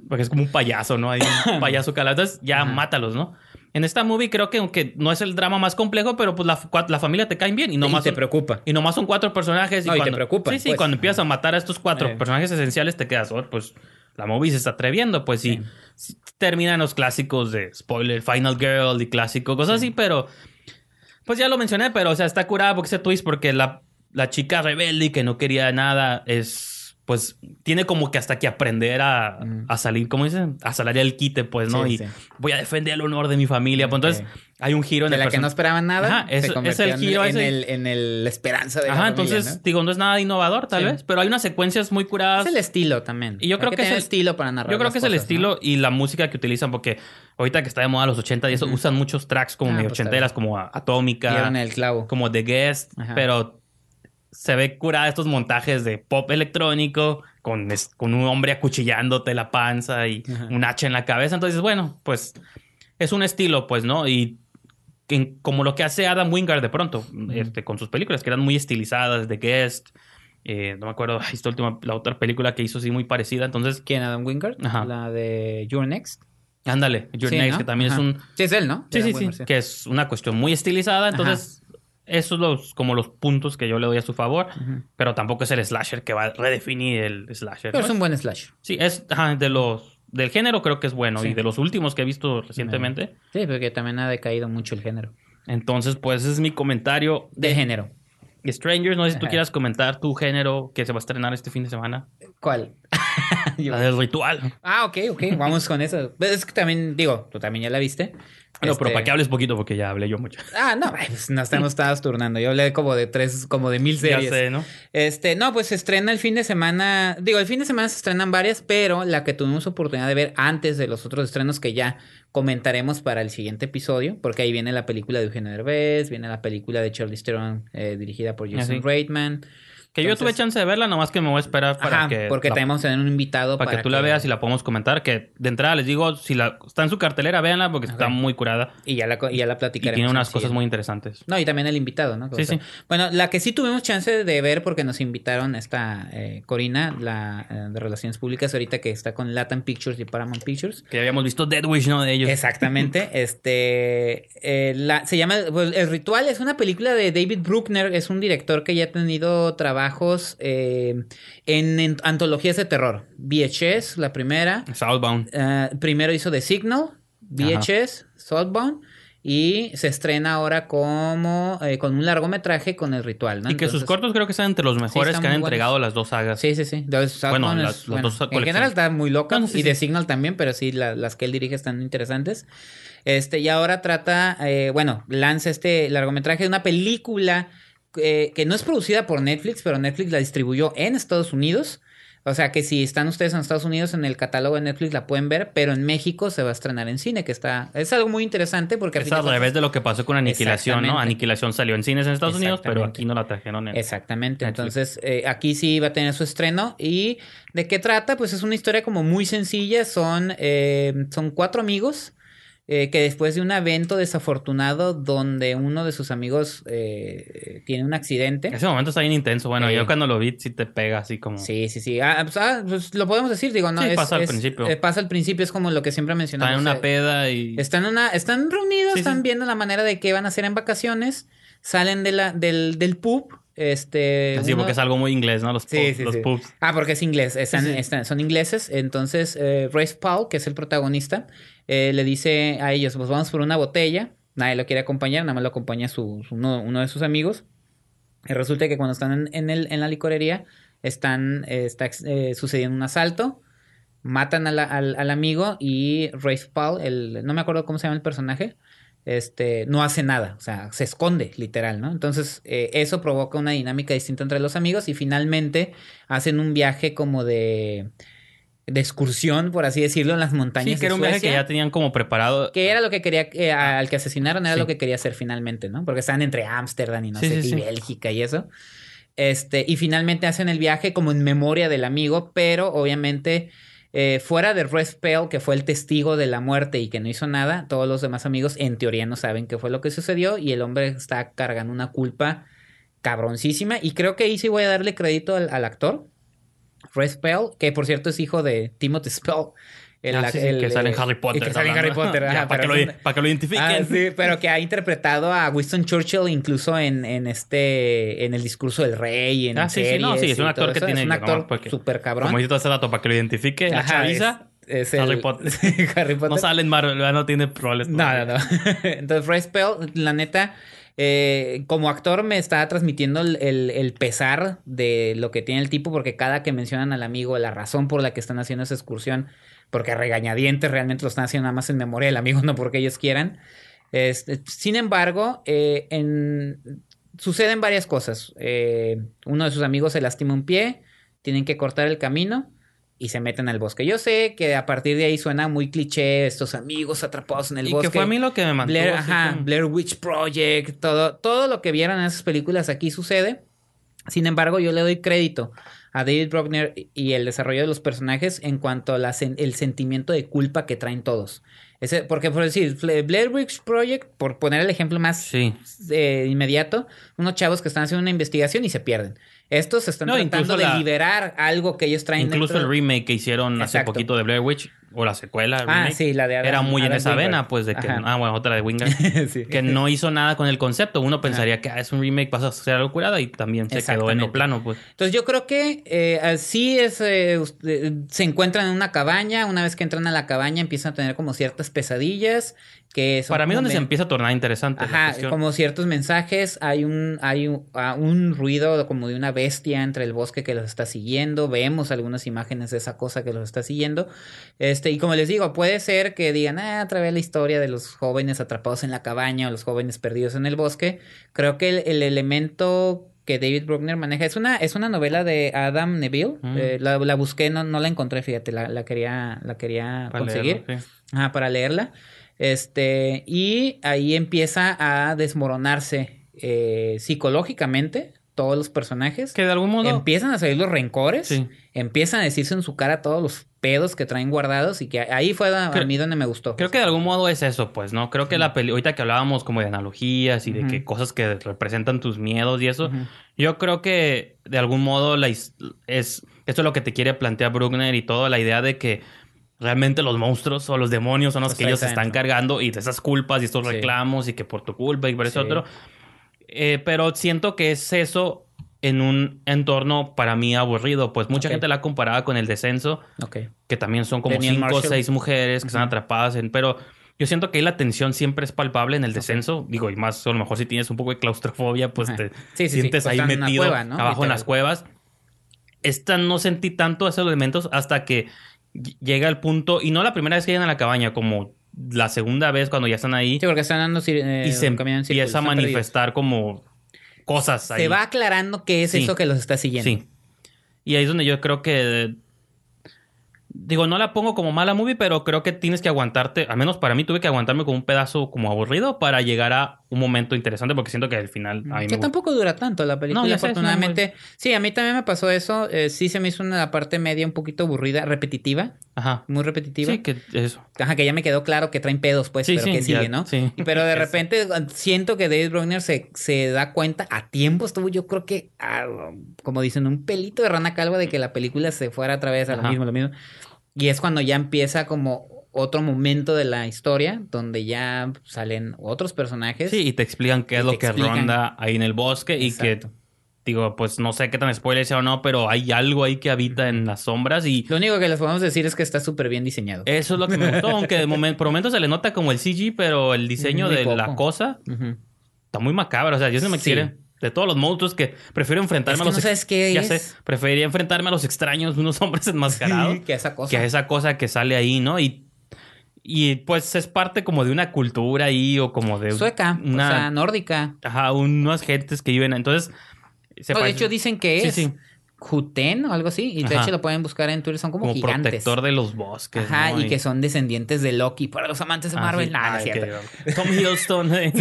Porque es como un payaso, ¿no? Hay un payaso calado. Entonces, ya mátalos, ¿no? en esta movie creo que aunque no es el drama más complejo, pero pues la, la familia te cae bien y nomás... te preocupa. Y nomás son cuatro personajes. Y, cuando, te preocupa. Sí, sí, pues. cuando empiezas a matar a estos cuatro personajes esenciales te quedas, oh, pues la movie se está atreviendo, pues sí. Terminan los clásicos de spoiler, Final Girl y clásico, cosas así, pero... Pues ya lo mencioné, pero o sea, está curada porque ese twist porque la, la chica rebelde que no quería nada es pues tiene como que hasta que aprender a, salir, ¿cómo dicen? A salir el quite, pues, ¿no? y voy a defender el honor de mi familia. Pues, entonces hay un giro en de la que no esperaban nada. es, giro en, El, en esperanza de entonces, digo, no es nada innovador, tal vez, pero hay unas secuencias muy curadas. Es el estilo también. Y yo creo que, es el estilo para narrar. Yo creo que es el estilo y la música que utilizan, porque ahorita que está de moda los 80 y eso, usan muchos tracks como ah, pues, ochenteras, como Atómica. Llevan el clavo. Como The Guest, pero se ve curada estos montajes de pop electrónico con, con un hombre acuchillándote la panza y un hacha en la cabeza. Entonces, bueno, pues es un estilo, pues, ¿no? Y como lo que hace Adam Wingard de pronto, este, con sus películas, que eran muy estilizadas, de Guest. Eh, no me acuerdo, esta última, la otra película que hizo así muy parecida. Entonces. ¿Quién? Adam Wingard. La de Your Next. Ándale, Your Next, que también es un. Sí, es él, ¿no? sí, sí, sí, Que es una cuestión muy estilizada. Entonces, esos los, como los puntos que yo le doy a su favor, pero tampoco es el slasher que va a redefinir el slasher. Pero es un buen slasher. Sí, es de los del género creo que es bueno y de los últimos que he visto recientemente. Sí, porque también ha decaído mucho el género. Entonces, pues ese es mi comentario de, género. Strangers, no sé si tú quieras comentar tu género que se va a estrenar este fin de semana. ¿Cuál? la del ritual. Ah, ok, ok, vamos con eso. Pues es que también, digo, tú también ya la viste. No, pero para este, que hables poquito, porque ya hablé yo mucho. Ah, no, pues, no, estamos estabas turnando. Yo hablé como de tres, como de mil series. Ya sé, ¿no? Este, no, pues se estrena el fin de semana. Digo, el fin de semana se estrenan varias, pero la que tuvimos oportunidad de ver antes de los otros estrenos que ya comentaremos para el siguiente episodio, porque ahí viene la película de Eugenio Derbez, viene la película de Charlie Theron eh, dirigida por ah, Jason greatman Reitman. Que yo tuve chance de verla, nomás que me voy a esperar para ajá, que. Porque tenemos también tener un invitado para, que tú la veas y la podemos comentar. Que de entrada les digo, si la está en su cartelera, véanla porque está muy curada. Y ya la, ya la platicaremos. Y tiene unas cosas muy interesantes. No, y también el invitado, ¿no? sí, sí. Bueno, la que sí tuvimos chance de ver porque nos invitaron esta eh, Corina, la eh, de Relaciones Públicas, ahorita que está con Latin Pictures y Paramount Pictures. Que habíamos visto Dead Wish, ¿no? De ellos. Exactamente. este. Eh, la, se llama. Pues, el Ritual es una película de David Bruckner, es un director que ya ha tenido trabajo trabajos eh, en, antologías de terror. VHS, la primera. Southbound. Eh, primero hizo The Signal, VHS, Southbound. Y se estrena ahora como eh, con un largometraje con el ritual, Y que sus cortos creo que están entre los mejores que han entregado las dos sagas. Sí, sí, sí. bueno, En general está muy loca. y The Signal también, pero sí, las que él dirige están interesantes. Este, y ahora trata, bueno, lanza este largometraje de una película eh, que no es producida por Netflix, pero Netflix la distribuyó en Estados Unidos. O sea que si están ustedes en Estados Unidos en el catálogo de Netflix la pueden ver, pero en México se va a estrenar en cine, que está es algo muy interesante porque es al de revés de lo que pasó con Aniquilación, ¿no? Aniquilación salió en cines en Estados Unidos, pero aquí no la trajeron. En Exactamente. Entonces eh, aquí sí va a tener su estreno y de qué trata, pues es una historia como muy sencilla. Son eh, son cuatro amigos eh, que después de un evento desafortunado donde uno de sus amigos eh, tiene un accidente. Ese momento está bien intenso. Bueno, yo eh, cuando lo vi sí te pega así como. Sí, sí, sí. Ah, pues, ah, pues lo podemos decir, digo, no. es, pasa al es, principio. pasa al principio, es como lo que siempre mencionamos. Están en una peda y. Están, una, están reunidos, están viendo la manera de qué van a hacer en vacaciones, salen de la, del, pub. Este. Sí, porque es algo muy inglés, ¿no? Los, pubs, los pubs. Ah, porque es inglés. Están, están, son ingleses. Entonces, eh, Race Paul, que es el protagonista, eh, le dice a ellos, pues vamos por una botella, nadie lo quiere acompañar, nada más lo acompaña su, uno, de sus amigos. Y resulta que cuando están en, el, la licorería, están, eh, está eh, sucediendo un asalto, matan al, amigo y Rafe Paul, el, no me acuerdo cómo se llama el personaje, este, no hace nada, o sea, se esconde, literal, ¿no? Entonces, eso provoca una dinámica distinta entre los amigos y finalmente hacen un viaje como de de excursión, por así decirlo, en las montañas. Sí, que era un viaje que ya tenían como preparado. Que era lo que quería, eh, ah. al que asesinaron era lo que quería hacer finalmente, ¿no? Porque estaban entre Ámsterdam y no sé, y Bélgica y eso. Este, y finalmente hacen el viaje como en memoria del amigo, pero obviamente eh, fuera de Res Pell, que fue el testigo de la muerte y que no hizo nada, todos los demás amigos en teoría no saben qué fue lo que sucedió y el hombre está cargando una culpa cabroncísima. Y creo que ahí sí voy a darle crédito al, al actor Red Spell, que por cierto es hijo de Timothy Spell. El, ah, que sale en Harry Potter. Que sale en Harry Potter. para, que lo, para, que lo, identifiquen. Ah, sí, pero que ha interpretado a Winston Churchill incluso en, este en el discurso del rey. En ah, sí, sí, no, sí, es un actor que tiene. un actor súper cabrón. Como dice todo ese dato, para que lo identifique. Harry, Potter. No sale en Marvel, no tiene roles. No, no, no. Entonces, Red Spell, la neta, eh, como actor me está transmitiendo el, pesar de lo que tiene el tipo, porque cada que mencionan al amigo, la razón por la que están haciendo esa excursión, porque a regañadientes realmente lo están haciendo nada más en memoria del amigo, no porque ellos quieran. Este, sin embargo, eh, suceden varias cosas. Eh, uno de sus amigos se lastima un pie, tienen que cortar el camino y se meten al bosque. Yo sé que a partir de ahí suena muy cliché estos amigos atrapados en el bosque. Y que fue a mí lo que me mandó. Blair, Blair Witch Project, todo, todo lo que vieron en esas películas aquí sucede. Sin embargo, yo le doy crédito a David Bruckner y el desarrollo de los personajes en cuanto al el sentimiento de culpa que traen todos. Ese, porque por decir, Blair Witch Project, por poner el ejemplo más sí. Eh, inmediato, unos chavos que están haciendo una investigación y se pierden. Estos están intentando tratando de liberar algo que ellos traen. Incluso el remake que hicieron hace poquito de Blair Witch o la secuela. Ah, sí, la de Era muy en esa vena, pues, de que. Ah, bueno, otra de Wingard. Que no hizo nada con el concepto. Uno pensaría que ah, es un remake, pasa a ser algo curada y también se quedó en lo plano, pues. Entonces yo creo que eh, así es. Eh, eh, se encuentran en una cabaña. Una vez que entran a la cabaña, empiezan a tener como ciertas pesadillas. Para mí donde se empieza a tornar interesante. Ajá, como ciertos mensajes, hay un, hay un, ruido como de una bestia entre el bosque que los está siguiendo, vemos algunas imágenes de esa cosa que los está siguiendo, este, y como les digo, puede ser que digan, ah, a través de la historia de los jóvenes atrapados en la cabaña o los jóvenes perdidos en el bosque, creo que el, elemento que David Bruckner maneja. Es una, es una novela de Adam Neville. Mm. Eh, la, busqué, no, no la encontré, fíjate, la, quería, la quería conseguir. para leerla. Este, y ahí empieza a desmoronarse eh, psicológicamente todos los personajes. Que de algún modo. Empiezan a salir los rencores. Empiezan a decirse en su cara todos los pedos que traen guardados y que ahí fue a, mí donde me gustó. Creo que de algún modo es eso, pues, ¿no? Creo que la peli. Ahorita que hablábamos como de analogías y de que cosas que representan tus miedos y eso. Yo creo que de algún modo es. Esto es lo que te quiere plantear Bruckner y todo, la idea de que realmente los monstruos o los demonios son los que ellos están cargando y de esas culpas y estos reclamos y que por tu culpa y por eso otro. Eh, pero siento que es eso en un entorno para mí aburrido. Pues mucha gente la comparaba con el descenso, que también son como cinco o seis mujeres que están atrapadas en... Pero yo siento que ahí la tensión siempre es palpable en el descenso. Digo, y más a lo mejor si tienes un poco de claustrofobia, pues te sientes pues ahí metido abajo en las cuevas. Esta no sentí tanto esos elementos hasta que llega al punto, y no la primera vez que llegan a la cabaña, como la segunda vez cuando ya están ahí. Sí, porque están dando eh, y se empieza a manifestar como cosas. Ahí. Se va aclarando qué es eso que los está siguiendo. Sí. Y ahí es donde yo creo que. Digo, no la pongo como mala movie, pero creo que tienes que aguantarte. Al menos para mí tuve que aguantarme con un pedazo como aburrido para llegar a un momento interesante porque siento que al final que tampoco dura tanto la película no, afortunadamente sí a mí también me pasó eso eh, sí se me hizo una parte media un poquito aburrida repetitiva ajá muy repetitiva sí que eso ajá que ya me quedó claro que traen pedos pues pero que sigue no sí. pero de repente ah, siento que David Brunner se, se da cuenta a tiempo estuvo yo creo que ah, como dicen un pelito de rana calva de que la película se fuera a través a lo mismo lo mismo y es cuando ya empieza como otro momento de la historia donde ya salen otros personajes. Sí, y te explican qué es lo que ronda ahí en el bosque y que digo, pues no sé qué tan spoiler sea o no, pero hay algo ahí que habita en las sombras y... Lo único que les podemos decir es que está súper bien diseñado. Eso es lo que me gustó, aunque de momento, por momentos se le nota como el CG, pero el diseño de la cosa está muy macabro, o sea, yo no me quiero... De todos los monstruos que prefiero enfrentarme a los... No sabes qué ya sé, preferiría enfrentarme a los extraños, unos hombres enmascarados. que a esa cosa. Que a esa cosa que sale ahí, ¿no? Y y pues es parte como de una cultura ahí o como de... Sueca, o sea, nórdica. Ajá, unas gentes que viven. Entonces... Se no, de hecho dicen que es... Sí, sí. Juten o algo así. Y de hecho lo pueden buscar en Twitter, son como, como gigantes. protector de los bosques. Ajá, y, que son descendientes de Loki. Para los amantes de ah, Marvel, nada, no, no es cierto. Tom Hiddleston. Eh.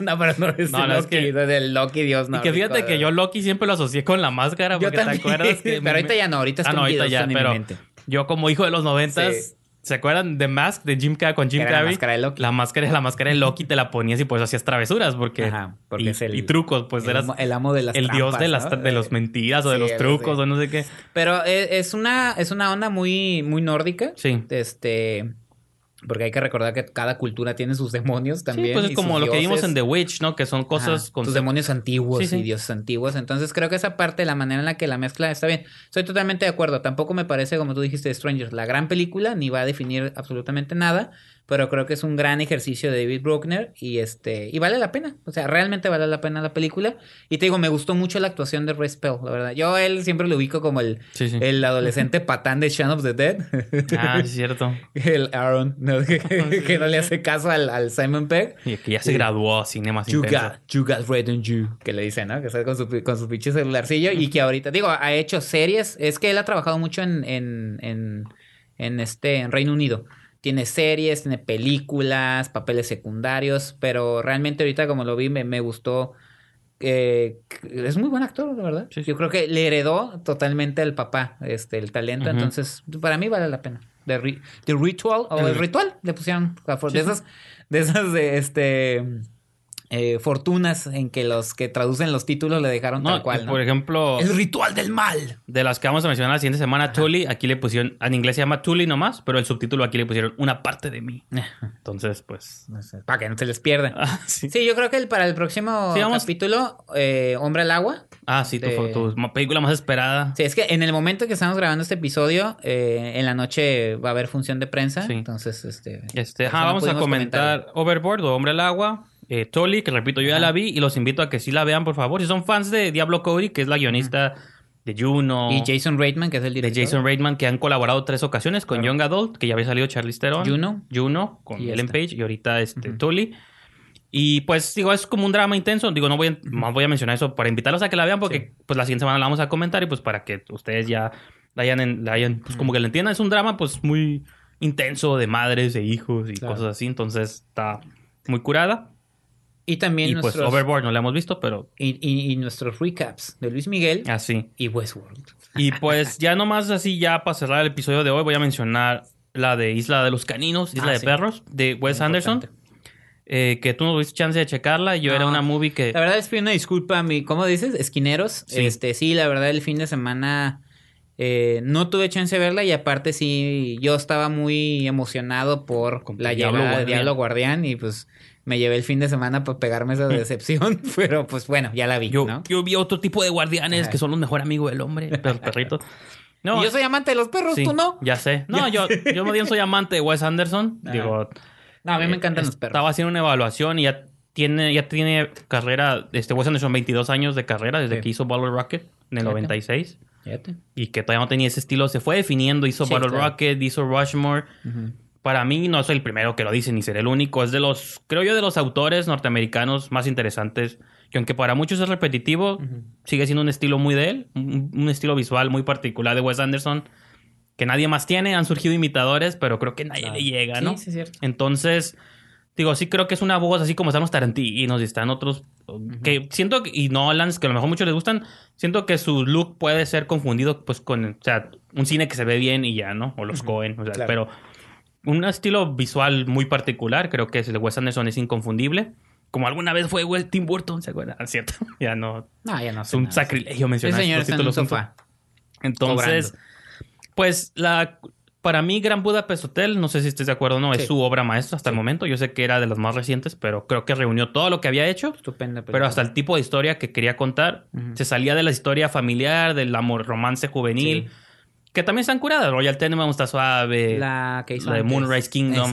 no, pero no es, no, Loki, es que... Loki, Dios, no. Y que fíjate que yo Loki siempre lo asocié con la máscara, porque yo te acuerdas que... Pero ahorita ya no, ahorita es ah, ahorita en mi mente. Yo como hijo de los noventas... ¿Se acuerdan de Mask de Jim Carrey con Jim Carrey? La máscara de Loki. La máscara, de Loki te la ponías y pues hacías travesuras porque, Ajá, porque y, es el, y trucos, pues eras el amo de las el dios de las de los eh, mentiras o de los trucos o no sé qué. Pero eh, es una es una onda muy muy nórdica. Sí. Este porque hay que recordar que cada cultura tiene sus demonios también. pues es como lo que vimos en The Witch, ¿no? Que son cosas con. Sus demonios antiguos y dioses antiguos. Entonces creo que esa parte, la manera en la que la mezcla está bien. Estoy totalmente de acuerdo. Tampoco me parece, como tú dijiste, Strangers, la gran película, ni va a definir absolutamente nada pero creo que es un gran ejercicio de David Bruckner y este y vale la pena, o sea, realmente vale la pena la película y te digo, me gustó mucho la actuación de Ray Spell, la verdad. Yo a él siempre lo ubico como el, el adolescente patán de Shaun of the Dead. Ah, es cierto. el Aaron ah, Que, no le hace caso al, Simon Pegg. Y que ya se graduó a cine más you intenso. Got, you got red on you, que le dice, ¿no? Que está con su pinche celularcillo y que ahorita digo, ha hecho series, es que él ha trabajado mucho en, en en este en Reino Unido tiene series, tiene películas, papeles secundarios, pero realmente ahorita como lo vi me, gustó. Eh, es muy buen actor, la verdad. Yo creo que le heredó totalmente al papá este, el talento, entonces para mí vale la pena. The, Ritual, o el, Ritual, le pusieron. Sí, de esas, de esas, de este eh, fortunas en que los que traducen los títulos le dejaron tal cual. Por ejemplo, El ritual del mal. De las que vamos a mencionar la siguiente semana, Ajá. aquí le pusieron, en inglés se llama Tully nomás, pero el subtítulo aquí le pusieron una parte de mí. Entonces, pues. para que no se les pierda. Ah, sí. yo creo que el, para el próximo capítulo, eh, Hombre al Agua. Ah, sí, tu, eh, película más esperada. Sí, es que en el momento que estamos grabando este episodio, en la noche va a haber función de prensa. Entonces, este. este vamos a comentar, comentar Overboard o Hombre al Agua eh, que repito, yo ya la vi y los invito a que sí la vean, por favor. Si son fans de Diablo Cody, que es la guionista de Juno. Y Jason Reitman, que es el director. De Jason Reitman, que han colaborado tres ocasiones con Young Adult, que ya había salido Charlie Theron. Juno. Juno, con Ellen Page y ahorita este, Y pues, digo, es como un drama intenso. Digo, no voy a, voy a mencionar eso para invitarlos a que la vean, porque pues la siguiente semana la vamos a comentar y pues para que ustedes ya la hayan, pues como que la entiendan. Es un drama pues muy intenso de madres e hijos y cosas así. Entonces está muy curada. Y también pues, nuestros, pues Overboard no la hemos visto, pero... Y, y, y, nuestros recaps de Luis Miguel así. Ah, y Westworld. Y pues ya nomás así, ya para cerrar el episodio de hoy, voy a mencionar la de Isla de los Caninos, Isla ah, de Perros, de Wes Anderson. Eh, que tú no tuviste chance de checarla. Yo era una movie que. La verdad les pido una disculpa a mi. ¿Cómo dices? Esquineros. Sí. Este, sí, la verdad, el fin de semana eh, no tuve chance de verla. Y aparte, sí, yo estaba muy emocionado por la llegada de Diablo Guardián. Y pues me llevé el fin de semana para pegarme esa mm. decepción, pero pues bueno, ya la vi. Yo, ¿no? vi otro tipo de guardianes que son los mejores amigos del hombre, los perritos. No, yo soy amante de los perros, tú no. Ya sé. No, yo, yo soy amante de Wes Anderson. Digo. No, a mí me eh, encantan los perros. Estaba haciendo una evaluación y ya tiene, ya tiene carrera, este Wes Anderson, 22 años de carrera desde que hizo Battle Rocket en el 96. Y que todavía no tenía ese estilo. Se fue definiendo, hizo Battle Rocket, hizo Rushmore para mí, no soy el primero que lo dice ni seré el único, es de los, creo yo, de los autores norteamericanos más interesantes, que aunque para muchos es repetitivo, sigue siendo un estilo muy de él, un, estilo visual muy particular de Wes Anderson, que nadie más tiene, han surgido imitadores, pero creo que nadie le llega, ¿no? Sí, es cierto. Entonces, digo, sí creo que es una voz, así como estamos los Tarantinos y están otros, que siento, y no, Nolans, que a lo mejor muchos les gustan, siento que su look puede ser confundido, pues, con, o sea, un cine que se ve bien y ya, ¿no? O los Coen. Cohen, pero un estilo visual muy particular, creo que es el Wes Anderson es inconfundible. Como alguna vez fue Tim Burton, ¿se acuerdan? ¿Cierto? Ya no. No, ya no. Es un sacrilegio mencionar. El señor Entonces, pues la para mí Gran Budapest Hotel, no sé si estés de acuerdo o no, es su obra maestra hasta el momento. Yo sé que era de las más recientes, pero creo que reunió todo lo que había hecho. Estupenda. Pero hasta el tipo de historia que quería contar. Se salía de la historia familiar, del amor romance juvenil que también están curadas. Royal Tenenbaum está suave. La que hizo la de Moonrise Kingdom.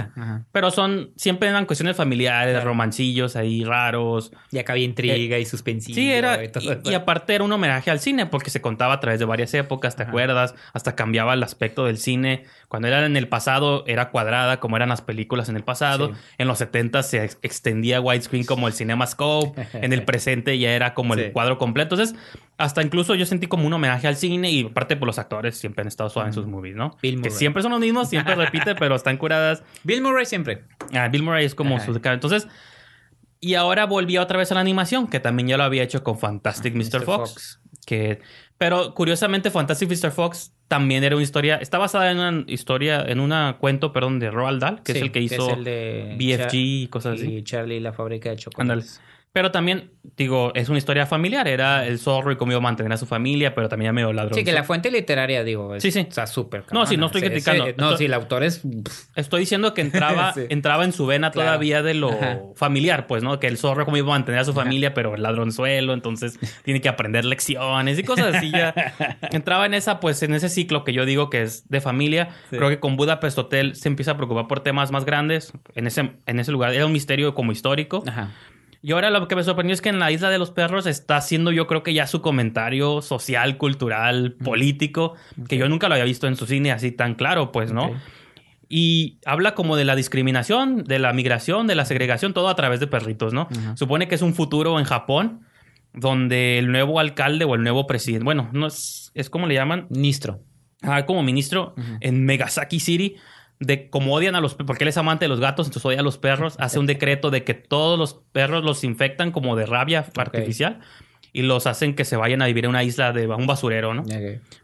pero son siempre eran cuestiones familiares, romancillos ahí raros. Y acá había intriga eh, y suspensión. Sí, era. Y, aparte era un homenaje al cine porque se contaba a través de varias épocas, ¿te acuerdas? Hasta cambiaba el aspecto del cine. Cuando era en el pasado era cuadrada como eran las películas en el pasado. En los 70 se extendía widescreen como el CinemaScope. en el presente ya era como el cuadro completo. Entonces hasta incluso yo sentí como un homenaje al cine y parte por los actores siempre han estado suaves en sus movies, ¿no? Bill Murray. Que siempre son los mismos, siempre repite, pero están curadas. Bill Murray siempre. Ah, Bill Murray es como su Entonces, y ahora volví otra vez a la animación, que también ya lo había hecho con Fantastic ah, Mr. Fox. Que, pero curiosamente, Fantastic Mr. Fox también era una historia, está basada en una historia, en un cuento, perdón, de Roald Dahl, que es el que hizo BFG y cosas así. Y Charlie y la fábrica de chocolates. Pero también, digo, es una historia familiar. Era el zorro y iba a mantener a su familia, pero también era medio ladrón. Sí, que la fuente literaria, digo, es, sí, sí. está súper No, sí, no estoy criticando. no, sí, el autor es... Estoy diciendo que entraba, entraba en su vena todavía de lo familiar, pues, ¿no? Que el zorro iba a mantener a su familia, pero el ladronzuelo, entonces tiene que aprender lecciones y cosas así ya. entraba en esa, pues, en ese ciclo que yo digo que es de familia. Creo que con Budapest Hotel se empieza a preocupar por temas más grandes. En ese, en ese lugar era un misterio como histórico. Ajá. Y ahora lo que me sorprendió es que en la Isla de los Perros está haciendo yo creo que ya su comentario social, cultural, político, que yo nunca lo había visto en su cine así tan claro, pues, ¿no? Y habla como de la discriminación, de la migración, de la segregación, todo a través de perritos, ¿no? Supone que es un futuro en Japón donde el nuevo alcalde o el nuevo presidente, bueno, no es, es como le llaman. Ministro. como ministro en Megasaki City de como odian a los perros, porque él es amante de los gatos, entonces odia a los perros, hace un decreto de que todos los perros los infectan como de rabia artificial y los hacen que se vayan a vivir en una isla de un basurero, ¿no?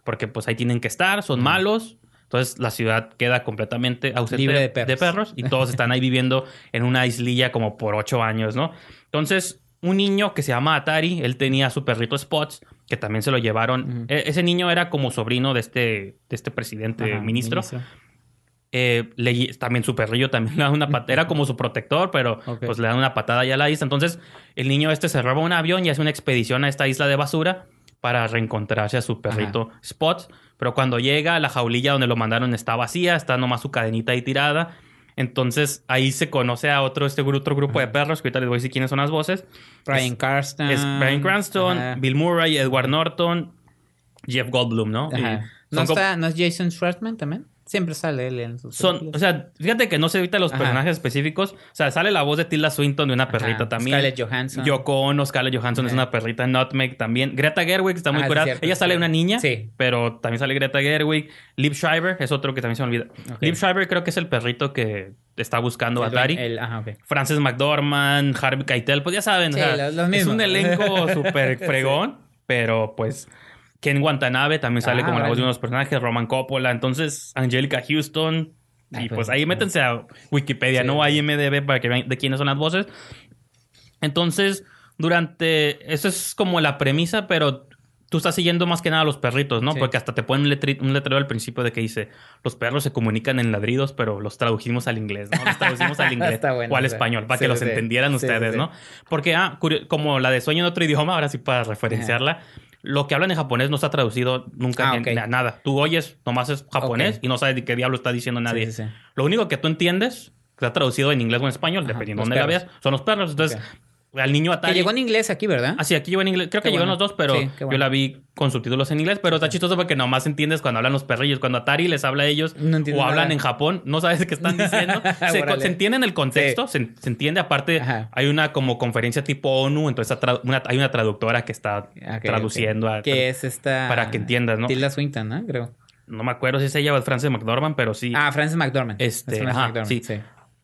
Porque pues ahí tienen que estar, son malos. Entonces la ciudad queda completamente ausente de perros. y todos están ahí viviendo en una islilla como por ocho años, ¿no? Entonces un niño que se llama Atari, él tenía su perrito Spots, que también se lo llevaron. E, ese niño era como sobrino de este, de este presidente, ministro. Eh, también su perrillo también le da una patada, era como su protector, pero pues le dan una patada allá a la isla. Entonces, el niño este se roba un avión y hace una expedición a esta isla de basura para reencontrarse a su perrito Spot. Pero cuando llega, la jaulilla donde lo mandaron está vacía, está nomás su cadenita ahí tirada. Entonces ahí se conoce a otro, este grupo de perros, que ahorita les voy a decir quiénes son las voces. Brian Cranston. Bill Murray, Edward Norton, Jeff Goldblum, ¿no? ¿No, es Jason Schwartzman también? Siempre sale él en sus Son, O sea, fíjate que no se evita los personajes específicos. O sea, sale la voz de Tilda Swinton de una perrita también. Scarlett Johansson. Yoko Ono, Scarlett Johansson es una perrita. Nutmeg también. Greta Gerwig está muy ah, curada. Ella sale una niña. Sí. Pero también sale Greta Gerwig. lip Shriver es otro que también se me olvida. lip Liv Schreiber creo que es el perrito que está buscando a Atari. El, ajá, McDormand, Harvey Keitel. Pues ya saben. es un elenco súper fregón. Pero pues Ken Watanabe también sale ah, como la voz de uno los personajes, Roman Coppola, entonces Angelica Houston. y ah, pues, pues, ahí pues. métense a Wikipedia, no a IMDB para que vean de quiénes son las voces. Entonces, durante. Eso es como la premisa, pero tú estás siguiendo más que nada a los perritos, ¿no? Porque hasta te ponen un, letrero al principio de que dice: los perros se comunican en ladridos, pero los traducimos al inglés, ¿no? Los traducimos al inglés o al español, para que los entendieran ustedes, ¿no? Porque, ah, como la de sueño en otro idioma, ahora sí para referenciarla lo que hablan en japonés no está traducido nunca ah, en, nada. Tú oyes, nomás es japonés y no sabes de qué diablo está diciendo nadie. Lo único que tú entiendes, que está traducido en inglés o en español, dependiendo de dónde la veas, son los perros. Entonces, al niño Atari. Que llegó en inglés aquí, ¿verdad? Ah, sí, aquí llegó en inglés. Creo que bueno. en los dos, pero yo la vi con subtítulos en inglés. Pero está chistoso porque nomás entiendes cuando hablan los perrillos. Cuando Atari les habla a ellos o hablan en Japón, no sabes qué están diciendo. se, entiende en el contexto, se, entiende. Aparte, hay una como conferencia tipo ONU, entonces hay una traductora que está ah, traduciendo. que es esta? Para que entiendas, ¿no? Tilda Swinton, ¿no? Creo no me acuerdo si es ella o es Frances McDormand, pero sí. Ah, Frances McDormand. Este, sí. sí.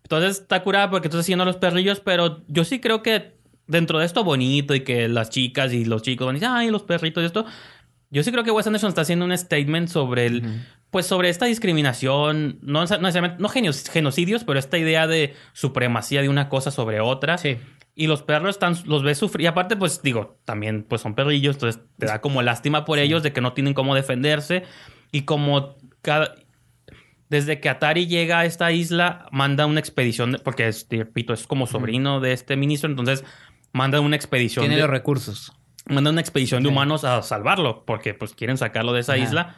Entonces está curada porque estás haciendo los perrillos, pero yo sí creo que dentro de esto bonito y que las chicas y los chicos van a decir, ay, los perritos y esto. Yo sí creo que Wes Anderson está haciendo un statement sobre el, pues sobre esta discriminación, no, no, genocidios, pero esta idea de supremacía de una cosa sobre otra. Sí. Y los perros están, los ves sufrir. Y aparte, pues digo, también pues son perrillos, entonces te da como lástima por ellos de que no tienen cómo defenderse. Y como cada, desde que Atari llega a esta isla, manda una expedición, porque, es, repito, es como sobrino de este ministro, entonces manda una expedición. Tiene de, los recursos. Manda una expedición de humanos a salvarlo, porque pues quieren sacarlo de esa isla.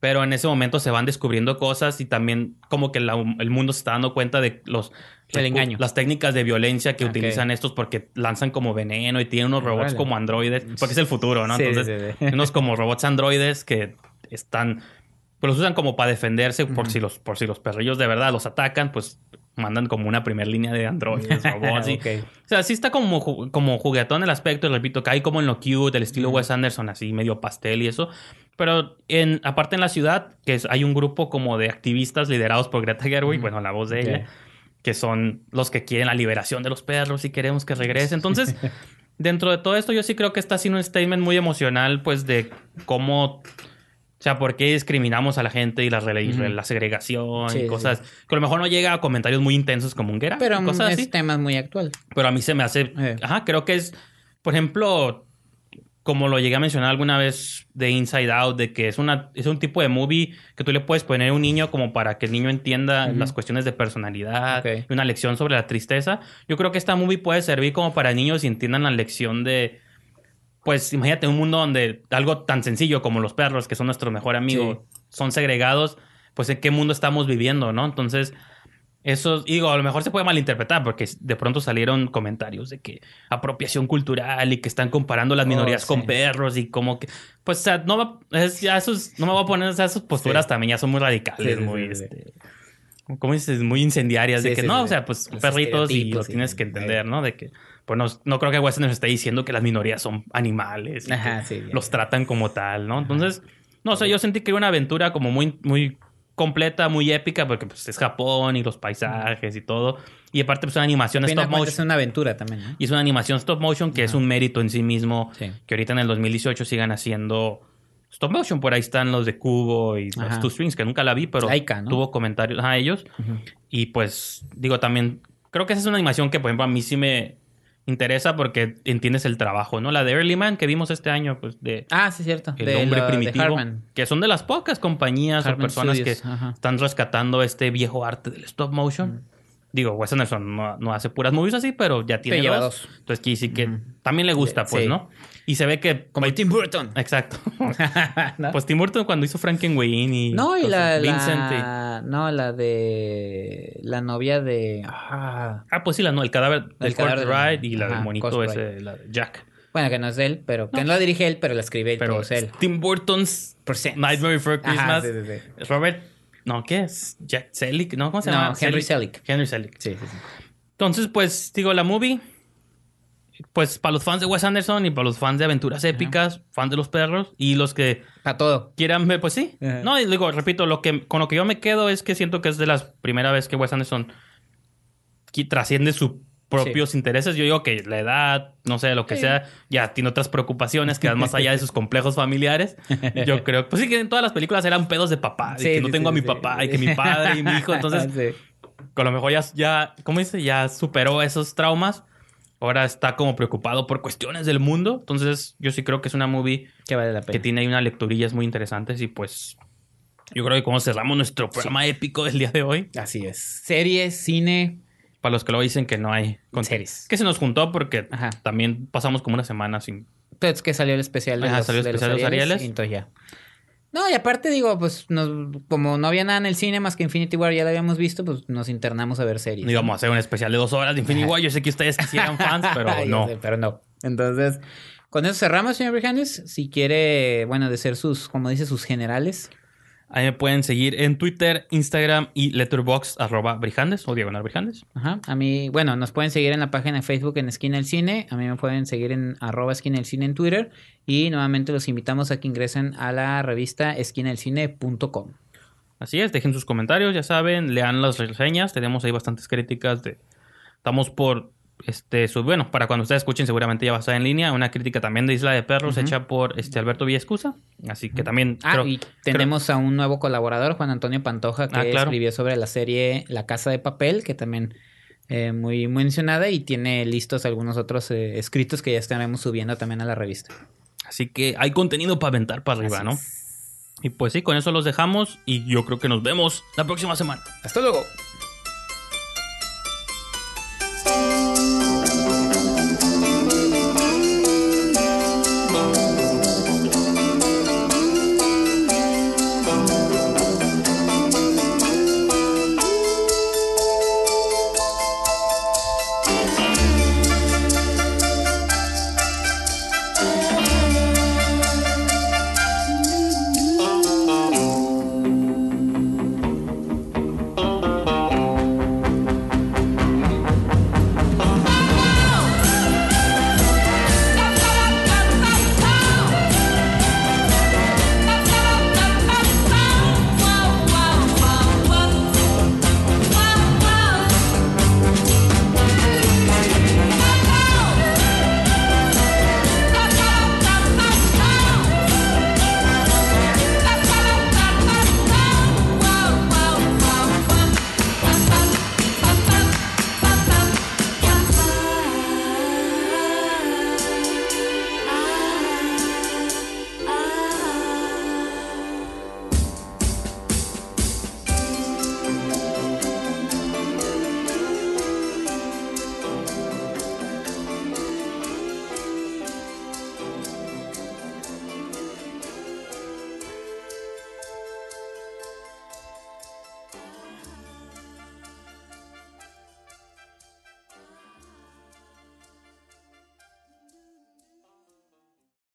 Pero en ese momento se van descubriendo cosas y también como que el mundo se está dando cuenta de los... Las técnicas de violencia que utilizan estos porque lanzan como veneno y tienen unos robots como androides, porque es el futuro, ¿no? Entonces, unos como robots androides que están pues los usan como para defenderse por, si los, por si los perrillos de verdad los atacan, pues mandan como una primera línea de androides, robots. okay. O sea, sí está como, como juguetón el aspecto, repito, que hay como en lo cute, el estilo Wes Anderson, así medio pastel y eso. Pero en, aparte en la ciudad, que es, hay un grupo como de activistas liderados por Greta Gerwig, bueno, la voz de ella, que son los que quieren la liberación de los perros y queremos que regrese. Entonces... dentro de todo esto, yo sí creo que está haciendo un statement muy emocional, pues de cómo o sea, ¿por qué discriminamos a la gente y la, la segregación y cosas? Que a lo mejor no llega a comentarios muy intensos como un guerra. Pero es tema muy actual. Pero a mí se me hace. Eh. Ajá, creo que es. Por ejemplo, como lo llegué a mencionar alguna vez de Inside Out, de que es, una, un tipo de movie que tú le puedes poner a un niño como para que el niño entienda las cuestiones de personalidad y una lección sobre la tristeza. Yo creo que esta movie puede servir como para niños y entiendan la lección de pues imagínate un mundo donde algo tan sencillo como los perros, que son nuestro mejor amigo, son segregados, pues en qué mundo estamos viviendo, ¿no? Entonces, eso, digo, a lo mejor se puede malinterpretar porque de pronto salieron comentarios de que apropiación cultural y que están comparando las oh, minorías con perros y como que, pues, o sea, no, ya esos, no me voy a poner esas posturas también, ya son muy radicales, muy, este, ¿cómo dices? Muy incendiarias, de que no, o sea, pues perritos y los tienes que entender, ¿no? De que pues no, no creo que Weston nos esté diciendo que las minorías son animales, y los tratan como tal, ¿no? Entonces, no o sé, sea, yo sentí que era una aventura como muy, muy completa, muy épica, porque pues, es Japón y los paisajes y todo. Y aparte, pues una animación stop motion. Es una aventura también. Y es una animación stop motion que es un mérito en sí mismo. Que ahorita en el 2018 sigan haciendo stop motion. Por ahí están los de Cubo y los Two Strings, que nunca la vi, pero tuvo comentarios a ellos. Y pues, digo, también creo que esa es una animación que, por ejemplo, a mí sí me interesa porque entiendes el trabajo, ¿no? La de Early Man que vimos este año, pues de... Ah, sí, cierto. El hombre primitivo. que son de las pocas compañías o personas que están rescatando este viejo arte del stop motion. Digo, Wes pues, Anderson no, hace puras movies así, pero ya tiene Entonces, sí que también le gusta, pues, ¿no? Y se ve que. Como pues, Tim Burton. Exacto. Pues Tim Burton cuando hizo Frankenweenie y. No, y la. Vincent No, la de. La novia de. Ah, ah pues sí, la, no, el cadáver del cadáver Ride y la del monito ese, la de Jack. Bueno, que no es él, pero. Que no, la dirige él, pero la escribe él. Pero es él. Tim Burton's Percent. Nightmare Before Christmas. Robert. No, ¿qué es? Jack Selick, ¿no? ¿Cómo se no, llama? Henry Selick. Henry Selick. sí, sí. Entonces, pues, digo, la movie pues para los fans de Wes Anderson y para los fans de aventuras épicas, fans de los perros y los que a todo quieran ver, pues sí. No, y digo, repito, lo que con lo que yo me quedo es que siento que es de las primera vez que Wes Anderson trasciende sus propios intereses. Yo digo que la edad, no sé, lo que sea, ya tiene otras preocupaciones que van más allá de sus complejos familiares. Yo creo, pues sí que en todas las películas eran pedos de papá, que no tengo a mi papá y que mi padre y mi hijo, entonces con lo mejor ya ya ¿cómo dice? ya superó esos traumas ahora está como preocupado por cuestiones del mundo. Entonces, yo sí creo que es una movie que tiene ahí unas lecturillas muy interesantes y pues yo creo que como cerramos nuestro programa épico del día de hoy. Así es. Series, cine. Para los que lo dicen que no hay. Con series. Que se nos juntó porque también pasamos como una semana sin... Entonces que salió el especial de Ajá, Ah, salió el especial de los, Entonces ya. No, y aparte digo, pues como no había nada en el cine más que Infinity War, ya lo habíamos visto, pues nos internamos a ver series. No íbamos a hacer un especial de dos horas de Infinity War. Yo sé que ustedes quisieran fans, pero no. pero no. Entonces, con eso cerramos, señor Brijanes. Si quiere, bueno, de ser sus, como dice, sus generales. Ahí me pueden seguir en Twitter, Instagram y letterbox arroba o diagonal brijandes. Ajá. A mí, bueno, nos pueden seguir en la página de Facebook en Esquina del Cine. A mí me pueden seguir en arroba Esquina Cine en Twitter. Y nuevamente los invitamos a que ingresen a la revista esquinaelcine.com. Así es, dejen sus comentarios, ya saben, lean las reseñas. Tenemos ahí bastantes críticas de... Estamos por este, bueno, para cuando ustedes escuchen, seguramente ya va a estar en línea. Una crítica también de Isla de Perros hecha por este Alberto Villescusa. Así que también. Ah, y tenemos a un nuevo colaborador, Juan Antonio Pantoja, que ah, escribió sobre la serie La Casa de Papel, que también eh, muy mencionada, y tiene listos algunos otros eh, escritos que ya estaremos subiendo también a la revista. Así que hay contenido para aventar para arriba, ¿no? Y pues sí, con eso los dejamos y yo creo que nos vemos la próxima semana. Hasta luego.